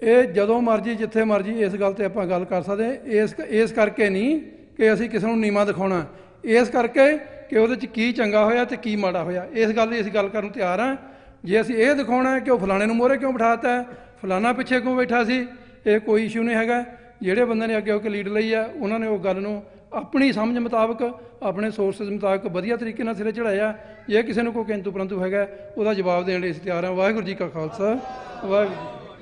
ਇਹ ਜਦੋਂ ਮਰਜੀ ਜਿੱਥੇ ਮਰਜੀ ਇਸ ਗੱਲ ਤੇ ਆਪਾਂ ਗੱਲ ਕਰ ਸਕਦੇ ਇਸ ਇਸ ਕਰਕੇ ਨਹੀਂ ਕਿ ਅਸੀਂ ਕਿਸੇ ਨੂੰ ਨੀਮਾ ਦਿਖਾਉਣਾ ਇਸ ਕਰਕੇ ਕਿ ਉਹਦੇ ਚ ਕੀ ਚੰਗਾ ਹੋਇਆ ਤੇ ਕੀ ਮਾੜਾ ਹੋਇਆ ਇਸ ਗੱਲ ਦੀ ਅਸੀਂ ਗੱਲ ਕਰਨ ਤਿਆਰ ਆ ਜੇ ਅਸੀਂ ਇਹ ਦਿਖਾਉਣਾ ਹੈ ਕਿ ਉਹ ਫਲਾਣੇ ਨੂੰ ਮੋਰੇ ਕਿਉਂ ਬਿਠਾਤਾ ਫਲਾਣਾ ਪਿੱਛੇ ਕਿਉਂ ਬੈਠਾ ਸੀ ਇਹ ਕੋਈ ਇਸ਼ੂ ਨਹੀਂ ਹੈਗਾ ਜਿਹੜੇ ਬੰਦੇ ਨੇ ਅੱਗੇ ਹੋ ਕੇ ਲੀਡ ਲਈ ਆ ਉਹਨਾਂ ਨੇ ਉਹ ਗੱਲ ਨੂੰ ਆਪਣੀ ਸਮਝ ਮੁਤਾਬਕ ਆਪਣੇ ਸੋਰਸਸ ਮੁਤਾਬਕ ਵਧੀਆ ਤਰੀਕੇ ਨਾਲ ਸਿਰੇ ਚੜਾਇਆ ਇਹ ਕਿਸੇ ਨੂੰ ਕੋਈ ਕਿੰਤੂ ਪਰੰਤੂ ਹੈਗਾ ਉਹਦਾ ਜਵਾਬ ਦੇਣ ਲਈ ਤਿਆਰ ਹਾਂ ਵਾਹਿਗੁਰੂ ਜੀ ਕਾ ਖਾਲਸਾ ਵਾਹਿਗੁਰੂ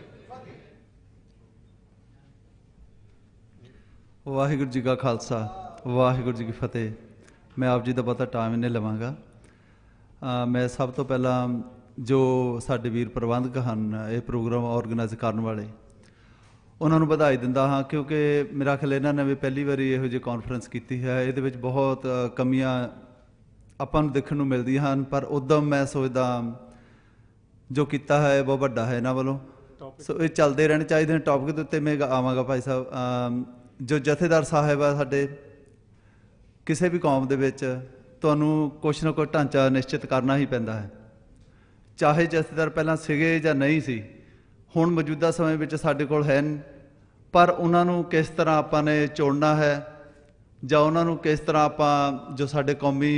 ਵਾਹਿਗੁਰੂ ਜੀ ਕਾ ਖਾਲਸਾ ਵਾਹਿਗੁਰੂ ਜੀ ਕੀ ਫਤਿਹ ਮੈਂ ਆਪ ਜੀ ਦਾ ਬਤਾ ਟਾਈਮ ਨੇ ਲਵਾਂਗਾ ਮੈਂ ਸਭ ਤੋਂ ਪਹਿਲਾਂ ਜੋ ਸਾਡੇ ਵੀਰ ਪ੍ਰਬੰਧਕ ਹਨ ਇਹ ਪ੍ਰੋਗਰਾਮ ਆਰਗੇਨਾਈਜ਼ ਕਰਨ ਵਾਲੇ ਉਹਨਾਂ ਨੂੰ ਵਧਾਈ ਦਿੰਦਾ ਹਾਂ ਕਿਉਂਕਿ ਮੇਰਾ ਖਿਆਲ ਇਹਨਾਂ ਨੇ ਵੀ ਪਹਿਲੀ ਵਾਰੀ ਇਹੋ ਜਿਹੀ ਕਾਨਫਰੰਸ ਕੀਤੀ ਹੈ ਇਹਦੇ ਵਿੱਚ ਬਹੁਤ ਕਮੀਆਂ ਆਪਾਂ ਨੂੰ ਦੇਖਣ ਨੂੰ ਮਿਲਦੀਆਂ ਹਨ ਪਰ ਉਦੋਂ ਮੈਂ ਸੋਚਦਾ ਜੋ ਕੀਤਾ ਹੈ ਬਹੁਤ ਵੱਡਾ ਹੈ ਇਹਨਾਂ ਵੱਲੋਂ ਸੋ ਇਹ ਚੱਲਦੇ ਰਹਿਣੇ ਚਾਹੀਦੇ ਨੇ ਟੌਪਿਕ ਦੇ ਉੱਤੇ ਮੈਂ ਆਵਾਂਗਾ ਭਾਈ ਸਾਹਿਬ ਜੋ ਜਥੇਦਾਰ ਸਾਹਿਬ ਆ ਸਾਡੇ ਕਿਸੇ ਵੀ ਕੌਮ ਦੇ ਵਿੱਚ ਤੁਹਾਨੂੰ ਕੁਝ ਨਾ ਕੁਝ ਢਾਂਚਾ ਨਿਸ਼ਚਿਤ ਕਰਨਾ ਹੀ ਪੈਂਦਾ ਹੈ ਚਾਹੇ ਜਥੇਦਾਰ ਪਹਿਲਾਂ ਸਿਗੇ ਜਾਂ ਨਹੀਂ ਸੀ ਹੁਣ ਮੌਜੂਦਾ ਸਮੇਂ ਵਿੱਚ ਸਾਡੇ ਕੋਲ ਹਨ ਪਰ ਉਹਨਾਂ ਨੂੰ ਕਿਸ ਤਰ੍ਹਾਂ ਆਪਾਂ ਨੇ ਚੋੜਨਾ ਹੈ ਜਾਂ ਉਹਨਾਂ ਨੂੰ ਕਿਸ ਤਰ੍ਹਾਂ ਆਪਾਂ ਜੋ ਸਾਡੇ ਕੌਮੀ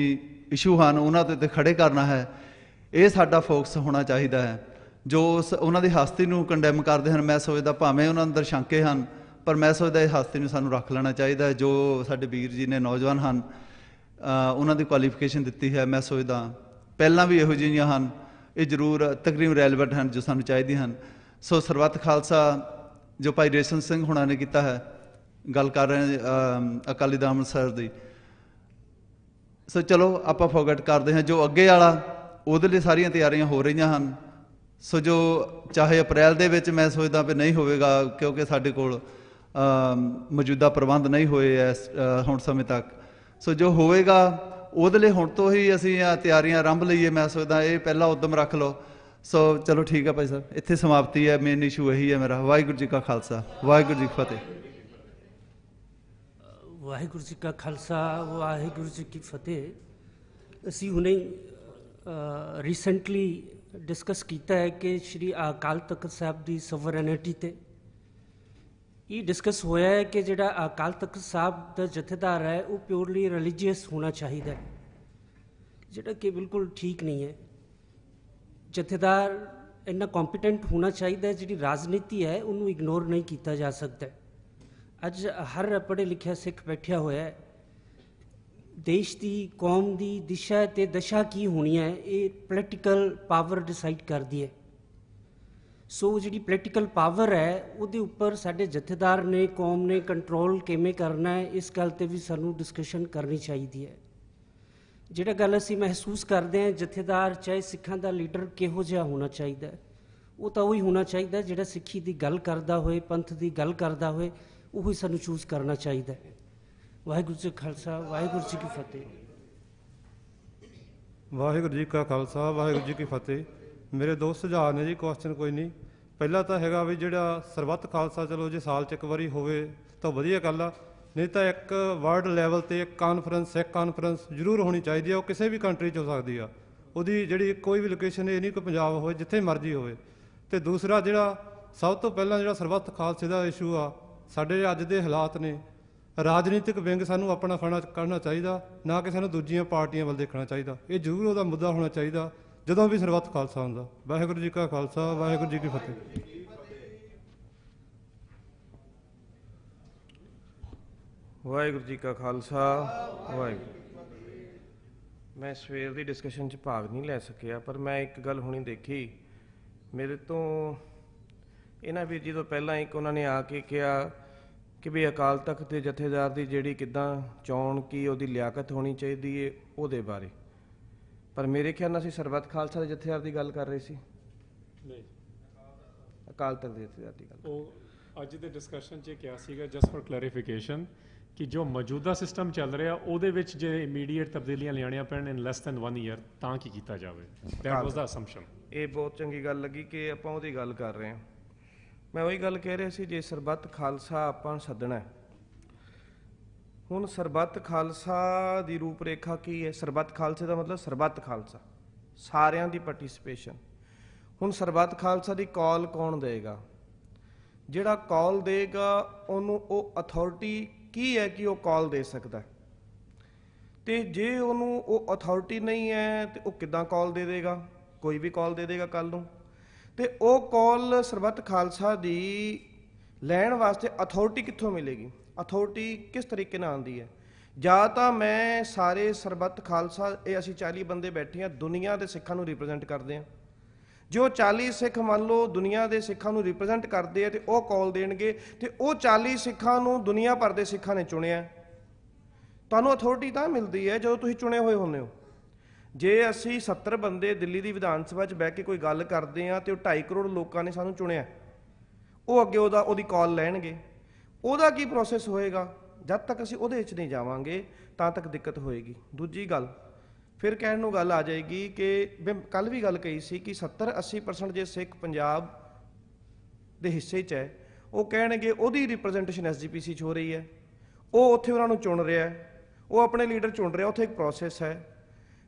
ਇਸ਼ੂ ਹਨ ਉਹਨਾਂ ਤੇ ਤੇ ਖੜੇ ਕਰਨਾ ਹੈ ਇਹ ਸਾਡਾ ਫੋਕਸ ਹੋਣਾ ਚਾਹੀਦਾ ਹੈ ਜੋ ਉਹਨਾਂ ਦੀ ਹਸਤੀ ਨੂੰ ਕੰਡੈਮ ਕਰਦੇ ਹਨ ਮੈਂ ਸੋਚਦਾ ਭਾਵੇਂ ਉਹਨਾਂ ਅੰਦਰ ਸ਼ੰਕੇ ਹਨ ਪਰ ਮੈਂ ਸੋਚਦਾ ਇਹ ਹਸਤੀ ਨੂੰ ਸਾਨੂੰ ਰੱਖ ਲੈਣਾ ਚਾਹੀਦਾ ਹੈ ਜੋ ਸਾਡੇ ਵੀਰ ਜੀ ਨੇ ਨੌਜਵਾਨ ਹਨ ਉਹਨਾਂ ਦੀ ਕੁਆਲੀਫਿਕੇਸ਼ਨ ਦਿੱਤੀ ਹੈ ਮੈਂ ਸੋਚਦਾ ਪਹਿਲਾਂ ਵੀ ਇਹੋ ਜਿਹੀਆਂ ਹਨ ਇਹ ਜ਼ਰੂਰ ਤਕਰੀਬ ਰੈਲੇਵੈਂਟ ਹਨ ਜੋ ਸਾਨੂੰ ਚਾਹੀਦੀ ਹਨ ਸੋ ਸਰਵਤ ਖਾਲਸਾ ਜੋ ਭਾਈ ਰੇਸ਼ਨ ਸਿੰਘ ਹੁਣਾਂ ਨੇ ਕੀਤਾ ਹੈ ਗੱਲ ਕਰ ਰਹੇ ਅਕਾਲੀ ਦਾਮਨ ਸਰ ਦੀ ਸੋ ਚਲੋ ਆਪਾਂ ਫੋਰਗੇਟ ਕਰਦੇ ਹਾਂ ਜੋ ਅੱਗੇ ਵਾਲਾ ਉਹਦੇ ਲਈ ਸਾਰੀਆਂ ਤਿਆਰੀਆਂ ਹੋ ਰਹੀਆਂ ਹਨ ਸੋ ਜੋ ਚਾਹੇ ਅਪ੍ਰੈਲ ਦੇ ਵਿੱਚ ਮੈਂ ਸੋਚਦਾ ਵੀ ਨਹੀਂ ਹੋਵੇਗਾ ਕਿਉਂਕਿ ਸਾਡੇ ਕੋਲ ਮੌਜੂਦਾ ਪ੍ਰਬੰਧ ਨਹੀਂ ਹੋਏ ਐ ਹੁਣ ਸਮੇਂ ਤੱਕ ਸੋ ਜੋ ਹੋਵੇਗਾ ਉਹਦੇ ਲਈ ਹੁਣ ਤੋਂ ਹੀ ਅਸੀਂ ਆ ਤਿਆਰੀਆਂ ਆਰੰਭ ਲਈਏ ਮੈਂ ਸੋਚਦਾ ਇਹ ਪਹਿਲਾ ਉਦਮ ਰੱਖ ਲਓ ਸੋ ਚਲੋ ਠੀਕ ਆ ਭਾਈ ਸਾਹਿਬ ਇੱਥੇ ਸਮਾਪਤੀ ਹੈ ਮੇਨ ਇਸ਼ੂ ਇਹੀ ਹੈ ਮੇਰਾ ਵਾਹਿਗੁਰੂ ਜੀ ਕਾ ਖਾਲਸਾ ਵਾਹਿਗੁਰੂ ਜੀ ਕੀ ਫਤਿਹ ਵਾਹਿਗੁਰੂ ਜੀ ਕਾ ਖਾਲਸਾ ਵਾਹਿਗੁਰੂ ਜੀ ਕੀ ਫਤਿਹ ਅਸੀਂ ਹੁਣੇ ਰੀਸੈਂਟਲੀ ਡਿਸਕਸ ਕੀਤਾ ਹੈ ਕਿ ਸ਼੍ਰੀ ਅਕਾਲ ਤਖਤ ਸਾਹਿਬ ਦੀ ਸਵਰਨਿਟੀ ਤੇ ਇਹ ਡਿਸਕਸ ਹੋਇਆ ਹੈ ਕਿ ਜਿਹੜਾ ਅਕਾਲ ਤਖਤ ਸਾਹਿਬ ਦਾ ਜਥੇਦਾਰ ਹੈ ਉਹ ਪਿਓਰਲੀ ਰਿਲੀਜੀਅਸ ਹੋਣਾ ਚਾਹੀਦਾ ਹੈ ਜਿਹੜਾ ਕਿ ਬਿਲਕੁਲ ਠੀਕ ਨਹੀਂ ਹੈ ਜਥੇਦਾਰ ਇੰਨਾ ਕੰਪੀਟੈਂਟ ਹੋਣਾ ਚਾਹੀਦਾ ਜਿਹੜੀ ਰਾਜਨੀਤੀ ਹੈ ਉਹਨੂੰ ਇਗਨੋਰ ਨਹੀਂ ਕੀਤਾ ਜਾ ਸਕਦਾ ਅੱਜ ਹਰ ਪੜ੍ਹੇ ਲਿਖਿਆ ਸਿੱਖ ਬੈਠਿਆ ਹੋਇਆ ਹੈ ਦੇਸ਼ ਦੀ ਕੌਮ ਦੀ ਦਿਸ਼ਾ ਤੇ ਦਸ਼ਾ ਕੀ ਹੋਣੀ ਹੈ ਇਹ ਪੋਲਿਟਿਕਲ ਪਾਵਰ ਡਿਸਾਈਡ ਕਰਦੀ ਹੈ ਸੋ ਜਿਹੜੀ ਪੋਲੀਟੀਕਲ ਪਾਵਰ ਹੈ ਉਹਦੇ ਉੱਪਰ ਸਾਡੇ ਜਥੇਦਾਰ ਨੇ ਕੌਮ ਨੇ ਕੰਟਰੋਲ ਕਿਵੇਂ ਕਰਨਾ ਹੈ ਇਸ ਗੱਲ ਤੇ ਵੀ ਸਾਨੂੰ ਡਿਸਕਸ਼ਨ ਕਰਨੀ ਚਾਹੀਦੀ ਹੈ ਜਿਹੜਾ ਗੱਲ ਅਸੀਂ ਮਹਿਸੂਸ ਕਰਦੇ ਹਾਂ ਜਥੇਦਾਰ ਚਾਹੇ ਸਿੱਖਾਂ ਦਾ ਲੀਡਰ ਕਿਹੋ ਜਿਹਾ ਹੋਣਾ ਚਾਹੀਦਾ ਉਹ ਤਾਂ ਉਹੀ ਹੋਣਾ ਚਾਹੀਦਾ ਜਿਹੜਾ ਸਿੱਖੀ ਦੀ ਗੱਲ ਕਰਦਾ ਹੋਏ ਪੰਥ ਦੀ ਗੱਲ ਕਰਦਾ ਹੋਏ ਉਹੀ ਸਾਨੂੰ ਚੂਜ਼ ਕਰਨਾ ਚਾਹੀਦਾ ਹੈ ਵਾਹਿਗੁਰੂ ਜੀ ਖਾਲਸਾ ਵਾਹਿਗੁਰੂ ਜੀ ਕੀ ਫਤਿਹ ਵਾਹਿਗੁਰੂ ਜੀ ਕਾ ਖਾਲਸਾ ਵਾਹਿਗੁਰੂ ਜੀ ਕੀ ਫਤਿਹ ਮੇਰੇ ਦੋ ਸੁਝਾਅ ਨੇ ਜੀ ਕੁਐਸਚਨ ਕੋਈ ਨਹੀਂ ਪਹਿਲਾ ਤਾਂ ਹੈਗਾ ਵੀ ਜਿਹੜਾ ਸਰਬੱਤ ਖਾਲਸਾ ਚਲੋ ਜੇ ਸਾਲ 'ਚ ਇੱਕ ਵਾਰੀ ਹੋਵੇ ਤਾਂ ਵਧੀਆ ਗੱਲ ਆ ਨਹੀਂ ਤਾਂ ਇੱਕ ਵਰਲਡ ਲੈਵਲ ਤੇ ਇੱਕ ਕਾਨਫਰੰਸ ਇੱਕ ਕਾਨਫਰੰਸ ਜ਼ਰੂਰ ਹੋਣੀ ਚਾਹੀਦੀ ਆ ਉਹ ਕਿਸੇ ਵੀ ਕੰਟਰੀ 'ਚ ਹੋ ਸਕਦੀ ਆ ਉਹਦੀ ਜਿਹੜੀ ਕੋਈ ਵੀ ਲੋਕੇਸ਼ਨ ਇਹ ਨਹੀਂ ਕਿ ਪੰਜਾਬ ਹੋਵੇ ਜਿੱਥੇ ਮਰਜ਼ੀ ਹੋਵੇ ਤੇ ਦੂਸਰਾ ਜਿਹੜਾ ਸਭ ਤੋਂ ਪਹਿਲਾਂ ਜਿਹੜਾ ਸਰਬੱਤ ਖਾਲਸੇ ਦਾ ਇਸ਼ੂ ਆ ਸਾਡੇ ਅੱਜ ਦੇ ਹਾਲਾਤ ਨੇ ਰਾਜਨੀਤਿਕ ਵਿੰਗ ਸਾਨੂੰ ਆਪਣਾ ਫਣਾ ਕਰਨਾ ਚਾਹੀਦਾ ਨਾ ਕਿ ਸਾਨੂੰ ਦੂਜੀਆਂ ਪਾਰਟੀਆਂ ਵੱਲ ਦੇਖਣਾ ਚਾਹੀਦਾ ਇਹ ਜ਼ਰੂਰ ਉਹਦਾ ਮੁੱਦਾ ਹੋਣਾ ਚਾਹੀਦਾ ਜਦੋਂ ਵੀ ਸਰਬੱਤ ਖਾਲਸਾ ਹੁੰਦਾ ਵਾਹਿਗੁਰੂ ਜੀ ਕਾ ਖਾਲਸਾ ਵਾਹਿਗੁਰੂ ਜੀ ਕੀ ਫਤਿਹ ਵਾਹਿਗੁਰੂ ਜੀ ਕਾ ਖਾਲਸਾ ਵਾਹਿਗੁਰੂ ਮੈਂ ਸਵੇਰ ਦੀ ਡਿਸਕਸ਼ਨ 'ਚ ਭਾਗ ਨਹੀਂ ਲੈ ਸਕਿਆ ਪਰ ਮੈਂ ਇੱਕ ਗੱਲ ਹੁਣੀ ਦੇਖੀ ਮੇਰੇ ਤੋਂ ਇਹਨਾਂ ਵੀਰ ਜੀ ਤੋਂ ਪਹਿਲਾਂ ਇੱਕ ਉਹਨਾਂ ਨੇ ਆ ਕੇ ਕਿਹਾ ਕਿ ਵੀ ਅਕਾਲ ਤਖਤ ਦੇ ਜਥੇਦਾਰ ਦੀ ਜਿਹੜੀ ਕਿਦਾਂ ਚੋਣ ਕੀ ਉਹਦੀ ਲਿਆਕਤ ਹੋਣੀ ਚਾਹੀਦੀ ਏ ਉਹਦੇ ਬਾਰੇ ਪਰ ਮੇਰੇ ਖਿਆਲ ਨਾਲ ਅਸੀਂ ਸਰਬੱਤ ਖਾਲਸਾ ਦੇ ਜਥੇਦਾਰ ਦੀ ਗੱਲ ਕਰ ਰਹੇ ਸੀ ਨਹੀਂ ਅਕਾਲ ਤਖਤ ਦੇ ਜਥੇਦਾਰ ਦੀ ਗੱਲ ਉਹ ਅੱਜ ਦੇ ਡਿਸਕਸ਼ਨ 'ਚ ਕਿਹਾ ਸੀਗਾ ਜਸਟ ਫॉर ਕਲੈਰੀਫਿਕੇਸ਼ਨ ਕਿ ਜੋ ਮੌਜੂਦਾ ਸਿਸਟਮ ਚੱਲ ਰਿਹਾ ਉਹਦੇ ਵਿੱਚ ਜੇ ਇਮੀਡੀਏਟ ਤਬਦੀਲੀਆਂ ਲਿਆਣੀਆਂ ਪੈਣ ਇਨ ਲੈਸ ਥੈਨ 1 ਇਅਰ ਤਾਂ ਕੀ ਕੀਤਾ ਜਾਵੇ ਦੈਟ ਵਾਸ ਦਾ ਅਸੰਪਸ਼ਨ ਇਹ ਬਹੁਤ ਚੰਗੀ ਗੱਲ ਲੱਗੀ ਕਿ ਆਪਾਂ ਉਹਦੀ ਗੱਲ ਕਰ ਰਹੇ ਹਾਂ ਮੈਂ ਉਹੀ ਗੱਲ ਕਹਿ ਰਿਹਾ ਸੀ ਜੇ ਸਰਬੱਤ ਖਾਲਸਾ ਆਪਾਂ ਸੱਦਣਾ ਹੈ ਹੁਣ ਸਰਬੱਤ ਖਾਲਸਾ ਦੀ ਰੂਪ ਰੇਖਾ ਕੀ ਹੈ ਸਰਬੱਤ ਖਾਲਸੇ ਦਾ ਮਤਲਬ ਸਰਬੱਤ ਖਾਲਸਾ ਸਾਰਿਆਂ ਦੀ ਪਾਰਟਿਸਿਪੇਸ਼ਨ ਹੁਣ ਸਰਬੱਤ ਖਾਲਸਾ ਦੀ ਕਾਲ ਕੌਣ ਦੇਗਾ ਜਿਹੜਾ ਕਾਲ ਦੇਗਾ ਉਹਨੂੰ ਉਹ ਅਥਾਰਟੀ ਕੀ ਹੈ ਕਿ ਉਹ ਕਾਲ ਦੇ ਸਕਦਾ ਤੇ ਜੇ ਉਹਨੂੰ ਉਹ ਅਥਾਰਟੀ ਨਹੀਂ ਹੈ ਤੇ ਉਹ ਕਿਦਾਂ ਕਾਲ ਦੇ ਦੇਗਾ ਕੋਈ ਵੀ ਕਾਲ ਦੇ ਦੇਗਾ ਕੱਲ ਨੂੰ ਤੇ ਉਹ ਕਾਲ ਸਰਬੱਤ ਖਾਲਸਾ ਦੀ ਲੈਣ ਵਾਸਤੇ ਅਥਾਰਟੀ ਕਿੱਥੋਂ ਮਿਲੇਗੀ ਅਥਾਰਟੀ ਕਿਸ ਤਰੀਕੇ ਨਾਲ ਆਉਂਦੀ ਹੈ ਜਾਂ ਤਾਂ ਮੈਂ ਸਾਰੇ ਸਰਬੱਤ ਖਾਲਸਾ ਇਹ ਅਸੀਂ 40 ਬੰਦੇ ਬੈਠੇ ਆ ਦੁਨੀਆ ਦੇ ਸਿੱਖਾਂ ਨੂੰ ਰਿਪਰੈਜ਼ੈਂਟ ਕਰਦੇ ਆ ਜੋ 40 ਸਿੱਖ ਮੰਨ ਲਓ ਦੁਨੀਆ ਦੇ ਸਿੱਖਾਂ ਨੂੰ ਰਿਪਰੈਜ਼ੈਂਟ ਕਰਦੇ ਆ ਤੇ ਉਹ ਕਾਲ ਦੇਣਗੇ ਤੇ ਉਹ 40 ਸਿੱਖਾਂ ਨੂੰ ਦੁਨੀਆ ਭਰ ਦੇ ਸਿੱਖਾਂ ਨੇ ਚੁਣਿਆ ਤੁਹਾਨੂੰ ਅਥਾਰਟੀ ਤਾਂ ਮਿਲਦੀ ਹੈ ਜਦੋਂ ਤੁਸੀਂ ਚੁਣੇ ਹੋਏ ਹੁੰਦੇ ਹੋ ਜੇ ਅਸੀਂ 70 ਬੰਦੇ ਦਿੱਲੀ ਦੀ ਵਿਧਾਨ ਸਭਾ 'ਚ ਬਹਿ ਕੇ ਕੋਈ ਗੱਲ ਕਰਦੇ ਆ ਤੇ ਉਹ 2.5 ਕਰੋੜ ਲੋਕਾਂ ਨੇ ਸਾਨੂੰ ਚੁਣਿਆ ਉਹ ਅੱਗੇ ਉਹਦਾ ਉਹਦੀ ਕਾਲ ਲੈਣਗੇ ਉਹਦਾ ਕੀ ਪ੍ਰੋਸੈਸ ਹੋਏਗਾ ਜਦ ਤੱਕ ਅਸੀਂ ਉਹਦੇ ਵਿੱਚ ਨਹੀਂ ਜਾਵਾਂਗੇ ਤਾਂ ਤੱਕ ਦਿੱਕਤ ਹੋਏਗੀ ਦੂਜੀ ਗੱਲ ਫਿਰ ਕਹਿਣ ਨੂੰ ਗੱਲ ਆ ਜਾਏਗੀ ਕਿ ਕੱਲ ਵੀ ਗੱਲ ਕਹੀ ਸੀ ਕਿ 70 80% ਜੇ ਸਿੱਖ ਪੰਜਾਬ ਦੇ ਹਿੱਸੇ 'ਚ ਹੈ ਉਹ ਕਹਿਣਗੇ ਉਹਦੀ ਰਿਪਰੈਜ਼ੈਂਟੇਸ਼ਨ ਐਸਜੀਪੀਸੀ 'ਚ ਹੋ ਰਹੀ ਹੈ ਉਹ ਉੱਥੇ ਉਹਨਾਂ ਨੂੰ ਚੁਣ ਰਿਹਾ ਹੈ ਉਹ ਆਪਣੇ ਲੀਡਰ ਚੁਣ ਰਿਹਾ ਉੱਥੇ ਇੱਕ ਪ੍ਰੋਸੈਸ ਹੈ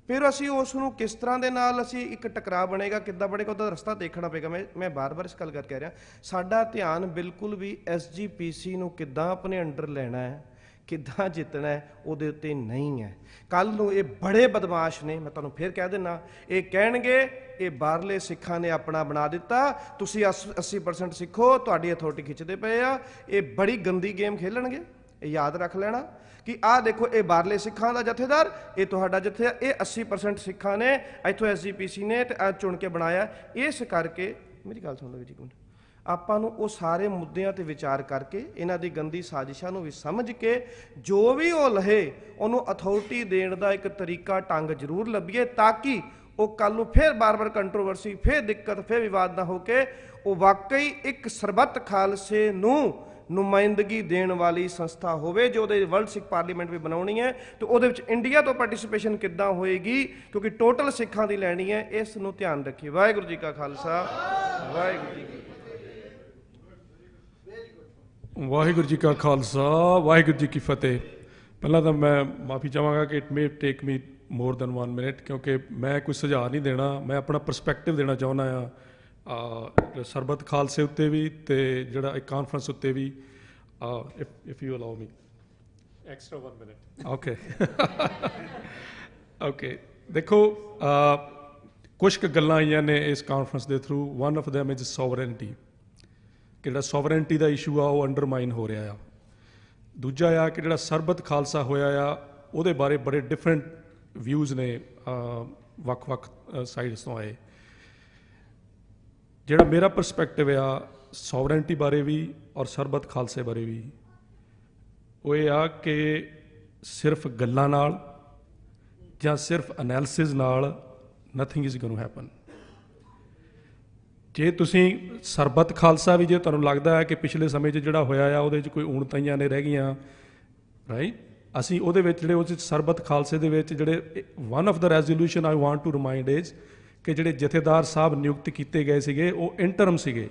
ਫਿਰ ਅਸੀਂ ਉਸ ਨੂੰ ਕਿਸ ਤਰ੍ਹਾਂ ਦੇ ਨਾਲ ਅਸੀਂ ਇੱਕ ਟਕਰਾਅ ਬਣੇਗਾ ਕਿੱਦਾਂ ਬਣੇਗਾ ਉਹਦਾ ਰਸਤਾ ਦੇਖਣਾ ਪਏਗਾ ਮੈਂ ਮੈਂ ਬਾਰ-ਬਾਰ ਇਸ ਗੱਲ ਕਰ ਰਿਹਾ ਸਾਡਾ ਧਿਆਨ ਬਿਲਕੁਲ ਵੀ ਐਸਜੀਪੀਸੀ ਨੂੰ ਕਿੱਦਾਂ ਆਪਣੇ ਅੰਡਰ ਲੈਣਾ ਹੈ ਕਿੱਦਾਂ ਜਿੱਤਣਾ ਹੈ ਉਹਦੇ ਉੱਤੇ ਨਹੀਂ ਹੈ ਕੱਲ ਨੂੰ ਇਹ ਬੜੇ ਬਦਮਾਸ਼ ਨੇ ਮੈਂ ਤੁਹਾਨੂੰ ਫੇਰ ਕਹਿ ਦਿੰਨਾ ਇਹ ਕਹਿਣਗੇ ਇਹ ਬਾਹਰਲੇ ਸਿੱਖਾਂ ਨੇ ਆਪਣਾ ਬਣਾ ਦਿੱਤਾ ਤੁਸੀਂ 80% ਸਿੱਖੋ ਤੁਹਾਡੀ ਅਥਾਰਟੀ ਖਿੱਚਦੇ ਪਏ ਆ ਇਹ ਬੜੀ ਗੰਦੀ ਗੇਮ ਖੇਲਣਗੇ ਇਹ ਯਾਦ ਰੱਖ ਲੈਣਾ ਕਿ ਆਹ ਦੇਖੋ ਇਹ ਬਾਹਰਲੇ ਸਿੱਖਾਂ ਦਾ ਜਥੇਦਾਰ ਇਹ ਤੁਹਾਡਾ ਜਥੇ ਇਹ 80% ਸਿੱਖਾਂ ਨੇ ਇੱਥੋਂ ਐਸਜੀਪੀਸੀ ਨੇ ਤੇ ਆ ਚੁਣ ਕੇ ਬਣਾਇਆ ਇਸ ਕਰਕੇ ਮੇਰੀ ਗੱਲ ਸੁਣ ਲਓ ਜੀ ਗੁੰਡ ਆਪਾਂ ਨੂੰ ਉਹ ਸਾਰੇ ਮੁੱਦਿਆਂ ਤੇ ਵਿਚਾਰ ਕਰਕੇ ਇਹਨਾਂ ਦੀ ਗੰਦੀ ਸਾਜ਼ਿਸ਼ਾਂ ਨੂੰ ਵੀ ਸਮਝ ਕੇ ਜੋ ਵੀ ਉਹ ਲਹੇ ਉਹਨੂੰ ਅਥਾਰਟੀ ਦੇਣ ਦਾ ਇੱਕ ਤਰੀਕਾ ਟੰਗ ਜ਼ਰੂਰ ਲੱਭੀਏ ਤਾਂ ਕਿ ਉਹ ਕੱਲ ਨੂੰ ਫੇਰ ਬਾਰ-ਬਾਰ ਕੰਟਰੋਵਰਸੀ ਫੇਰ ਦਿੱਕਤ ਫੇਰ ਵਿਵਾਦ ਨਾ ਹੋ ਕੇ ਉਹ ਵਾਕਈ ਇੱਕ ਸਰਬੱਤ ਖਾਲਸੇ ਨੂੰ ਨੁਮਾਇੰਦਗੀ ਦੇਣ ਵਾਲੀ ਸੰਸਥਾ ਹੋਵੇ ਜੋ ਉਹਦੇ ਵਰਲਡ ਸਿੱਖ ਪਾਰਲੀਮੈਂਟ ਵੀ ਬਣਾਉਣੀ ਹੈ ਤੇ ਉਹਦੇ ਵਿੱਚ ਇੰਡੀਆ ਤੋਂ ਪਾਰਟਿਸਿਪੇਸ਼ਨ ਕਿੱਦਾਂ ਹੋਏਗੀ ਕਿਉਂਕਿ ਟੋਟਲ ਸਿੱਖਾਂ ਦੀ ਲੈਣੀ ਹੈ ਇਸ ਨੂੰ ਧਿਆਨ ਰੱਖੀ ਵਾਹਿਗੁਰੂ ਜੀ ਕਾ ਖਾਲਸਾ ਵਾਹਿਗੁਰੂ ਜੀ ਕੀ ਵਾਹਿਗੁਰੂ ਜੀ ਕਾ ਖਾਲਸਾ ਵਾਹਿਗੁਰੂ ਜੀ ਕੀ ਫਤਿਹ ਪਹਿਲਾਂ ਤਾਂ ਮੈਂ ਮਾਫੀ ਚਾਹਾਂਗਾ ਕਿ it may take me more ਦਨ 1 minute ਕਿਉਂਕਿ ਮੈਂ ਕੋਈ ਸੁਝਾਅ ਨਹੀਂ ਦੇਣਾ ਮੈਂ ਆਪਣਾ ਪਰਸਪੈਕਟਿਵ ਦੇਣਾ ਚਾਹੁੰਦਾ ਆ ਸਰਬਤ ਖਾਲਸੇ ਉੱਤੇ ਵੀ ਤੇ ਜਿਹੜਾ ਇੱਕ ਕਾਨਫਰੰਸ ਉੱਤੇ ਵੀ if if you allow me extra 1 minute okay okay ਦੇਖੋ ਕੁਝ ਕੁ ਗੱਲਾਂ ਆਈਆਂ ਨੇ ਇਸ ਕਾਨਫਰੰਸ ਦੇ through one of them is sovereignty ਜਿਹੜਾ ਸੋਵਰਨਟੀ ਦਾ ਇਸ਼ੂ ਆ ਉਹ ਅੰਡਰਮਾਈਨ ਹੋ ਰਿਹਾ ਆ ਦੂਜਾ ਆ ਕਿ ਜਿਹੜਾ ਸਰਬਤ ਖਾਲਸਾ ਹੋਇਆ ਆ ਉਹਦੇ ਬਾਰੇ ਬੜੇ ਡਿਫਰੈਂਟ ਵਿਊਜ਼ ਨੇ ਵੱਖ-ਵੱਖ ਸਾਈਡਸ ਤੋਂ ਆਏ ਜਿਹੜਾ ਮੇਰਾ ਪਰਸਪੈਕਟਿਵ ਆ ਸੋਵਰੈਂਟੀ ਬਾਰੇ ਵੀ ਔਰ ਸਰਬਤ ਖਾਲਸੇ ਬਾਰੇ ਵੀ ਉਹ ਇਹ ਆ ਕਿ ਸਿਰਫ ਗੱਲਾਂ ਨਾਲ ਜਾਂ ਸਿਰਫ ਅਨਾਲਿਸਿਸ ਨਾਲ nothing is going to happen ਜੇ ਤੁਸੀਂ ਸਰਬਤ ਖਾਲਸਾ ਵੀ ਜੇ ਤੁਹਾਨੂੰ ਲੱਗਦਾ ਹੈ ਕਿ ਪਿਛਲੇ ਸਮੇਂ 'ਚ ਜਿਹੜਾ ਹੋਇਆ ਆ ਉਹਦੇ 'ਚ ਕੋਈ ਊਣਤਾਈਆਂ ਨੇ ਰਹਿ ਗਈਆਂ ਰਾਈਟ ਅਸੀਂ ਉਹਦੇ ਵਿੱਚ ਜਿਹੜੇ ਉਸ ਸਰਬਤ ਖਾਲਸੇ ਦੇ ਵਿੱਚ ਜਿਹੜੇ one of the resolution I want to remind is ਕਿ ਜਿਹੜੇ ਜਥੇਦਾਰ ਸਾਹਿਬ ਨਿਯੁਕਤ ਕੀਤੇ ਗਏ ਸੀਗੇ ਉਹ ਇੰਟਰਮ ਸੀਗੇ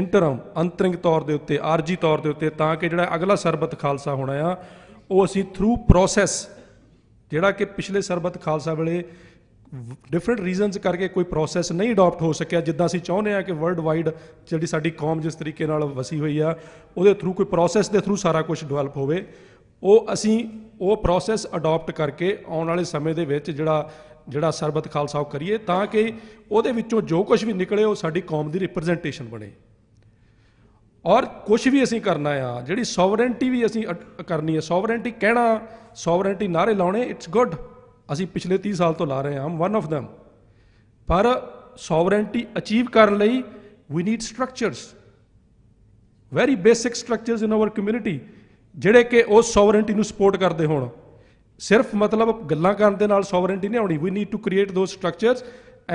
ਇੰਟਰਮ ਅੰਤਰਿੰਗ ਤੌਰ ਦੇ ਉੱਤੇ ਆਰਜੀ ਤੌਰ ਦੇ ਉੱਤੇ ਤਾਂ ਕਿ ਜਿਹੜਾ ਅਗਲਾ ਸਰਬਤ ਖਾਲਸਾ ਹੋਣਾ ਆ ਉਹ ਅਸੀਂ ਥਰੂ ਪ੍ਰੋਸੈਸ ਜਿਹੜਾ ਕਿ ਪਿਛਲੇ ਸਰਬਤ ਖਾਲਸਾ ਵੇਲੇ ਡਿਫਰੈਂਟ ਰੀਜ਼ਨਸ ਕਰਕੇ ਕੋਈ ਪ੍ਰੋਸੈਸ ਨਹੀਂ ਅਡਾਪਟ ਹੋ ਸਕਿਆ ਜਿੱਦਾਂ ਅਸੀਂ ਚਾਹੁੰਦੇ ਆ ਕਿ ਵਰਲਡ ਵਾਈਡ ਜਿਹੜੀ ਸਾਡੀ ਕੌਮ ਜਿਸ ਤਰੀਕੇ ਨਾਲ ਵਸੀ ਹੋਈ ਆ ਉਹਦੇ ਥਰੂ ਕੋਈ ਪ੍ਰੋਸੈਸ ਦੇ ਥਰੂ ਸਾਰਾ ਕੁਝ ਡਿਵੈਲਪ ਹੋਵੇ ਉਹ ਅਸੀਂ ਉਹ ਪ੍ਰੋਸੈਸ ਅਡਾਪਟ ਕਰਕੇ ਆਉਣ ਵਾਲੇ ਸਮੇਂ ਦੇ ਵਿੱਚ ਜਿਹੜਾ ਜਿਹੜਾ ਸਰਬਤ ਖਾਲਸਾ ਉਹ ਕਰੀਏ ਤਾਂ ਕਿ ਉਹਦੇ ਵਿੱਚੋਂ ਜੋ ਕੁਝ ਵੀ ਨਿਕਲੇ ਉਹ ਸਾਡੀ ਕੌਮ ਦੀ ਰਿਪਰੈਜ਼ੈਂਟੇਸ਼ਨ ਬਣੇ ਔਰ ਕੁਝ ਵੀ ਅਸੀਂ ਕਰਨਾ ਆ ਜਿਹੜੀ ਸੋਵਰੈਂਟੀ ਵੀ ਅਸੀਂ ਕਰਨੀ ਹੈ ਸੋਵਰੈਂਟੀ ਕਹਿਣਾ ਸੋਵਰੈਂਟੀ ਨਾਰੇ ਲਾਉਣੇ ਇਟਸ ਗੁੱਡ ਅਸੀਂ ਪਿਛਲੇ 30 ਸਾਲ ਤੋਂ ਲਾ ਰਹੇ ਹਾਂ ਵਨ ਆਫ ਥਮ ਪਰ ਸੋਵਰੈਂਟੀ ਅਚੀਵ ਕਰਨ ਲਈ we need structures very basic structures in our community ਜਿਹੜੇ ਕਿ ਉਸ ਸੋਵਰੈਂਟੀ ਨੂੰ ਸਪੋਰਟ ਕਰਦੇ ਹੋਣ ਸਿਰਫ ਮਤਲਬ ਗੱਲਾਂ ਕਰਨ ਦੇ ਨਾਲ ਸੋਵਰਨਟੀ ਨਹੀਂ ਆਉਣੀ we need to create those structures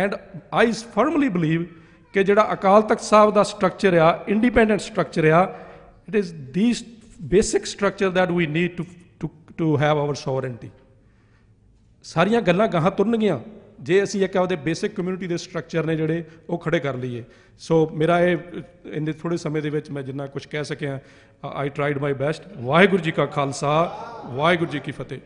and I firmly believe ਕਿ ਜਿਹੜਾ ਅਕਾਲ ਤਖਤ ਸਾਹਿਬ ਦਾ ਸਟਰਕਚਰ ਆ ਇੰਡੀਪੈਂਡੈਂਟ ਸਟਰਕਚਰ ਆ it is these basic structure that we need to to to have our sovereignty ਸਾਰੀਆਂ ਗੱਲਾਂ ਗਾਹਾਂ ਤੁਰਨਗੀਆਂ ਜੇ ਅਸੀਂ ਇੱਕ ਆਪਦੇ ਬੇਸਿਕ ਕਮਿਊਨਿਟੀ ਦੇ ਸਟਰਕਚਰ ਨੇ ਜਿਹੜੇ ਉਹ ਖੜੇ ਕਰ ਲਈਏ ਸੋ ਮੇਰਾ ਇਹ ਇੰਨੇ ਥੋੜੇ ਸਮੇਂ ਦੇ ਵਿੱਚ ਮੈਂ ਜਿੰਨਾ ਕੁਝ ਕਹਿ ਸਕਿਆ I tried my best Waheguru ji ਕਾ ਖਾਲਸਾ ਵਾਹਿਗੁਰੂ ਜੀ ਕੀ ਫਤਿਹ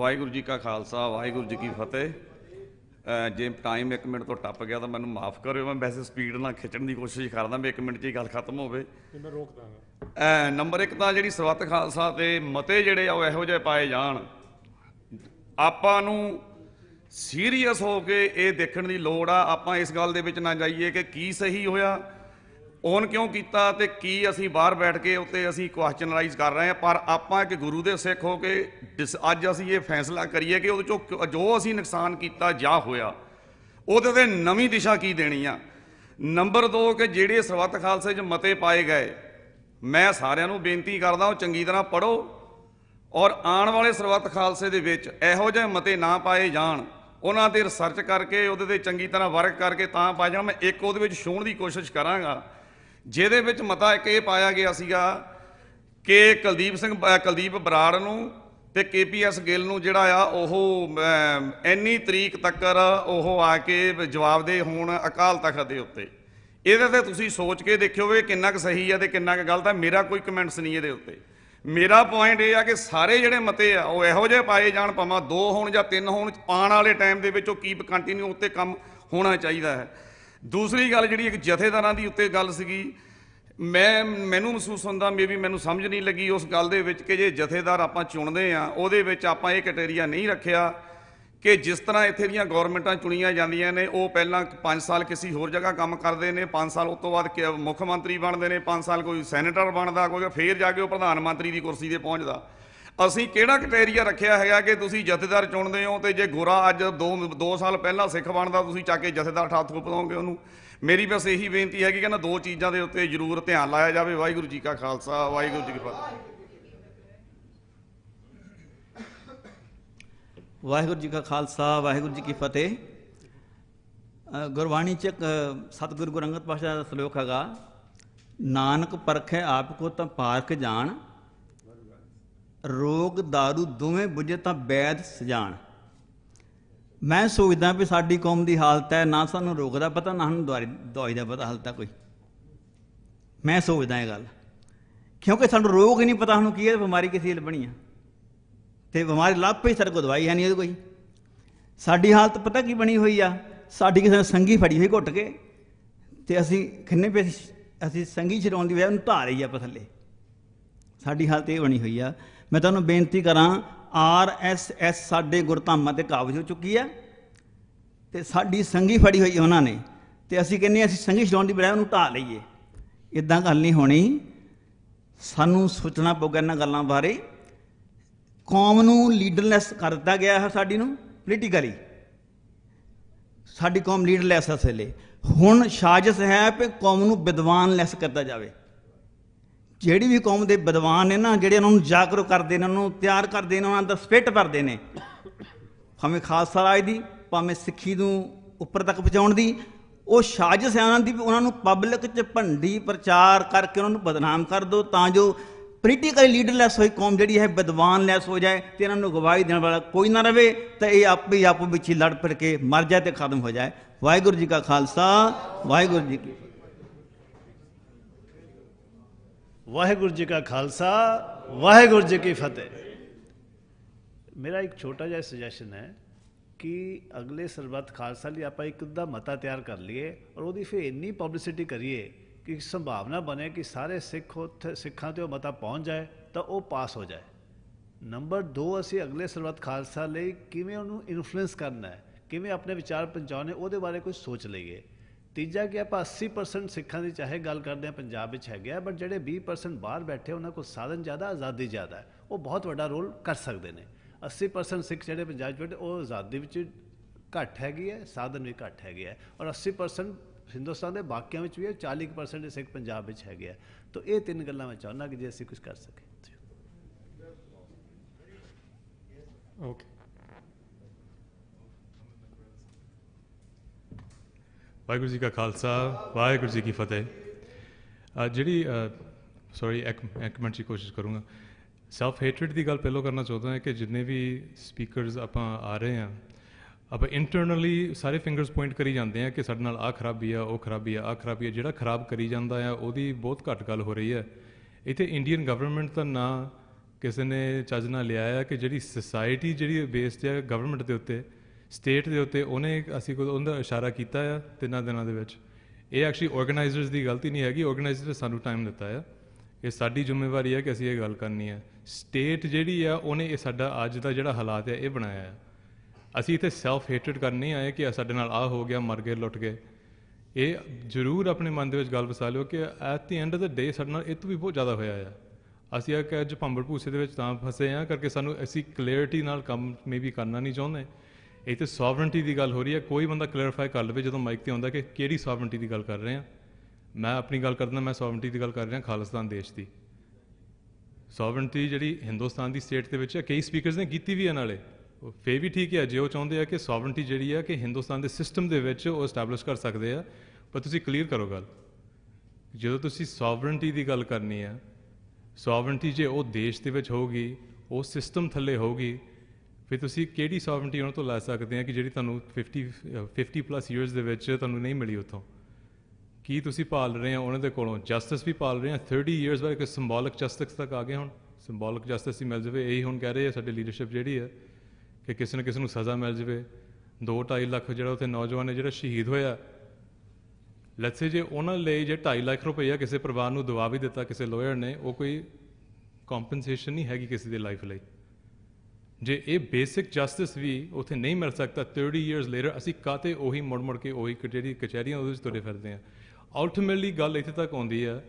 ਵਾਹਿਗੁਰੂ ਜੀ ਕਾ ਖਾਲਸਾ ਵਾਹਿਗੁਰੂ ਜੀ ਕੀ ਫਤਿਹ ਜੇ ਟਾਈਮ 1 ਮਿੰਟ ਤੋਂ ਟੱਪ ਗਿਆ ਤਾਂ ਮੈਨੂੰ ਮਾਫ ਕਰਿਓ ਮੈਂ ਵੈਸੇ ਸਪੀਡ ਨਾਲ ਖਿੱਚਣ ਦੀ ਕੋਸ਼ਿਸ਼ ਕਰਦਾ ਮੈਂ 1 ਮਿੰਟ 'ਚ ਹੀ ਗੱਲ ਖਤਮ ਹੋਵੇ ਮੈਂ ਰੋਕ ਦਾਂਗਾ ਨੰਬਰ 1 ਤਾਂ ਜਿਹੜੀ ਸਵਤ ਖਾਲਸਾ ਤੇ ਮਤੇ ਜਿਹੜੇ ਆ ਉਹ ਇਹੋ ਜਿਹੇ ਪਾਏ ਜਾਣ ਆਪਾਂ ਨੂੰ ਸੀਰੀਅਸ ਹੋ ਕੇ ਇਹ ਦੇਖਣ ਦੀ ਲੋੜ ਆ ਆਪਾਂ ਇਸ ਗੱਲ ਦੇ ਵਿੱਚ ਨਾ ਜਾਈਏ ਕਿ ਕੀ ਸਹੀ ਹੋਇਆ ਔਨ ਕਿਉਂ ਕੀਤਾ ਤੇ ਕੀ ਅਸੀਂ ਬਾਹਰ ਬੈਠ ਕੇ ਉੱਤੇ ਅਸੀਂ ਕੁਐਸਚਨਲਾਈਜ਼ ਕਰ ਰਹੇ ਹਾਂ ਪਰ ਆਪਾਂ ਇੱਕ ਗੁਰੂ ਦੇ ਸਿੱਖ ਹੋ ਕੇ ਅੱਜ ਅਸੀਂ ਇਹ ਫੈਸਲਾ ਕਰੀਏ ਕਿ ਉਹਦੇ ਚੋਂ ਜੋ ਅਸੀਂ ਨੁਕਸਾਨ ਕੀਤਾ ਜਾਂ ਹੋਇਆ ਉਹਦੇ ਤੇ ਨਵੀਂ ਦਿਸ਼ਾ ਕੀ ਦੇਣੀ ਆ ਨੰਬਰ 2 ਕਿ ਜਿਹੜੇ ਸਵਤ ਖਾਲਸੇ 'ਚ ਮਤੇ ਪਾਏ ਗਏ ਮੈਂ ਸਾਰਿਆਂ ਨੂੰ ਬੇਨਤੀ ਕਰਦਾ ਉਹ ਚੰਗੀ ਤਰ੍ਹਾਂ ਪੜੋ ਔਰ ਆਉਣ ਵਾਲੇ ਸਰਵਤ ਖਾਲਸੇ ਦੇ ਵਿੱਚ ਇਹੋ ਜਿਹੇ ਮਤੇ ਨਾ ਪਾਏ ਜਾਣ ਉਹਨਾਂ ਤੇ ਰਿਸਰਚ ਕਰਕੇ ਉਹਦੇ ਤੇ ਚੰਗੀ ਤਰ੍ਹਾਂ ਵਰਕ ਕਰਕੇ ਤਾਂ ਜਾਣਾ ਮੈਂ ਇੱਕ ਉਹਦੇ ਵਿੱਚ ਛੂਣ ਦੀ ਕੋਸ਼ਿਸ਼ ਕਰਾਂਗਾ ਜਿਹਦੇ ਵਿੱਚ ਮਤਾ ਇੱਕ ਇਹ ਪਾਇਆ ਗਿਆ ਸੀਗਾ ਕਿ ਕੁਲਦੀਪ ਸਿੰਘ ਕੁਲਦੀਪ ਬਰਾੜ ਨੂੰ ਤੇ ਕੇਪੀਐਸ ਗਿੱਲ ਨੂੰ ਜਿਹੜਾ ਆ ਉਹ ਐਨੀ ਤਰੀਕ ਤੱਕ ਉਹ ਆ ਕੇ ਜਵਾਬਦੇ ਹੋਣ ਅਕਾਲ ਤਖਤ ਦੇ ਉੱਤੇ ਇਹਦੇ ਤੇ ਤੁਸੀਂ ਸੋਚ ਕੇ ਦੇਖਿਓ ਵੀ ਕਿੰਨਾ ਕੁ ਸਹੀ ਆ ਤੇ ਕਿੰਨਾ ਕੁ ਗਲਤ ਆ ਮੇਰਾ ਕੋਈ ਕਮੈਂਟਸ ਨਹੀਂ ਇਹਦੇ ਉੱਤੇ ਮੇਰਾ ਪੁਆਇੰਟ ਇਹ ਆ ਕਿ ਸਾਰੇ ਜਿਹੜੇ ਮਤੇ ਆ ਉਹ ਇਹੋ ਜਿਹੇ ਪਾਏ ਜਾਣ ਪਾਵਾਂ ਦੋ ਹੋਣ ਜਾਂ ਤਿੰਨ ਹੋਣ ਆਉਣ ਵਾਲੇ ਟਾਈਮ ਦੇ ਵਿੱਚ ਉਹ ਕੀਪ ਕੰਟੀਨਿਊ ਉੱਤੇ ਕੰਮ ਹੋਣਾ ਚਾਹੀਦਾ ਹੈ ਦੂਸਰੀ ਗੱਲ ਜਿਹੜੀ ਇੱਕ ਜਥੇਦਾਰਾਂ ਦੀ ਉੱਤੇ ਗੱਲ ਸੀਗੀ ਮੈਂ ਮੈਨੂੰ ਮਹਿਸੂਸ ਹੁੰਦਾ ਮੇਬੀ ਮੈਨੂੰ ਸਮਝ ਨਹੀਂ ਲੱਗੀ ਉਸ ਗੱਲ ਦੇ ਵਿੱਚ ਕਿ ਜੇ ਜਥੇਦਾਰ ਆਪਾਂ ਚੁਣਦੇ ਆ ਉਹਦੇ ਵਿੱਚ ਆਪਾਂ ਇਹ ਕਟੇਰੀਆ ਨਹੀਂ ਰੱਖਿਆ ਕਿ ਜਿਸ ਤਰ੍ਹਾਂ ਇੱਥੇ ਦੀਆਂ ਗਵਰਨਮੈਂਟਾਂ ਚੁਣੀਆਂ ਜਾਂਦੀਆਂ ਨੇ ਉਹ ਪਹਿਲਾਂ 5 ਸਾਲ ਕਿਸੇ ਹੋਰ ਜਗ੍ਹਾ ਕੰਮ ਕਰਦੇ ਨੇ 5 ਸਾਲ ਉਸ ਤੋਂ ਬਾਅਦ ਮੁੱਖ ਮੰਤਰੀ ਬਣਦੇ ਨੇ 5 ਸਾਲ ਕੋਈ ਸੈਨੇਟਰ ਬਣਦਾ ਕੋਈ ਫੇਰ ਜਾ ਕੇ ਉਹ ਪ੍ਰਧਾਨ ਮੰਤਰੀ ਦੀ ਕੁਰਸੀ ਤੇ ਪਹੁੰਚਦਾ ਅਸੀਂ ਕਿਹੜਾ ਕਟੇਰੀਆ ਰੱਖਿਆ ਹੈਗਾ ਕਿ ਤੁਸੀਂ ਜਥੇਦਾਰ ਚੁਣਦੇ ਹੋ ਤੇ ਜੇ ਗੋਰਾ ਅੱਜ 2 2 ਸਾਲ ਪਹਿਲਾਂ ਸਿੱਖ ਬਣਦਾ ਤੁਸੀਂ ਚਾ ਕੇ ਜਥੇਦਾਰ ਠਾਠ ਪਾਉਂਗੇ ਉਹਨੂੰ ਮੇਰੀ ਬਸ ਇਹੀ ਬੇਨਤੀ ਹੈਗੀ ਕਿ ਕਹਿੰਦਾ ਦੋ ਚੀਜ਼ਾਂ ਦੇ ਉੱਤੇ ਜ਼ਰੂਰ ਧਿਆਨ ਲਾਇਆ ਜਾਵੇ ਵਾਹਿਗੁਰੂ ਜੀ ਕਾ ਖਾਲਸਾ ਵਾਹਿਗੁਰੂ ਜੀ ਕੀ ਫਤਿਹ ਵਾਹਿਗੁਰੂ ਜੀ ਕਾ ਖਾਲਸਾ ਵਾਹਿਗੁਰੂ ਜੀ ਕੀ ਫਤਿਹ ਗੁਰਬਾਣੀ ਚ ਸਤਿਗੁਰੂ ਗੁਰੰਗਤ ਪਾਸ਼ਾ ਦਾ ਸ਼ਲੋਕ ਹੈਗਾ ਨਾਨਕ ਪਰਖੇ ਆਪ ਕੋ ਤਾਂ ਪਾਰਖ ਜਾਣ ਰੋਗ दारू ਦੋਵੇਂ ਬੁਝੇ ਤਾਂ ਬੈਦ ਸਜਾਣ ਮੈਂ ਸੋਚਦਾ ਵੀ ਸਾਡੀ ਕੌਮ ਦੀ ਹਾਲਤ ਹੈ ਨਾ ਸਾਨੂੰ ਰੋਗ ਦਾ ਪਤਾ ਨਾ ਸਾਨੂੰ ਦਵਾਈ ਦਾ ਪਤਾ ਹਾਲਤਾ ਕੋਈ ਮੈਂ ਸੋਚਦਾ ਇਹ ਗੱਲ ਕਿਉਂਕਿ ਸਾਨੂੰ ਰੋਗ ਹੀ ਨਹੀਂ ਪਤਾ ਸਾਨੂੰ ਕੀ ਹੈ ਬਿਮਾਰੀ ਕਿਸੇ ਬਣੀ ਆ ਤੇ ਬਿਮਾਰੀ ਲੱਭ ਪਈ ਸਰ ਕੋ ਦਵਾਈ ਹੈ ਨਹੀਂ ਉਹਦੇ ਕੋਈ ਸਾਡੀ ਹਾਲਤ ਪਤਾ ਕੀ ਬਣੀ ਹੋਈ ਆ ਸਾਡੀ ਕਿਸੇ ਸੰਗੀ ਫੜੀ ਹੋਈ ਘੁੱਟ ਕੇ ਤੇ ਅਸੀਂ ਖੰਨੇ ਪੇ ਅਸੀਂ ਸੰਗੀ ਛਡਾਉਣ ਦੀ ਵਜ੍ਹਾ ਨੂੰ ਧਾਰ ਰਹੀ ਆ ਪਥੱਲੇ ਸਾਡੀ ਹਾਲਤ ਇਹ ਬਣੀ ਹੋਈ ਆ ਮੈਂ ਤੁਹਾਨੂੰ ਬੇਨਤੀ ਕਰਾਂ ਆਰ ਐਸ ਐਸ ਸਾਡੇ ਗੁਰਧਾਮਾਂ ਤੇ ਕਾਬਜ਼ ਹੋ ਚੁੱਕੀ ਹੈ ਤੇ ਸਾਡੀ ਸੰਗੀ ਫੜੀ ਹੋਈ ਉਹਨਾਂ ਨੇ ਤੇ ਅਸੀਂ ਕਹਿੰਨੇ ਅਸੀਂ ਸੰਗੀ ਛਡਾਉਣ ਦੀ ਬਜਾਏ ਉਹਨੂੰ ਢਾ ਲਈਏ ਇਦਾਂ ਗੱਲ ਨਹੀਂ ਹੋਣੀ ਸਾਨੂੰ ਸੋਚਣਾ ਪਊਗਾ ਇਹਨਾਂ ਗੱਲਾਂ ਬਾਰੇ ਕੌਮ ਨੂੰ ਲੀਡਰਲੈਸ ਕਰ ਦਿੱਤਾ ਗਿਆ ਹੈ ਸਾਡੀ ਨੂੰ ਪੋਲੀਟੀਕਲੀ ਸਾਡੀ ਕੌਮ ਲੀਡਰਲੈਸ ਹੈ ਸਲੇ ਹੁਣ ਸਾਜ਼ਿਸ਼ ਹੈ ਕਿ ਕੌਮ ਨੂੰ ਵਿਦਵਾਨਲੈਸ ਕਰਤਾ ਜਾਵੇ ਜਿਹੜੀ ਵੀ ਕੌਮ ਦੇ ਵਿਦਵਾਨ ਨੇ ਨਾ ਜਿਹੜੇ ਉਹਨਾਂ ਨੂੰ ਜਾਗਰੂਕ ਕਰਦੇ ਨੇ ਉਹਨਾਂ ਨੂੰ ਤਿਆਰ ਕਰਦੇ ਨੇ ਉਹਨਾਂ ਦਾ ਸਪਿਟ ਭਰਦੇ ਨੇ ਭਾਵੇਂ ਖਾਲਸਾ ਰਾਜ ਦੀ ਭਾਵੇਂ ਸਿੱਖੀ ਨੂੰ ਉੱਪਰ ਤੱਕ ਪਹੁੰਚਾਉਣ ਦੀ ਉਹ ਸਾਜ਼ਿਸ਼ ਹੈ ਉਹਨਾਂ ਦੀ ਉਹਨਾਂ ਨੂੰ ਪਬਲਿਕ 'ਚ ਭੰਡੀ ਪ੍ਰਚਾਰ ਕਰਕੇ ਉਹਨਾਂ ਨੂੰ ਬਦਨਾਮ ਕਰ ਦਿਓ ਤਾਂ ਜੋ ਪੋਲੀਟੀਕਲ ਲੀਡਰਲੈਸ ਹੋਈ ਕੌਮ ਜਿਹੜੀ ਹੈ ਵਿਦਵਾਨ ਲੈਸ ਹੋ ਜਾਏ ਤੇ ਇਹਨਾਂ ਨੂੰ ਗਵਾਹੀ ਦੇਣ ਵਾਲਾ ਕੋਈ ਨਾ ਰਵੇ ਤਾਂ ਇਹ ਆਪੇ ਆਪੋ ਵਿੱਚ ਲੜ ਫਿਰ ਕੇ ਮਰ ਜਾਏ ਤੇ ਖਤਮ ਹੋ ਜਾਏ ਵਾਹਿਗੁਰੂ ਜੀ ਕਾ ਖਾਲਸਾ ਵਾਹਿਗੁਰੂ ਜੀ ਕੀ ਵਾਹਿਗੁਰੂ ਜੀ ਕਾ ਖਾਲਸਾ ਵਾਹਿਗੁਰੂ ਜੀ ਕੀ ਫਤਿਹ ਮੇਰਾ ਇੱਕ ਛੋਟਾ ਜਿਹਾ ਸੁਜੈਸ਼ਨ ਹੈ ਕਿ ਅਗਲੇ ਸਰਬੱਤ ਖਾਲਸਾ ਲਈ ਆਪਾਂ ਇੱਕ ਦਾ ਮਤਾ ਤਿਆਰ ਕਰ ਲਈਏ ਔਰ ਉਹਦੀ ਫਿਰ ਇੰਨੀ ਪਬਲਿਸਿਟੀ ਕਰੀਏ ਕਿ ਸੰਭਾਵਨਾ ਬਣੇ ਕਿ ਸਾਰੇ ਸਿੱਖ ਉੱਥੇ ਸਿੱਖਾਂ ਤੇ ਉਹ ਮਤਾ ਪਹੁੰਚ ਜਾਏ ਤਾਂ ਉਹ ਪਾਸ ਹੋ ਜਾਏ ਨੰਬਰ 2 ਅਸੀਂ ਅਗਲੇ ਸਰਬੱਤ ਖਾਲਸਾ ਲਈ ਕਿਵੇਂ ਉਹਨੂੰ ਇਨਫਲੂਐਂਸ ਕਰਨਾ ਹੈ ਕਿਵੇਂ ਆਪਣੇ ਵਿਚਾਰ ਪਹੁੰਚਾਉਣੇ ਉਹਦੇ ਬਾਰੇ ਕੁਝ ਸੋਚ ਲਈਏ ਤੀਜਾ ਕਿ ਆਪਾਂ 80% ਸਿੱਖਾਂ ਦੀ ਚਾਹੇ ਗੱਲ ਕਰਦੇ ਆ ਪੰਜਾਬ ਵਿੱਚ ਹੈਗੇ ਆ ਬਟ ਜਿਹੜੇ 20% ਬਾਹਰ ਬੈਠੇ ਉਹਨਾਂ ਕੋਲ ਸਾਧਨ ਜ਼ਿਆਦਾ ਆਜ਼ਾਦੀ ਜ਼ਿਆਦਾ ਹੈ ਉਹ ਬਹੁਤ ਵੱਡਾ ਰੋਲ ਕਰ ਸਕਦੇ ਨੇ 80% ਸਿੱਖ ਜਿਹੜੇ ਪੰਜਾਬ ਵਿੱਚ ਉਹ ਆਜ਼ਾਦੀ ਵਿੱਚ ਘੱਟ ਹੈਗੀ ਹੈ ਸਾਧਨ ਵੀ ਘੱਟ ਹੈਗੇ ਆ ਔਰ 80% ਹਿੰਦੁਸਤਾਨ ਦੇ ਬਾਕੀਆਂ ਵਿੱਚ ਵੀ ਹੈ 40% ਸਿੱਖ ਪੰਜਾਬ ਵਿੱਚ ਹੈਗੇ ਆ ਤਾਂ ਇਹ ਤਿੰਨ ਗੱਲਾਂ ਮੈਂ ਚਾਹੁੰਦਾ ਕਿ ਜੇ ਅਸੀਂ ਕੁਝ ਕਰ ਸਕੀਏ ਓਕੇ ਵਾਹਿਗੁਰੂ ਜੀ ਕਾ ਖਾਲਸਾ ਵਾਹਿਗੁਰੂ ਜੀ ਕੀ ਫਤਿਹ ਜਿਹੜੀ ਸੌਰੀ ਇੱਕ ਇੱਕ ਮਿੰਟ ਦੀ ਕੋਸ਼ਿਸ਼ ਕਰੂੰਗਾ ਸੈਲਫ ਹੇਟਰਡ ਦੀ ਗੱਲ ਪਹਿਲਾਂ ਕਰਨਾ ਚਾਹੁੰਦਾ ਹਾਂ ਕਿ ਜਿੰਨੇ ਵੀ ਸਪੀਕਰਸ ਆਪਾਂ ਆ ਰਹੇ ਆ ਆਪਾਂ ਇੰਟਰਨਲੀ ਸਾਰੇ ਫਿੰਗਰਸ ਪੁਆਇੰਟ ਕਰੀ ਜਾਂਦੇ ਆ ਕਿ ਸਾਡੇ ਨਾਲ ਆ ਖਰਾਬੀ ਆ ਉਹ ਖਰਾਬੀ ਆ ਆ ਖਰਾਬੀ ਆ ਜਿਹੜਾ ਖਰਾਬ ਕਰੀ ਜਾਂਦਾ ਆ ਉਹਦੀ ਬਹੁਤ ਘੱਟ ਗੱਲ ਹੋ ਰਹੀ ਹੈ ਇੱਥੇ ਇੰਡੀਅਨ ਗਵਰਨਮੈਂਟ ਦਾ ਨਾਂ ਕਿਸੇ ਨੇ ਚੱਜ ਨਾ ਲਿਆ ਆ ਕਿ ਜਿਹੜੀ ਸੋਸਾਇਟੀ ਜਿਹੜੀ ਬੇਸਡ ਹੈ ਗਵਰਨਮੈਂਟ ਦੇ ਉੱਤੇ ਸਟੇਟ ਦੇ ਉੱਤੇ ਉਹਨੇ ਅਸੀਂ ਕੋਲ ਉਹਦਾ ਇਸ਼ਾਰਾ ਕੀਤਾ ਆ ਤਿੰਨਾਂ ਦਿਨਾਂ ਦੇ ਵਿੱਚ ਇਹ ਐਕਚੁਅਲੀ ਆਰਗੇਨਾਈਜ਼ਰਸ ਦੀ ਗਲਤੀ ਨਹੀਂ ਹੈਗੀ ਆਰਗੇਨਾਈਜ਼ਰ ਸਾਨੂੰ ਟਾਈਮ ਦਿੱਤਾ ਆ ਇਹ ਸਾਡੀ ਜ਼ਿੰਮੇਵਾਰੀ ਹੈ ਕਿ ਅਸੀਂ ਇਹ ਗੱਲ ਕਰਨੀ ਹੈ ਸਟੇਟ ਜਿਹੜੀ ਆ ਉਹਨੇ ਇਹ ਸਾਡਾ ਅੱਜ ਦਾ ਜਿਹੜਾ ਹਾਲਾਤ ਹੈ ਇਹ ਬਣਾਇਆ ਹੈ ਅਸੀਂ ਇੱਥੇ ਸੈਲਫ ਹੇਟਡ ਕਰਨ ਨਹੀਂ ਆਏ ਕਿ ਸਾਡੇ ਨਾਲ ਆ ਹੋ ਗਿਆ ਮਰ ਗਏ ਲੁੱਟ ਗਏ ਇਹ ਜ਼ਰੂਰ ਆਪਣੇ ਮਨ ਦੇ ਵਿੱਚ ਗੱਲ ਵਸਾ ਲਿਓ ਕਿ at the end of the day ਸਾਡੇ ਨਾਲ ਇਹ ਤੋਂ ਵੀ ਬਹੁਤ ਜ਼ਿਆਦਾ ਹੋਇਆ ਆ ਅਸੀਂ ਆ ਕਿ ਅੱਜ ਭੰਬੜ ਭੂਸੇ ਦੇ ਵਿੱਚ ਤਾਂ ਫਸੇ ਆ ਕਰਕੇ ਸਾਨੂੰ ਅਸੀਂ ਕਲੈਰਿਟੀ ਨਾਲ ਕੰਮ ਮੇਬੀ ਕਰਨਾ ਨਹੀਂ ਚਾਹੁੰਦੇ ਇਹ ਤੇ ਸੋਵਰਨਟੀ ਦੀ ਗੱਲ ਹੋ ਰਹੀ ਹੈ ਕੋਈ ਬੰਦਾ ਕਲੈਰੀਫਾਈ ਕਰ ਲਵੇ ਜਦੋਂ ਮਾਈਕ ਤੇ ਆਉਂਦਾ ਕਿ ਕਿਹੜੀ ਸੋਵਰਨਟੀ ਦੀ ਗੱਲ ਕਰ ਰਹੇ ਆ ਮੈਂ ਆਪਣੀ ਗੱਲ ਕਰਦਾ ਮੈਂ ਸੋਵਰਨਟੀ ਦੀ ਗੱਲ ਕਰ ਰਿਹਾ ਖਾਲਸਤਾਨ ਦੇਸ਼ ਦੀ ਸੋਵਰਨਟੀ ਜਿਹੜੀ ਹਿੰਦੁਸਤਾਨ ਦੀ ਸਟੇਟ ਦੇ ਵਿੱਚ ਹੈ ਕਈ ਸਪੀਕਰਸ ਨੇ ਕੀਤੀ ਵੀ ਹੈ ਨਾਲੇ ਉਹ ਫੇ ਵੀ ਠੀਕ ਹੈ ਜੇ ਉਹ ਚਾਹੁੰਦੇ ਆ ਕਿ ਸੋਵਰਨਟੀ ਜਿਹੜੀ ਆ ਕਿ ਹਿੰਦੁਸਤਾਨ ਦੇ ਸਿਸਟਮ ਦੇ ਵਿੱਚ ਉਹ ਸਟੈਬਲਿਸ਼ ਕਰ ਸਕਦੇ ਆ ਪਰ ਤੁਸੀਂ ਕਲੀਅਰ ਕਰੋ ਗੱਲ ਜਦੋਂ ਤੁਸੀਂ ਸੋਵਰਨਟੀ ਦੀ ਗੱਲ ਕਰਨੀ ਆ ਸੋਵਰਨਟੀ ਜੇ ਉਹ ਦੇਸ਼ ਦੇ ਵਿੱਚ ਹੋਊਗੀ ਉਹ ਸਿਸਟਮ ਥੱਲੇ ਹੋਊਗੀ ਫਿਰ ਤੁਸੀਂ ਕਿਹੜੀ ਸੌਵਰਨਟੀ ਉਹਨਾਂ ਤੋਂ ਲੈ ਸਕਦੇ ਆ ਕਿ ਜਿਹੜੀ ਤੁਹਾਨੂੰ 50 50 ਪਲੱਸ ਇਅਰਸ ਦੇ ਵਿੱਚ ਤੁਹਾਨੂੰ ਨਹੀਂ ਮਿਲੀ ਉਥੋਂ ਕੀ ਤੁਸੀਂ ਪਾਲ ਰਹੇ ਆ ਉਹਨਾਂ ਦੇ ਕੋਲੋਂ ਜਸਟਿਸ ਵੀ ਪਾਲ ਰਹੇ ਆ 30 ਇਅਰਸ ਬਾਅਦ ਇੱਕ ਸਿੰਬੋਲਿਕ ਜਸਟਿਸ ਤੱਕ ਆ ਗਏ ਹੁਣ ਸਿੰਬੋਲਿਕ ਜਸਟਿਸ ਹੀ ਮਿਲ ਜਵੇ ਇਹੀ ਹੁਣ ਕਹਿ ਰਹੇ ਆ ਸਾਡੇ ਲੀਡਰਸ਼ਿਪ ਜਿਹੜੀ ਹੈ ਕਿ ਕਿਸੇ ਨਾ ਕਿਸੇ ਨੂੰ ਸਜ਼ਾ ਮਿਲ ਜਵੇ 2.5 ਲੱਖ ਜਿਹੜਾ ਉਥੇ ਨੌਜਵਾਨ ਹੈ ਜਿਹੜਾ ਸ਼ਹੀਦ ਹੋਇਆ ਸੇ ਜੇ ਉਹਨਾਂ ਲਈ ਜੇ 2.5 ਲੱਖ ਰੁਪਏ ਕਿਸੇ ਪਰਿਵਾਰ ਨੂੰ ਦਵਾ ਵੀ ਦਿੱਤਾ ਕਿਸੇ ਲੋਅਰ ਨੇ ਉਹ ਕੋਈ ਕੰਪਨਸੇਸ਼ਨ ਨਹੀਂ ਹੈਗੀ ਕਿਸੇ ਦੀ ਲਾਈਫ ਲਈ ਜੇ ਇਹ ਬੇਸਿਕ ਜਸਟਿਸ ਵੀ ਉਥੇ ਨਹੀਂ ਮਿਲ ਸਕਦਾ 30 ਇਅਰਸ ਲੇਟਰ ਅਸੀਂ ਕਾਤੇ ਉਹੀ ਮੁੜ ਮੁੜ ਕੇ ਉਹੀ ਜਿਹੜੀ ਕਚਹਿਰੀਆਂ ਉਹਦੇ ਵਿੱਚ ਤੁਰੇ ਫਿਰਦੇ ਆ ਆਲਟੀਮੇਟਲੀ ਗੱਲ ਇੱਥੇ ਤੱਕ ਆਉਂਦੀ ਆ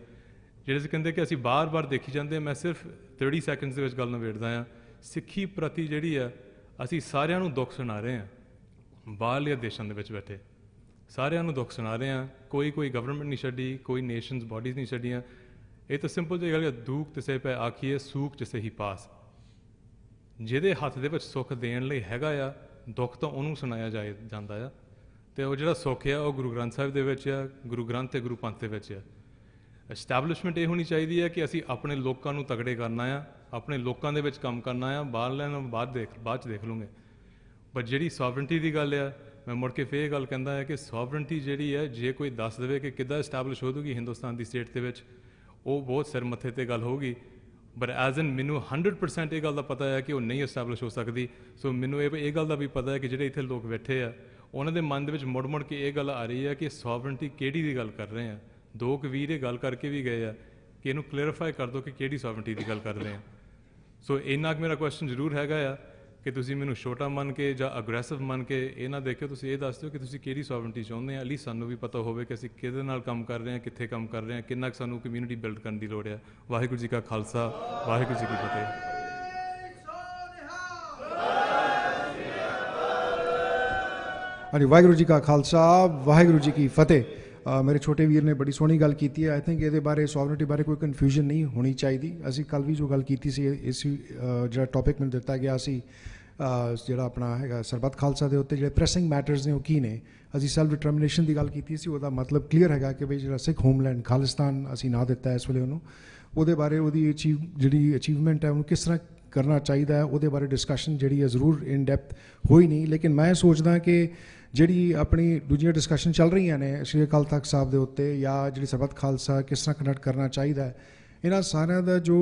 ਜਿਹੜੇ ਸੇ ਕਹਿੰਦੇ ਕਿ ਅਸੀਂ ਬਾਰ-ਬਾਰ ਦੇਖੀ ਜਾਂਦੇ ਆ ਮੈਂ ਸਿਰਫ 30 ਸੈਕਿੰਡਸ ਦੇ ਵਿੱਚ ਗੱਲ ਨੂੰ ਵੇਟਦਾ ਆ ਸਿੱਖੀ ਪ੍ਰਤੀ ਜਿਹੜੀ ਆ ਅਸੀਂ ਸਾਰਿਆਂ ਨੂੰ ਦੁੱਖ ਸੁਣਾ ਰਹੇ ਆ ਬਾਹਰਲੇ ਦੇਸ਼ਾਂ ਦੇ ਵਿੱਚ ਬੈਠੇ ਸਾਰਿਆਂ ਨੂੰ ਦੁੱਖ ਸੁਣਾ ਰਹੇ ਆ ਕੋਈ ਕੋਈ ਗਵਰਨਮੈਂਟ ਨਹੀਂ ਛੱਡੀ ਕੋਈ ਨੇਸ਼ਨਸ ਬਾਡੀਜ਼ ਨਹੀਂ ਛੱਡੀਆਂ ਇਹ ਤਾਂ ਸਿੰਪਲ ਜਿਹੀ ਗੱਲ ਹੈ ਦੁੱਖ ਤੇ ਸੇ ਪੈ ਆਖੀਏ ਸੂਖ ਜਿਸੇ ਹੀ ਪਾਸ ਜਿਹਦੇ ਹੱਥ ਦੇ ਵਿੱਚ ਸੁੱਖ ਦੇਣ ਲਈ ਹੈਗਾ ਆ ਦੁੱਖ ਤਾਂ ਉਹਨੂੰ ਸੁਣਾਇਆ ਜਾਏ ਜਾਂਦਾ ਆ ਤੇ ਉਹ ਜਿਹੜਾ ਸੁੱਖ ਆ ਉਹ ਗੁਰੂ ਗ੍ਰੰਥ ਸਾਹਿਬ ਦੇ ਵਿੱਚ ਆ ਗੁਰੂ ਗ੍ਰੰਥ ਤੇ ਗੁਰੂ ਪੰਥ ਦੇ ਵਿੱਚ ਆ ਐਸਟੈਬਲਿਸ਼ਮੈਂਟ ਇਹ ਹੋਣੀ ਚਾਹੀਦੀ ਹੈ ਕਿ ਅਸੀਂ ਆਪਣੇ ਲੋਕਾਂ ਨੂੰ ਤਗੜੇ ਕਰਨਾ ਆ ਆਪਣੇ ਲੋਕਾਂ ਦੇ ਵਿੱਚ ਕੰਮ ਕਰਨਾ ਆ ਬਾਹਰ ਲੈਣ ਬਾਅਦ ਦੇਖ ਬਾਅਦ ਚ ਦੇਖ ਲੂਗੇ ਪਰ ਜਿਹੜੀ ਸੋਵਰਨਟੀ ਦੀ ਗੱਲ ਆ ਮੈਂ ਮੁੜ ਕੇ ਫੇਰ ਗੱਲ ਕਹਿੰਦਾ ਹੈ ਕਿ ਸੋਵਰਨਟੀ ਜਿਹੜੀ ਹੈ ਜੇ ਕੋਈ ਦੱਸ ਦੇਵੇ ਕਿ ਕਿੱਦਾਂ ਐਸਟੈਬਲਿਸ਼ ਹੋ ਦੂਗੀ ਹਿੰਦੁਸਤਾਨ ਦੀ ਸਟੇਟ ਦੇ ਵਿੱਚ ਉਹ ਬਹੁਤ ਸਿਰ ਮੱਥੇ ਤੇ ਗੱਲ ਹੋਊਗੀ ਬਟ ਐਜ਼ ਇਨ ਮੈਨੂੰ 100% ਇਹ ਗੱਲ ਦਾ ਪਤਾ ਹੈ ਕਿ ਉਹ ਨਹੀਂ ਐਸਟੈਬਲਿਸ਼ ਹੋ ਸਕਦੀ ਸੋ ਮੈਨੂੰ ਇਹ ਇਹ ਗੱਲ ਦਾ ਵੀ ਪਤਾ ਹੈ ਕਿ ਜਿਹੜੇ ਇੱਥੇ ਲੋਕ ਬੈਠੇ ਆ ਉਹਨਾਂ ਦੇ ਮਨ ਦੇ ਵਿੱਚ ਮੁੜ-ਮੁੜ ਕੇ ਇਹ ਗੱਲ ਆ ਰਹੀ ਹੈ ਕਿ ਸੋਵਰਨਟੀ ਕਿਹੜੀ ਦੀ ਗੱਲ ਕਰ ਰਹੇ ਆ ਦੋ ਕੁ ਇਹ ਗੱਲ ਕਰਕੇ ਵੀ ਗਏ ਆ ਕਿ ਇਹਨੂੰ ਕਲੀਅਰਿਫਾਈ ਕਰ ਦਿਓ ਕਿ ਕਿਹੜੀ ਸੋਵਰਨਟੀ ਦੀ ਗੱਲ ਕਰ ਰਹੇ ਆ ਸੋ ਇਹਨਾਂ ਮੇਰਾ ਕੁਐਸਚਨ ਜ਼ਰੂਰ ਹੈਗਾ ਆ ਕਿ ਤੁਸੀਂ ਮੈਨੂੰ ਛੋਟਾ ਮੰਨ ਕੇ ਜਾਂ ਅਗਰੈਸਿਵ ਮੰਨ ਕੇ ਇਹ ਨਾ ਦੇਖਿਓ ਤੁਸੀਂ ਇਹ ਦੱਸ ਦਿਓ ਕਿ ਤੁਸੀਂ ਕਿਹੜੀ ਸੋਵਰਨਟੀ ਚਾਹੁੰਦੇ ਆ ਅਲੀ ਸਾਨੂੰ ਵੀ ਪਤਾ ਹੋਵੇ ਕਿ ਅਸੀਂ ਕਿਹਦੇ ਨਾਲ ਕੰਮ ਕਰ ਰਹੇ ਆ ਕਿੱਥੇ ਕੰਮ ਕਰ ਰਹੇ ਆ ਕਿੰਨਾ ਕੁ ਸਾਨੂੰ ਕਮਿਊਨਿਟੀ ਬਿਲਡ ਕਰਨ ਦੀ ਲੋੜ ਆ ਵਾਹਿਗੁਰੂ ਜੀ ਕਾ ਖਾਲਸਾ ਵਾਹਿਗੁਰੂ ਜੀ ਕੀ ਫਤਿਹ ਅਰੇ ਵਾਹਿਗੁਰੂ ਜੀ ਕਾ ਖਾਲਸਾ ਵਾਹਿਗੁਰੂ ਜੀ ਕੀ ਫਤਿਹ ਮੇਰੇ ਛੋਟੇ ਵੀਰ ਨੇ ਬੜੀ ਸੋਹਣੀ ਗੱਲ ਕੀਤੀ ਹੈ ਆਈ ਥਿੰਕ ਇਹਦੇ ਬਾਰੇ ਸੋਵਰਨਿਟੀ ਬਾਰੇ ਕੋਈ ਕਨਫਿਊਜ਼ਨ ਨਹੀਂ ਹੋਣੀ ਚਾਹੀਦੀ ਅਸੀਂ ਕੱਲ ਵੀ ਜੋ ਗੱਲ ਕੀਤੀ ਸੀ ਇਸ ਜਿਹੜਾ ਟੌਪਿਕ ਮੈਨੂੰ ਦਿੱਤਾ ਗਿਆ ਸੀ ਜਿਹੜਾ ਆਪਣਾ ਹੈਗਾ ਸਰਬੱਤ ਖਾਲਸਾ ਦੇ ਉੱਤੇ ਜਿਹੜੇ ਪ੍ਰੈਸਿੰਗ ਮੈਟਰਸ ਨੇ ਉਹ ਕੀ ਨੇ ਅਸੀਂ ਸੈਲਫ ਡਿਟਰਮੀਨੇਸ਼ਨ ਦੀ ਗੱਲ ਕੀਤੀ ਸੀ ਉਹਦਾ ਮਤਲਬ ਕਲੀਅਰ ਹੈਗਾ ਕਿ ਵੀ ਜਿਹੜਾ ਸਿੱਖ ਹੋਮਲੈਂਡ ਖਾਲਿਸਤਾਨ ਅਸੀਂ ਨਾ ਦਿੱਤਾ ਇਸ ਵੇਲੇ ਉਹਨੂੰ ਉਹਦੇ ਬਾਰੇ ਉਹਦੀ ਅਚੀਵ ਜਿਹੜੀ ਅਚੀਵਮੈਂਟ ਹੈ ਉਹਨੂੰ ਕਿਸ ਤਰ੍ਹਾਂ ਕਰਨਾ ਚਾਹੀਦਾ ਹੈ ਉਹਦੇ ਬਾਰੇ ਡਿਸਕਸ਼ਨ ਜਿਹੜੀ ਹੈ ਜ਼ਰੂਰ ਇਨ ਡੈਪਥ ਹੋਈ ਨਹੀਂ ਲੇਕਿਨ ਮੈਂ ਸੋਚਦਾ ਕਿ ਜਿਹੜੀ ਆਪਣੀ ਦੂਜੀਆਂ ਡਿਸਕਸ਼ਨ ਚੱਲ ਰਹੀਆਂ ਨੇ ਸ਼੍ਰੀ ਅਕਾਲ ਤਖਤ ਸਾਹਿਬ ਦੇ ਉੱਤੇ ਜਾਂ ਜਿਹੜੀ ਸਰਬੱਤ ਖਾਲਸਾ ਕਿਸ ਤਰ੍ਹਾਂ ਕਨੈਕਟ ਕਰਨਾ ਚਾਹੀਦਾ ਹੈ ਇਹਨਾਂ ਸਾਰਿਆਂ ਦਾ ਜੋ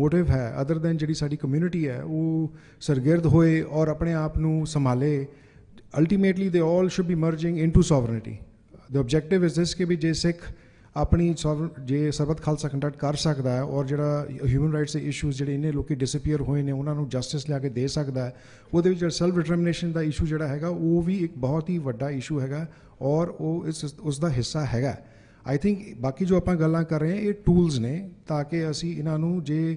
ਮੋਟਿਵ ਹੈ ਅਦਰ ਦੈਨ ਜਿਹੜੀ ਸਾਡੀ ਕਮਿਊਨਿਟੀ ਹੈ ਉਹ ਸਰਗਿਰਦ ਹੋਏ ਔਰ ਆਪਣੇ ਆਪ ਨੂੰ ਸੰਭਾਲੇ ultimately they all should be merging into sovereignty the objective is this ਕਿ ਵੀ ਜੇ ਸਿੱਖ ਆਪਣੀ ਜੇ ਸਰਬਤ ਖਾਲਸਾ ਕੰਡਕਟ ਕਰ ਸਕਦਾ ਹੈ ਔਰ ਜਿਹੜਾ ਹਿਊਮਨ ਰਾਈਟਸ ਦੇ ਇਸ਼ੂਜ਼ ਜਿਹੜੇ ਇਹਨੇ ਲੋਕੀ ਡਿਸਪੀਅਰ ਹੋਏ ਨੇ ਉਹਨਾਂ ਨੂੰ ਜਸਟਿਸ ਲਿਆ ਕੇ ਦੇ ਸਕਦਾ ਹੈ ਉਹਦੇ ਵਿੱਚ ਸੈਲਫ ਡਿਟਰਮੀਨੇਸ਼ਨ ਦਾ ਇਸ਼ੂ ਜਿਹੜਾ ਹੈਗਾ ਉਹ ਵੀ ਇੱਕ ਬਹੁਤ ਹੀ ਵੱਡਾ ਇਸ਼ੂ ਹੈਗਾ ਔਰ ਉਹ ਇਸ ਉਸ ਦਾ ਹਿੱਸਾ ਹੈਗਾ ਆਈ ਥਿੰਕ ਬਾਕੀ ਜੋ ਆਪਾਂ ਗੱਲਾਂ ਕਰ ਰਹੇ ਹਾਂ ਇਹ ਟੂਲਸ ਨੇ ਤਾਂ ਕਿ ਅਸੀਂ ਇਹਨਾਂ ਨੂੰ ਜੇ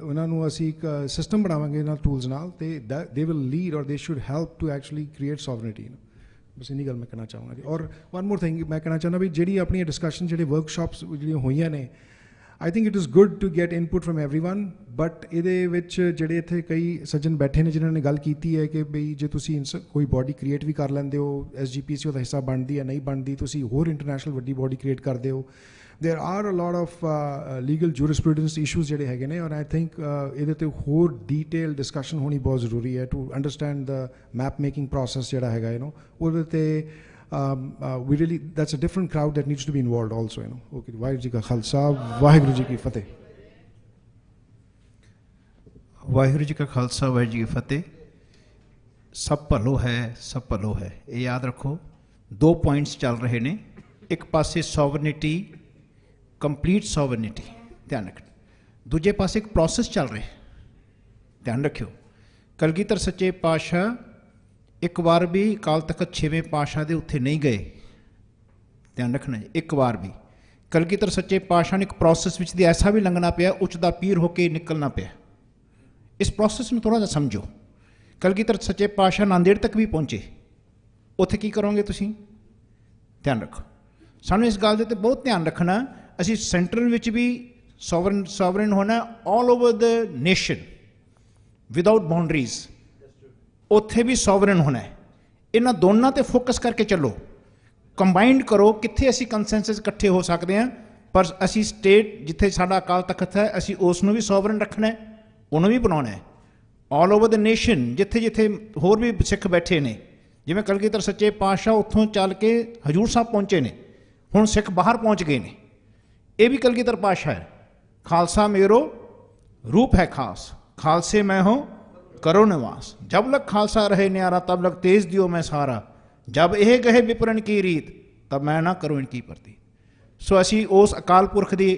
ਉਹਨਾਂ ਨੂੰ ਅਸੀਂ ਇੱਕ ਸਿਸਟਮ ਬਣਾਵਾਂਗੇ ਇਹਨਾਂ ਟੂਲਸ ਨਾਲ ਤੇ they will lead or they should help to actually create sovereignty ਬਸ ਇਨੀ ਗੱਲ ਮੈਂ ਕਹਿਣਾ ਚਾਹਾਂਗਾ ਜੀ ਔਰ ਵਨ ਮੋਰ ਥਿੰਗ ਮੈਂ ਕਹਿਣਾ ਚਾਹੁੰਦਾ ਵੀ ਜਿਹੜੀ ਆਪਣੀ ਡਿਸਕਸ਼ਨ ਜਿਹੜੇ ਵਰਕਸ਼ਾਪਸ ਜਿਹੜੀਆਂ ਹੋਈਆਂ ਨੇ I think it is good to get input from everyone but ਇਹਦੇ ਵਿੱਚ ਜਿਹੜੇ ਇੱਥੇ ਕਈ ਸੱਜਣ ਬੈਠੇ ਨੇ ਜਿਨ੍ਹਾਂ ਨੇ ਗੱਲ ਕੀਤੀ ਹੈ ਕਿ ਬਈ ਜੇ ਤੁਸੀਂ ਕੋਈ ਬਾਡੀ ਕ੍ਰੀਏਟ ਵੀ ਕਰ ਲੈਂਦੇ ਹੋ ਐਸਜੀਪੀਸੀ ਉਹਦਾ ਹਿੱਸਾ ਬਣਦੀ ਹੈ ਨਹੀਂ ਬਣਦੀ ਤੁਸੀਂ ਹੋਰ ਇੰਟਰਨੈਸ਼ਨਲ ਵੱਡੀ ਬਾਡੀ ਕ੍ਰੀਏਟ ਕਰਦੇ ਹੋ there are a lot of legal jurisprudence issues ਜਿਹੜੇ ਹੈਗੇ ਨੇ ਔਰ ਆਈ ਥਿੰਕ ਇਹਦੇ ਤੇ ਹੋਰ ਡੀਟੇਲ ਡਿਸਕਸ਼ਨ ਹੋਣੀ ਬਹੁਤ ਜ਼ਰੂਰੀ ਹੈ to understand the map making process ਜਿਹੜਾ ਹੈਗਾ ਯੂ نو ਉਹਦੇ ਤੇ ਵੀ really that's a different crowd that needs to be involved also you know okay Waheguru ji ਕਾ ਖਾਲਸਾ ਵਾਹਿਗੁਰੂ ਜੀ ਕੀ ਫਤਿਹ ਵਾਹਿਗੁਰੂ ਜੀ ਕਾ ਖਾਲਸਾ ਵਾਹਿਗੁਰੂ ਜੀ ਕੀ ਫਤਿਹ ਸਭ ਭਲੋ ਹੈ ਸਭ ਭਲੋ ਹੈ ਇਹ ਯਾਦ ਰੱਖੋ ਦੋ ਪੁਆਇੰਟਸ ਚੱਲ ਰਹੇ ਨੇ ਇੱਕ ਪਾਸੇ ਸੋਵਰਨਿਟੀ ਕੰਪਲੀਟ ਸੋਵਰਨਿਟੀ ਧਿਆਨ ਰੱਖਣਾ ਦੂਜੇ ਪਾਸੇ ਇੱਕ ਪ੍ਰੋਸੈਸ ਚੱਲ ਰਿਹਾ ਧਿਆਨ ਰੱਖਿਓ ਕਲਗੀਧਰ ਸੱਚੇ ਪਾਤਸ਼ਾਹ ਇੱਕ ਵਾਰ ਵੀ ਕਾਲ ਤਖਤ 6ਵੇਂ ਪਾਤਸ਼ਾਹ ਦੇ ਉੱਥੇ ਨਹੀਂ ਗਏ ਧਿਆਨ ਰੱਖਣਾ ਇੱਕ ਵਾਰ ਵੀ ਕਲਗੀਧਰ ਸੱਚੇ ਪਾਤਸ਼ਾਹ ਨੂੰ ਇੱਕ ਪ੍ਰੋਸੈਸ ਵਿੱਚ ਦੀ ਐਸਾ ਵੀ ਲੰਘਣਾ ਪਿਆ ਉੱਚ ਦਾ ਪੀਰ ਹੋ ਕੇ ਨਿਕਲਣਾ ਪਿਆ ਇਸ ਪ੍ਰੋਸੈਸ ਨੂੰ ਥੋੜਾ ਜਿਹਾ ਸਮਝੋ ਕਲਗੀਧਰ ਸੱਚੇ ਪਾਤਸ਼ਾਹ ਨਾਂਦੇੜ ਤੱਕ ਵੀ ਪਹੁੰਚੇ ਉੱਥੇ ਕੀ ਕਰੋਗੇ ਤੁਸੀਂ ਧਿਆਨ ਰੱਖੋ ਸਾਨੂੰ ਇਸ ਗੱਲ ਦੇ ਤੇ ਬਹੁਤ ਧਿਆਨ ਰੱਖਣਾ ਅਸੀਂ ਸੈਂਟਰ ਵਿੱਚ ਵੀ ਸੋਵਰਨ ਸੋਵਰਨ ਹੋਣਾ all over the nation without boundaries ਉੱਥੇ ਵੀ ਸੋਵਰਨ ਹੋਣਾ ਹੈ ਇਹਨਾਂ ਦੋਨਾਂ ਤੇ ਫੋਕਸ ਕਰਕੇ ਚੱਲੋ ਕੰਬਾਈਨਡ ਕਰੋ ਕਿੱਥੇ ਅਸੀਂ ਕੰਸੈਂਸਸ ਇਕੱਠੇ ਹੋ ਸਕਦੇ ਹਾਂ ਪਰ ਅਸੀਂ ਸਟੇਟ ਜਿੱਥੇ ਸਾਡਾ ਅਕਾਲ ਤਖਤ ਹੈ ਅਸੀਂ ਉਸ ਨੂੰ ਵੀ ਸੋਵਰਨ ਰੱਖਣਾ ਹੈ ਉਹਨੂੰ ਵੀ ਬਣਾਉਣਾ ਹੈ ਆਲ ਓਵਰ ਦ ਨੇਸ਼ਨ ਜਿੱਥੇ ਜਿੱਥੇ ਹੋਰ ਵੀ ਸਿੱਖ ਬੈਠੇ ਨੇ ਜਿਵੇਂ ਕਲਗੀਧਰ ਸੱਚੇ ਪਾਤਸ਼ਾਹ ਉੱਥੋਂ ਚੱਲ ਕੇ ਹਜੂਰ ਸਾਹਿਬ ਪਹੁੰਚੇ ਨੇ ਹੁਣ ਸਿੱਖ ਬਾਹਰ ਪਹੁੰਚ ਗਏ ਨੇ ਇਹ ਵੀ ਕਲਗੀਧਰ ਪਾਸ਼ਾ ਹੈ ਖਾਲਸਾ ਮੇਰੋ ਰੂਪ ਹੈ ਖਾਸ ਖਾਲਸੇ ਮੈਂ ਹਾਂ ਕਰੋ ਨਿਵਾਸ ਜਬ ਲਗ ਖਾਲਸਾ ਰਹੇ ਨਿਆਰਾ ਤਬ ਲਗ ਤੇਜ ਦਿਓ ਮੈਂ ਸਾਰਾ ਜਬ ਇਹ ਗਏ ਵਿਪਰਨ ਕੀ ਰੀਤ ਤਬ ਮੈਂ ਨਾ ਕਰੂੰ ਕੀ ਪਰਤੀ ਸੋ ਅਸੀਂ ਉਸ ਅਕਾਲ ਪੁਰਖ ਦੀ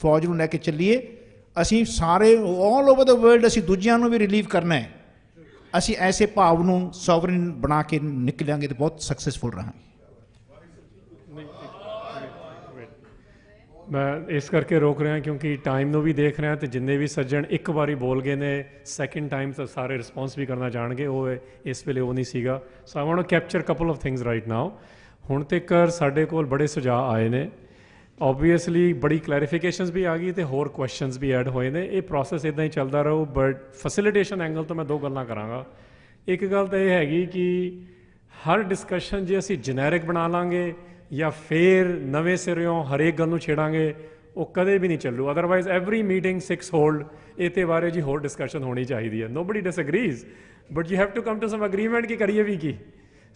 ਫੌਜ ਨੂੰ ਲੈ ਕੇ ਚੱਲੀਏ ਅਸੀਂ ਸਾਰੇ ਆਲ ਓਵਰ ਦਾ ਵਰਲਡ ਅਸੀਂ ਦੂਜਿਆਂ ਨੂੰ ਵੀ ਰਿਲੀਵ ਕਰਨਾ ਹੈ ਅਸੀਂ ਐਸੇ ਭਾਵ ਨੂੰ ਸੋਵਰਨ ਬਣਾ ਕੇ ਨਿਕਲਾਂਗੇ ਤੇ ਬਹੁਤ ਸਕਸੈਸਫੁਲ ਰਹਾਂਗੇ ਮੈਂ ਇਸ ਕਰਕੇ ਰੋਕ ਰਿਹਾ ਕਿਉਂਕਿ ਟਾਈਮ ਨੂੰ ਵੀ ਦੇਖ ਰਿਹਾ ਤੇ ਜਿੰਨੇ ਵੀ ਸੱਜਣ ਇੱਕ ਵਾਰੀ ਬੋਲ ਗਏ ਨੇ ਸੈਕਿੰਡ ਟਾਈਮ ਤਾਂ ਸਾਰੇ ਰਿਸਪੌਂਸ ਵੀ ਕਰਨਾ ਜਾਣਗੇ ਉਹ ਇਸ ਵੇਲੇ ਉਹ ਨਹੀਂ ਸੀਗਾ so I want to capture couple of things right now ਹੁਣ ਤੱਕ ਸਾਡੇ ਕੋਲ ਬੜੇ ਸੁਝਾਅ ਆਏ ਨੇ ਆਬਵੀਅਸਲੀ ਬੜੀ ਕਲੈਰੀਫਿਕੇਸ਼ਨਸ ਵੀ ਆ ਗਈ ਤੇ ਹੋਰ ਕੁਐਸਚਨਸ ਵੀ ਐਡ ਹੋਏ ਨੇ ਇਹ ਪ੍ਰੋਸੈਸ ਇਦਾਂ ਹੀ ਚੱਲਦਾ ਰਹੂ ਬਟ ਫੈਸਿਲਿਟੇਸ਼ਨ ਐਂਗਲ ਤੋਂ ਮੈਂ ਦੋ ਗੱਲਾਂ ਕਰਾਂਗਾ ਇੱਕ ਗੱਲ ਤਾਂ ਇਹ ਹੈਗੀ ਕਿ ਹਰ ਡਿਸਕਸ਼ਨ ਜੇ ਅਸੀਂ ਜੈਨਰਿਕ ਬਣਾ ਲਾਂਗੇ ਜਾਂ ਫੇਰ ਨਵੇਂ ਸਿਰਿਓਂ ਹਰੇਕ ਗੱਲ ਨੂੰ ਛੇੜਾਂਗੇ ਉਹ ਕਦੇ ਵੀ ਨਹੀਂ ਚੱਲੂ otherwise every meeting Sikhs hold ਇਤੇ ਬਾਰੇ ਜੀ ਹੋਰ ਡਿਸਕਸ਼ਨ ਹੋਣੀ ਚਾਹੀਦੀ ਹੈ nobody disagrees but you have to come to some agreement ਕਿ ਕਰੀਏ ਵੀ ਕੀ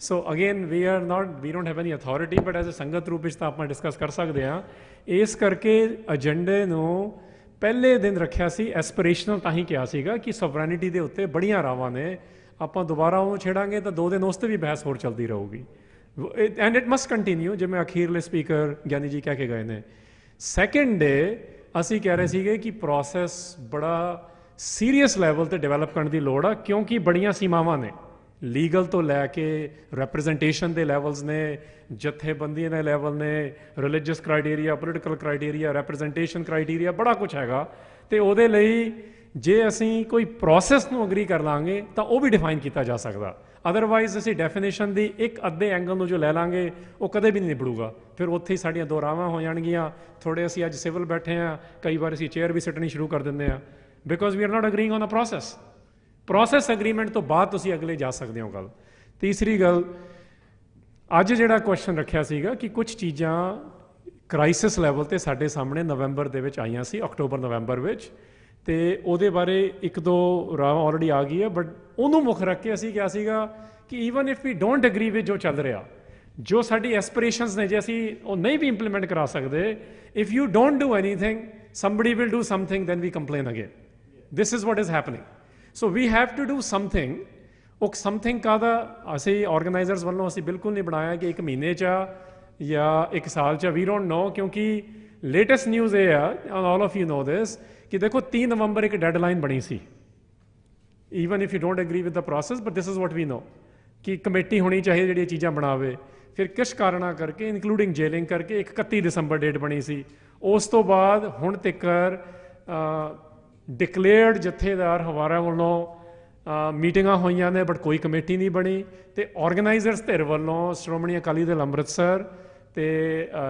so again we are not we don't have any authority but as a ਸੰਗਤ ਰੂਪ ਵਿੱਚ ਤਾਂ ਆਪਾਂ ਡਿਸਕਸ ਕਰ ਸਕਦੇ ਹਾਂ ਇਸ ਕਰਕੇ ਏਜੰਡੇ ਨੂੰ ਪਹਿਲੇ ਦਿਨ ਰੱਖਿਆ ਸੀ ਐਸਪੀਰੇਸ਼ਨਲ ਤਾਂ ਹੀ ਕਿਹਾ ਸੀਗਾ ਕਿ ਸੋਵਰੈਨਿਟੀ ਦੇ ਉੱਤੇ ਬੜੀਆਂ ਰਾਵਾਂ ਨੇ ਆਪਾਂ ਦੁਬਾਰਾ ਉਹ ਛੇੜਾਂਗੇ ਤਾਂ ਦੋ ਦਿਨ ਉਸ ਤੇ ਵੀ ਬਹਿਸ ਹੋਰ ਚੱਲਦੀ ਰਹੂਗੀ ਐਂਡ ਇਟ ਮਸਟ ਕੰਟੀਨਿਊ ਜਿਵੇਂ ਅਖੀਰਲੇ ਸਪੀਕਰ ਗਿਆਨੀ ਜੀ ਕਹਿ ਕੇ ਗਏ ਨੇ ਸੈਕੰਡ ਡੇ ਅਸੀਂ ਕਹਿ ਰਹੇ ਸੀਗੇ ਕਿ ਪ੍ਰੋਸੈਸ ਬੜਾ ਸੀਰੀਅਸ ਲੈਵਲ ਤੇ ਡਿਵੈਲਪ ਕਰਨ ਦੀ ਲੋੜ ਆ ਕਿਉਂਕਿ ਬੜੀਆਂ ਸੀਮਾਵਾਂ ਨੇ ਲੀਗਲ ਤੋਂ ਲੈ ਕੇ ਰੈਪਰੈਜ਼ੈਂਟੇਸ਼ਨ ਦੇ ਲੈਵਲਸ ਨੇ ਜਥੇਬੰਦੀਆਂ ਦੇ ਲੈਵਲ ਨੇ religious criteria political criteria representation criteria ਬੜਾ ਕੁਝ ਹੈਗਾ ਤੇ ਉਹਦੇ ਲਈ ਜੇ ਅਸੀਂ ਕੋਈ ਪ੍ਰੋਸੈਸ ਨੂੰ ਅਗਰੀ ਕਰ ਲਾਂਗੇ ਤਾਂ ਉਹ ਵੀ ਡਿਫਾਈਨ ਕੀਤਾ ਜਾ ਸਕਦਾ ਅਦਰਵਾਈਜ਼ ਅਸੀਂ ਡੈਫੀਨੇਸ਼ਨ ਦੀ ਇੱਕ ਅੱਧੇ ਐਂਗਲ ਨੂੰ ਜੋ ਲੈ ਲਾਂਗੇ ਉਹ ਕਦੇ ਵੀ ਨਹੀਂ ਨਿਬੜੂਗਾ ਫਿਰ ਉੱਥੇ ਹੀ ਸਾਡੀਆਂ ਦੋਰਾਵਾਂ ਹੋ ਜਾਣਗੀਆਂ ਥੋੜੇ ਅਸੀਂ ਅੱਜ ਸਿਵਲ ਬੈਠੇ ਆ ਕਈ ਵਾਰ ਅਸੀਂ ਚੇਅਰ ਵੀ ਸਿੱਟਣੀ ਸ਼ੁਰੂ ਕਰ ਦਿੰਦੇ ਆ because we are not agreeing on a process process agreement ਤੋਂ ਬਾਅਦ ਤੁਸੀਂ ਅਗਲੇ ਜਾ ਸਕਦੇ ਹੋ ਗੱਲ ਤੀਸਰੀ ਗੱਲ ਅੱਜ ਜਿਹੜਾ ਕੁਐਸਚਨ ਰੱਖਿਆ ਸੀਗਾ ਕਿ ਕੁਝ ਚੀਜ਼ਾਂ ਕ੍ਰਾਈਸਿਸ ਲੈਵਲ ਤੇ ਸਾਡੇ ਸਾਹਮਣੇ ਨਵੰਬਰ ਦੇ ਵਿੱਚ ਆਈਆਂ ਸੀ ਅਕਤੂਬਰ ਨਵੰਬਰ ਵਿੱਚ ਤੇ ਉਹਦੇ ਬਾਰੇ ਇੱਕ ਦੋ ਰਾਹ ਆਲਰੇਡੀ ਆ ਗਈ ਹੈ ਬਟ ਉਹਨੂੰ ਮੁੱਖ ਰੱਖ ਕੇ ਅਸੀਂ ਕਿਹਾ ਸੀਗਾ ਕਿ even if we don't agree with ਜੋ ਚੱਲ ਰਿਹਾ ਜੋ ਸਾਡੀ ਐਸਪੀਰੇਸ਼ਨਸ ਨੇ ਜੇ ਅਸੀਂ ਉਹ ਨਹੀਂ ਵੀ ਇੰਪਲੀਮੈਂਟ ਕਰਾ ਸਕਦੇ if you don't do anything somebody will do something then we complain again this is what is happening so we have to do something ਉਹ ਸਮਥਿੰਗ ਕਾਦਾ ਅਸੀਂ ਆਰਗੇਨਾਈਜ਼ਰਸ ਵੱਲੋਂ ਅਸੀਂ ਬਿਲਕੁਲ ਨਹੀਂ ਬਣਾਇਆ ਕਿ ਇੱਕ ਮਹੀਨੇ ਚ ਜਾਂ ਇੱਕ ਸਾਲ ਚ ਵੀ ਡੋਨਟ ਨੋ ਕਿਉਂਕਿ ਲੇਟੈਸਟ ਨਿਊਜ਼ ਇਹ ਆ all of you know this ਕਿ ਦੇਖੋ 3 ਨਵੰਬਰ ਇੱਕ ਡੈਡਲਾਈਨ ਬਣੀ ਸੀ even if you don't agree with the process but this is what we know ਕਿ ਕਮੇਟੀ ਹੋਣੀ ਚਾਹੀਦੀ ਜਿਹੜੀ ਇਹ ਚੀਜ਼ਾਂ ਬਣਾਵੇ ਫਿਰ ਕਿਸ ਕਾਰਨਾ ਕਰਕੇ ਇਨਕਲੂਡਿੰਗ ਜੇਲਿੰਗ ਕਰਕੇ 31 ਦਸੰਬਰ ਡੇਟ ਬਣੀ ਸੀ ਉਸ ਤੋਂ ਬਾਅਦ ਹੁਣ ਤੱਕਰ ਡਿਕਲੇਅਰਡ ਜਥੇਦਾਰ ਹਵਾਰਾ ਵੱਲੋਂ ਮੀਟਿੰਗਾਂ ਹੋਈਆਂ ਨੇ ਬਟ ਕੋਈ ਕਮੇਟੀ ਨਹੀਂ ਬਣੀ ਤੇ ਆਰਗੇਨਾਈਜ਼ਰਸ ਧਿਰ ਵੱਲੋਂ ਸ਼੍ਰੋਮਣੀ ਅਕਾਲੀ ਦਲ ਅੰਮ੍ਰਿਤਸਰ ਤੇ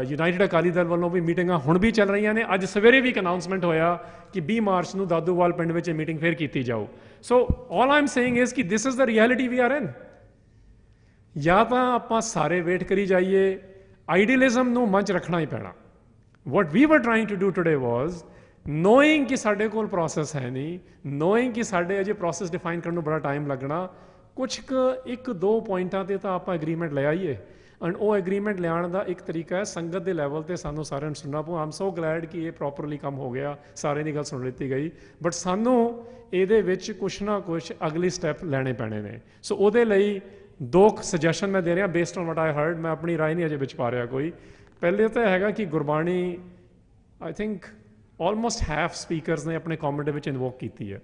ਯੂਨਾਈਟਿਡ ਅਕਾਲੀ ਦਲ ਵੱਲੋਂ ਵੀ ਮੀਟਿੰਗਾਂ ਹੁਣ ਵੀ ਚੱਲ ਰਹੀਆਂ ਨੇ ਅੱਜ ਸਵੇਰੇ ਵੀ ਇੱਕ ਅਨਾਉਂਸਮੈਂਟ ਹੋਇਆ ਕਿ 20 ਮਾਰਚ ਨੂੰ ਦਾਦੂਵਾਲ ਪਿੰਡ ਵਿੱਚ ਮੀਟਿੰਗ ਫੇਰ ਕੀਤੀ ਜਾਊ so all I'm saying is ਕਿ this is the reality we are in ਜਾਂ ਤਾਂ ਆਪਾਂ ਸਾਰੇ ਵੇਟ ਕਰੀ ਜਾਈਏ ਆਈਡੀਅਲਿਜ਼ਮ ਨੂੰ ਮੰਚ ਰੱਖਣਾ ਹੀ ਪੈਣਾ what we were trying to do today was knowing ਕਿ ਸਾਡੇ ਕੋਲ ਪ੍ਰੋਸੈਸ ਹੈ ਨਹੀਂ ਨੋਇੰਗ ਕਿ ਸਾਡੇ ਅਜੇ ਪ੍ਰੋਸੈਸ ਡਿਫਾਈਨ ਕਰਨ ਨੂੰ ਬੜਾ ਟਾਈਮ ਲੱਗਣਾ ਕੁਝ ਇੱਕ ਦੋ ਪੁਆਇੰਟਾਂ ਤੇ ਤਾਂ ਆਪਾਂ ਐਗਰੀਮੈਂਟ ਲੈ ਆਈਏ ਐਂਡ ਉਹ ਐਗਰੀਮੈਂਟ ਲਿਆਉਣ ਦਾ ਇੱਕ ਤਰੀਕਾ ਹੈ ਸੰਗਤ ਦੇ ਲੈਵਲ ਤੇ ਸਾਨੂੰ ਸਾਰਿਆਂ ਨੂੰ ਸੁਣਨਾ ਪਊ ਆਮ ਸੋ ਗਲੈਡ ਕਿ ਇਹ ਪ੍ਰੋਪਰਲੀ ਕੰਮ ਹੋ ਗਿਆ ਸਾਰਿਆਂ ਦੀ ਗੱਲ ਸੁਣ ਲਈਤੀ ਗਈ ਬਟ ਸਾਨੂੰ ਇਹਦੇ ਵਿੱਚ ਕੁਛ ਨਾ ਕੁਛ ਅਗਲੀ ਸਟੈਪ ਲੈਣੇ ਪੈਣੇ ਨੇ ਸੋ ਉਹਦੇ ਲਈ ਦੋ ਸੁਜੈਸ਼ਨ ਮੈਂ ਦੇ ਰਿਹਾ based on what I heard ਮੈਂ ਆਪਣੀ رائے ਨਹੀਂ ਅਜੇ ਵਿੱਚ ਪਾ ਰਿਹਾ ਕੋਈ ਪਹਿਲੇ ਤਾਂ ਹੈਗਾ ਕਿ Gurbani I think almost half speakers ਨੇ ਆਪਣੇ ਕਮੈਂਟ ਵਿੱਚ ਇਨਵੋਕ ਕੀਤੀ ਹੈ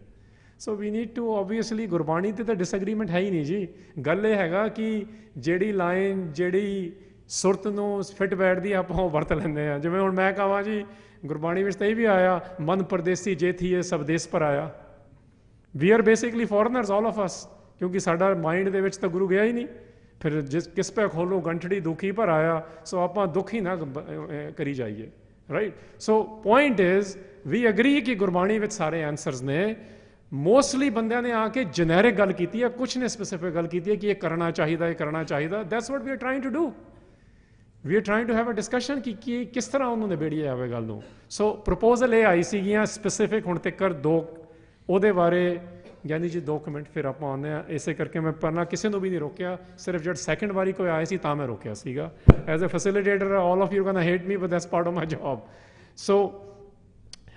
so we need to obviously Gurbani ਤੇ ਤਾਂ ਡਿਸਐਗਰੀਮੈਂਟ ਹੈ ਹੀ ਨਹੀਂ ਜੀ ਗੱਲ ਇਹ ਹੈਗਾ ਕਿ ਜਿਹੜੀ ਲਾਈਨ ਜਿਹੜੀ ਸੁਰਤ ਨੂੰ ਫਿੱਟ ਬੈਠਦੀ ਆਪਾਂ ਉਹ ਵਰਤ ਲੈਂਦੇ ਆ ਜਿਵੇਂ ਹੁਣ ਮੈਂ ਕਹਾਂ ਜੀ ਗੁਰਬਾਣੀ ਵਿੱਚ ਤਾਂ ਇਹ ਵੀ ਆਇਆ ਮਨ ਪਰਦੇਸੀ ਜੇ ਥੀਏ ਸਭ ਦੇਸ ਪਰ ਆਇਆ we are basically foreigners all of us ਕਿਉਂਕਿ ਸਾਡਾ ਮਾਈਂਡ ਦੇ ਵਿੱਚ ਤਾਂ ਗੁਰੂ ਗਿਆ ਹੀ ਨਹੀਂ ਫਿਰ ਜਿਸ ਕਿਸ ਪੈ ਖੋਲੋ ਗੰਠੜੀ ਦੁਖੀ ਪਰ ਆਇਆ ਸੋ ਆਪਾਂ ਦੁਖੀ ਨਾ ਕਰੀ ਜਾਈਏ right so point is we agree ਕਿ ਗੁਰਬਾਣੀ ਵਿੱਚ ਸਾਰੇ ਆਨਸਰਸ ਨੇ ਮੋਸਟਲੀ ਬੰਦਿਆਂ ਨੇ ਆ ਕੇ ਜਨੈਰਿਕ ਗੱਲ ਕੀਤੀ ਹੈ ਕੁਝ ਨੇ ਸਪੈਸੀਫਿਕ ਗੱਲ ਕੀਤੀ ਹੈ ਕਿ ਇਹ ਕਰਨਾ ਚਾਹੀਦਾ ਇਹ ਕਰਨਾ ਚਾਹੀਦਾ that's what we are trying to do we are trying to have a discussion ਕਿ ਕੀ ਕਿਸ ਤਰ੍ਹਾਂ ਉਹਨੂੰ ਨਿਬੇੜੀ ਜਾਵੇ ਗੱਲ ਨੂੰ ਸੋ ਪ੍ਰਪੋਜ਼ਲ ਇਹ ਆਈ ਸੀਗੀਆਂ ਸਪੈਸੀਫਿਕ ਹੁਣ ਤੱਕਰ ਦੋ ਉਹਦੇ ਬਾਰੇ ਗਿਆਨੀ ਜੀ ਦੋ ਕਮੈਂਟ ਫਿਰ ਆਪਾਂ ਆਉਂਦੇ ਆ ਇਸੇ ਕਰਕੇ ਮੈਂ ਪਰਨਾ ਕਿਸੇ ਨੂੰ ਵੀ ਨਹੀਂ ਰੋਕਿਆ ਸਿਰਫ ਜਦ ਸੈਕੰਡ ਵਾਰੀ ਕੋਈ ਆਇਆ ਸੀ ਤਾਂ ਮੈਂ ਰੋਕਿਆ ਸੀਗਾ as a facilitator all of you gonna hate me but that's part of my job so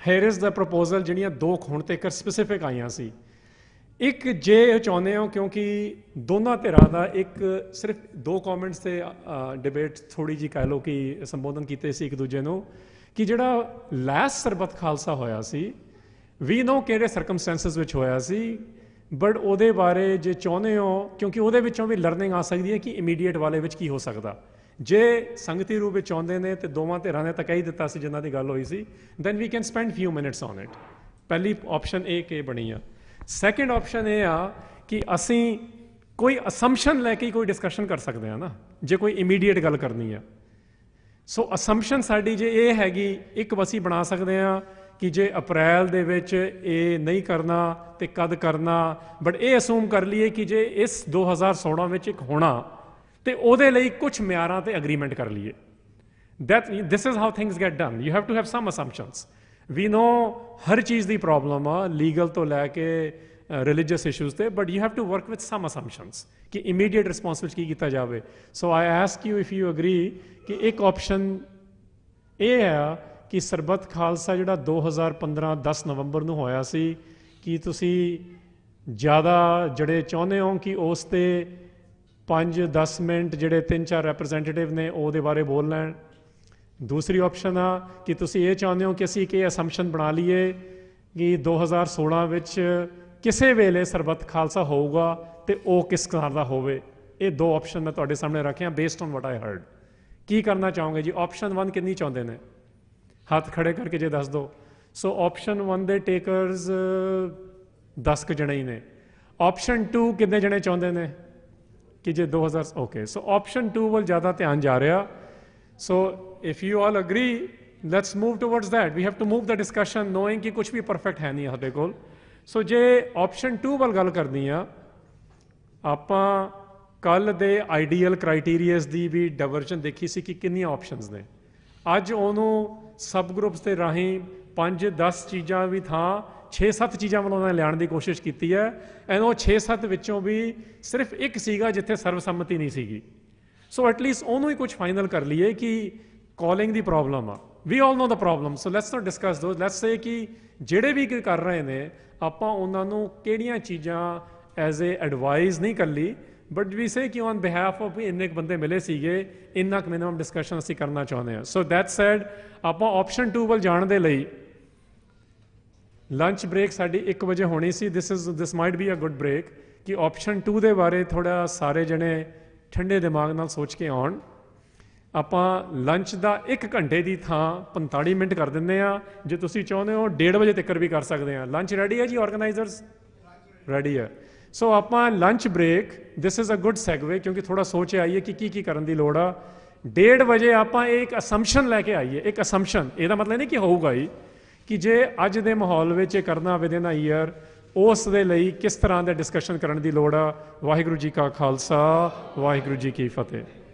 Harris ਦਾ ਪ੍ਰਪੋਜ਼ਲ ਜਿਹੜੀਆਂ ਦੋ ਖੁਣ ਤੇ ਕਰ ਸਪੈਸੀਫਿਕ ਆਈਆਂ ਸੀ ਇੱਕ ਜੇ ਇਹ ਚਾਹੁੰਦੇ ਹਾਂ ਕਿਉਂਕਿ ਦੋਨਾਂ ਧਿਰਾਂ ਦਾ ਇੱਕ ਸਿਰਫ ਦੋ ਕਮੈਂਟਸ ਤੇ ਡਿਬੇਟ ਥੋੜੀ ਜੀ ਕਹਿ ਲੋ ਕਿ ਸੰਬੋਧਨ ਕੀਤੇ ਸੀ ਇੱਕ ਦੂਜੇ ਨੂੰ ਕਿ ਜਿਹੜਾ ਲੈਸ ਸਰਬਤ ਖਾਲਸਾ ਹੋਇਆ ਸੀ ਵੀ ਨੋ ਕਿਹੜੇ ਸਰਕਮਸਟੈਂਸਸ ਵਿੱਚ ਹੋਇਆ ਸੀ ਬਟ ਉਹਦੇ ਬਾਰੇ ਜੇ ਚਾਹੁੰਦੇ ਹੋ ਕਿਉਂਕਿ ਉਹਦੇ ਵਿੱਚੋਂ ਵੀ ਲਰਨਿੰਗ ਆ ਸਕਦੀ ਹੈ ਕਿ ਇਮੀਡੀਏਟ ਵਾਲੇ ਵਿੱਚ ਕੀ ਹੋ ਸਕਦਾ ਜੇ ਸੰਗਤੀ ਰੂਪ ਵਿੱਚ ਆਉਂਦੇ ਨੇ ਤੇ ਦੋਵਾਂ ਧਿਰਾਂ ਨੇ ਤਾਂ ਕਹੀ ਦਿੱਤਾ ਸੀ ਜਿੰਨਾਂ ਦੀ ਗੱਲ ਹੋਈ ਸੀ then we can spend few minutes on it ਪਹਿਲੀ ਆਪਸ਼ਨ ਏ ਕੇ ਬਣੀ ਆ ਸੈਕੰਡ ਆਪਸ਼ਨ ਇਹ ਆ ਕਿ ਅਸੀਂ ਕੋਈ ਅਸੰਪਸ਼ਨ ਲੈ ਕੇ ਕੋਈ ਡਿਸਕਸ਼ਨ ਕਰ ਸਕਦੇ ਆ ਨਾ ਜੇ ਕੋਈ ਇਮੀਡੀਏਟ ਗੱਲ ਕਰਨੀ ਆ ਸੋ ਅਸੰਪਸ਼ਨ ਸਾਡੀ ਜੇ ਇਹ ਹੈਗੀ ਇੱਕ ਵਸੀ ਬਣਾ ਸਕਦੇ ਆ ਕਿ ਜੇ ਅਪ੍ਰੈਲ ਦੇ ਵਿੱਚ ਇਹ ਨਹੀਂ ਕਰਨਾ ਤੇ ਕਦ ਕਰਨਾ ਬਟ ਇਹ ਅਸੂਮ ਕਰ ਲਈਏ ਕਿ ਜੇ ਇਸ 2016 ਵਿੱਚ ਇੱਕ ਹੋਣਾ ਤੇ ਉਹਦੇ ਲਈ ਕੁਝ ਮਿਆਰਾਂ ਤੇ ਐਗਰੀਮੈਂਟ ਕਰ ਲਈਏ that this is how things get done you have to have some assumptions we know ਹਰ ਚੀਜ਼ ਦੀ ਪ੍ਰੋਬਲਮ ਆ ਲੀਗਲ ਤੋਂ ਲੈ ਕੇ ਰਿਲੀਜੀਅਸ ਇਸ਼ੂਸ ਤੇ but you have to work with some assumptions ਕਿ ਇਮੀਡੀਏਟ ਰਿਸਪੌਂਸਿਬਲ ਕੀ ਕੀਤਾ ਜਾਵੇ so I ask you if you agree ਕਿ ਇੱਕ ਆਪਸ਼ਨ ਇਹ ਹੈ ਕਿ ਸਰਬਤ ਖਾਲਸਾ ਜਿਹੜਾ 2015 10 ਨਵੰਬਰ ਨੂੰ ਹੋਇਆ ਸੀ ਕਿ ਤੁਸੀਂ ਜ਼ਿਆਦਾ ਜਿਹੜੇ ਚਾਹੁੰਦੇ ਹੋ ਕਿ ਉਸ ਤੇ 5-10 ਮਿੰਟ ਜਿਹੜੇ ਤਿੰਨ ਚਾਰ ਰੈਪ੍ਰੈਜ਼ੈਂਟੇਟਿਵ ਨੇ ਉਹਦੇ ਬਾਰੇ ਬੋਲ ਲੈਣ ਦੂਸਰੀ ਆਪਸ਼ਨ ਆ ਕਿ ਤੁਸੀਂ ਇਹ ਚਾਹੁੰਦੇ ਹੋ ਕਿ ਅਸੀਂ ਕਿ ਅਸੰਪਸ਼ਨ ਬਣਾ ਲਈਏ ਕਿ 2016 ਵਿੱਚ ਕਿਸੇ ਵੇਲੇ ਸਰਬੱਤ ਖਾਲਸਾ ਹੋਊਗਾ ਤੇ ਉਹ ਕਿਸ ਕਿਸਮ ਦਾ ਹੋਵੇ ਇਹ ਦੋ ਆਪਸ਼ਨ ਮੈਂ ਤੁਹਾਡੇ ਸਾਹਮਣੇ ਰੱਖਿਆ based on what I heard ਕੀ ਕਰਨਾ ਚਾਹੋਗੇ ਜੀ ਆਪਸ਼ਨ 1 ਕਿੰਨੀ ਚਾਹੁੰਦੇ ਨੇ ਹੱਥ ਖੜੇ ਕਰਕੇ ਜੇ ਦੱਸ ਦੋ ਸੋ ਆਪਸ਼ਨ 1 ਦੇ ਟੇਕਰਸ 10 ਕ ਜਣੇ ਹੀ ਨੇ ਆਪਸ਼ਨ 2 ਕਿੰਨੇ ਜਣੇ ਚਾਹੁੰਦੇ ਨੇ ਕਿ ਜੇ 2000 ਓਕੇ ਸੋ ਆਪਸ਼ਨ 2 ਵੱਲ ਜ਼ਿਆਦਾ ਧਿਆਨ ਜਾ ਰਿਹਾ so if you all agree let's move towards that we have to move the discussion knowing ਕਿ ਕੁਝ ਵੀ ਪਰਫੈਕਟ ਹੈ ਨਹੀਂ ਸਾਡੇ ਕੋਲ ਸੋ ਜੇ ਆਪਸ਼ਨ 2 ਵੱਲ ਗੱਲ ਕਰਦੀ ਆ ਆਪਾਂ ਕੱਲ ਦੇ ਆਈਡੀਅਲ ਕ੍ਰਾਈਟੇਰੀਆਸ ਦੀ ਵੀ ਡਾਇਵਰਜਨ ਦੇਖੀ ਸੀ ਕਿ ਕਿੰਨੀਆਂ ਆਪਸ਼ਨਸ ਨੇ ਅੱਜ ਉਹਨੂੰ ਸਬ ਗਰੁੱਪਸ ਤੇ ਰਾਹੀਂ 5-10 ਚੀਜ਼ਾਂ ਵੀ ਥਾਂ 6-7 ਚੀਜ਼ਾਂ ਵੱਲ ਉਹਨਾਂ ਨੇ ਲਿਆਉਣ ਦੀ ਕੋਸ਼ਿਸ਼ ਕੀਤੀ ਹੈ ਐਨੋ 6-7 ਵਿੱਚੋਂ ਵੀ ਸਿਰਫ ਇੱਕ ਸੀਗਾ ਜਿੱਥੇ ਸਰਵਸੰਮਤੀ ਨਹੀਂ ਸੀਗੀ ਸੋ ਐਟਲੀਸਟ ਉਹਨੂੰ ਹੀ ਕੁਝ ਫਾਈਨਲ ਕਰ ਲਈਏ ਕਿ ਕਾਲਿੰਗ ਦੀ ਪ੍ਰੋਬਲਮ ਆ we all know the problem so let's not discuss those let's say ਕਿ ਜਿਹੜੇ ਵੀ ਕਰ ਰਹੇ ਨੇ ਆਪਾਂ ਉਹਨਾਂ ਨੂੰ ਕਿਹੜੀਆਂ ਚੀਜ਼ਾਂ ਐਜ਼ ਅ ਐਡਵਾਈਸ ਨਹੀਂ ਕਰ ਲਈ ਬਟ ਵੀ ਸੇ ਕਿ ਔਨ ਬਿਹਾਫ ਆਫ ਇੰਨੇ ਬੰਦੇ ਮਿਲੇ ਸੀਗੇ ਇੰਨਾ ਕਿ ਮਿਨਿਮਮ ਡਿਸਕਸ਼ਨ ਅਸੀਂ ਕਰਨਾ ਚਾਹੁੰਦੇ ਹਾਂ ਸੋ ਦੈਟ ਸੈਡ ਆਪਾਂ ਆਪਸ਼ਨ 2 ਵੱਲ ਜਾਣ ਦੇ ਲਈ ਲੰਚ ਬ੍ਰੇਕ ਸਾਡੀ 1 ਵਜੇ ਹੋਣੀ ਸੀ this is this might be a good break ਕਿ ਆਪਸ਼ਨ 2 ਦੇ ਬਾਰੇ ਥੋੜਾ ਸਾਰੇ ਜਣੇ ਠੰਡੇ ਦਿਮਾਗ ਨਾਲ ਸੋਚ ਕੇ ਆਉਣ ਆਪਾਂ ਲੰਚ ਦਾ 1 ਘੰਟੇ ਦੀ ਥਾਂ 45 ਮਿੰਟ ਕਰ ਦਿੰਦੇ ਆ ਜੇ ਤੁਸੀਂ ਚਾਹੁੰਦੇ ਹੋ 1:30 ਵਜੇ ਤੱਕ ਵੀ ਕਰ ਸਕਦੇ ਆ ਲੰਚ ਰੈਡੀ ਹੈ ਜੀ ਆਰਗੇਨਾਈਜ਼ਰਸ ਰੈਡੀ ਹੈ ਸੋ ਆਪਾਂ lunch break this is a good segue ਕਿਉਂਕਿ ਥੋੜਾ ਸੋਚ ਆਈਏ ਕਿ ਕੀ ਕੀ ਕਰਨ ਦੀ ਲੋੜ ਆ 1:30 ਵਜੇ ਆਪਾਂ ਇੱਕ ਅਸੰਪਸ਼ਨ ਲੈ ਕੇ ਆਈਏ ਇੱਕ ਅਸੰਪਸ਼ਨ ਇਹਦਾ ਮਤਲਬ ਨਹੀਂ ਕਿ ਹੋਊਗਾ ਹੀ ਕਿ ਜੇ ਅੱਜ ਦੇ ਮਾਹੌਲ ਵਿੱਚ ਇਹ ਕਰਨਾ ਵਿਦਿਨ ਆ ਈਅਰ ਉਸ ਦੇ ਲਈ ਕਿਸ ਤਰ੍ਹਾਂ ਦਾ ਡਿਸਕਸ਼ਨ ਕਰਨ ਦੀ ਲੋੜ ਆ ਵਾਹਿਗੁਰੂ ਜੀ ਕਾ ਖਾਲਸਾ ਵਾਹਿਗੁਰੂ ਜੀ ਕੀ ਫਤਿਹ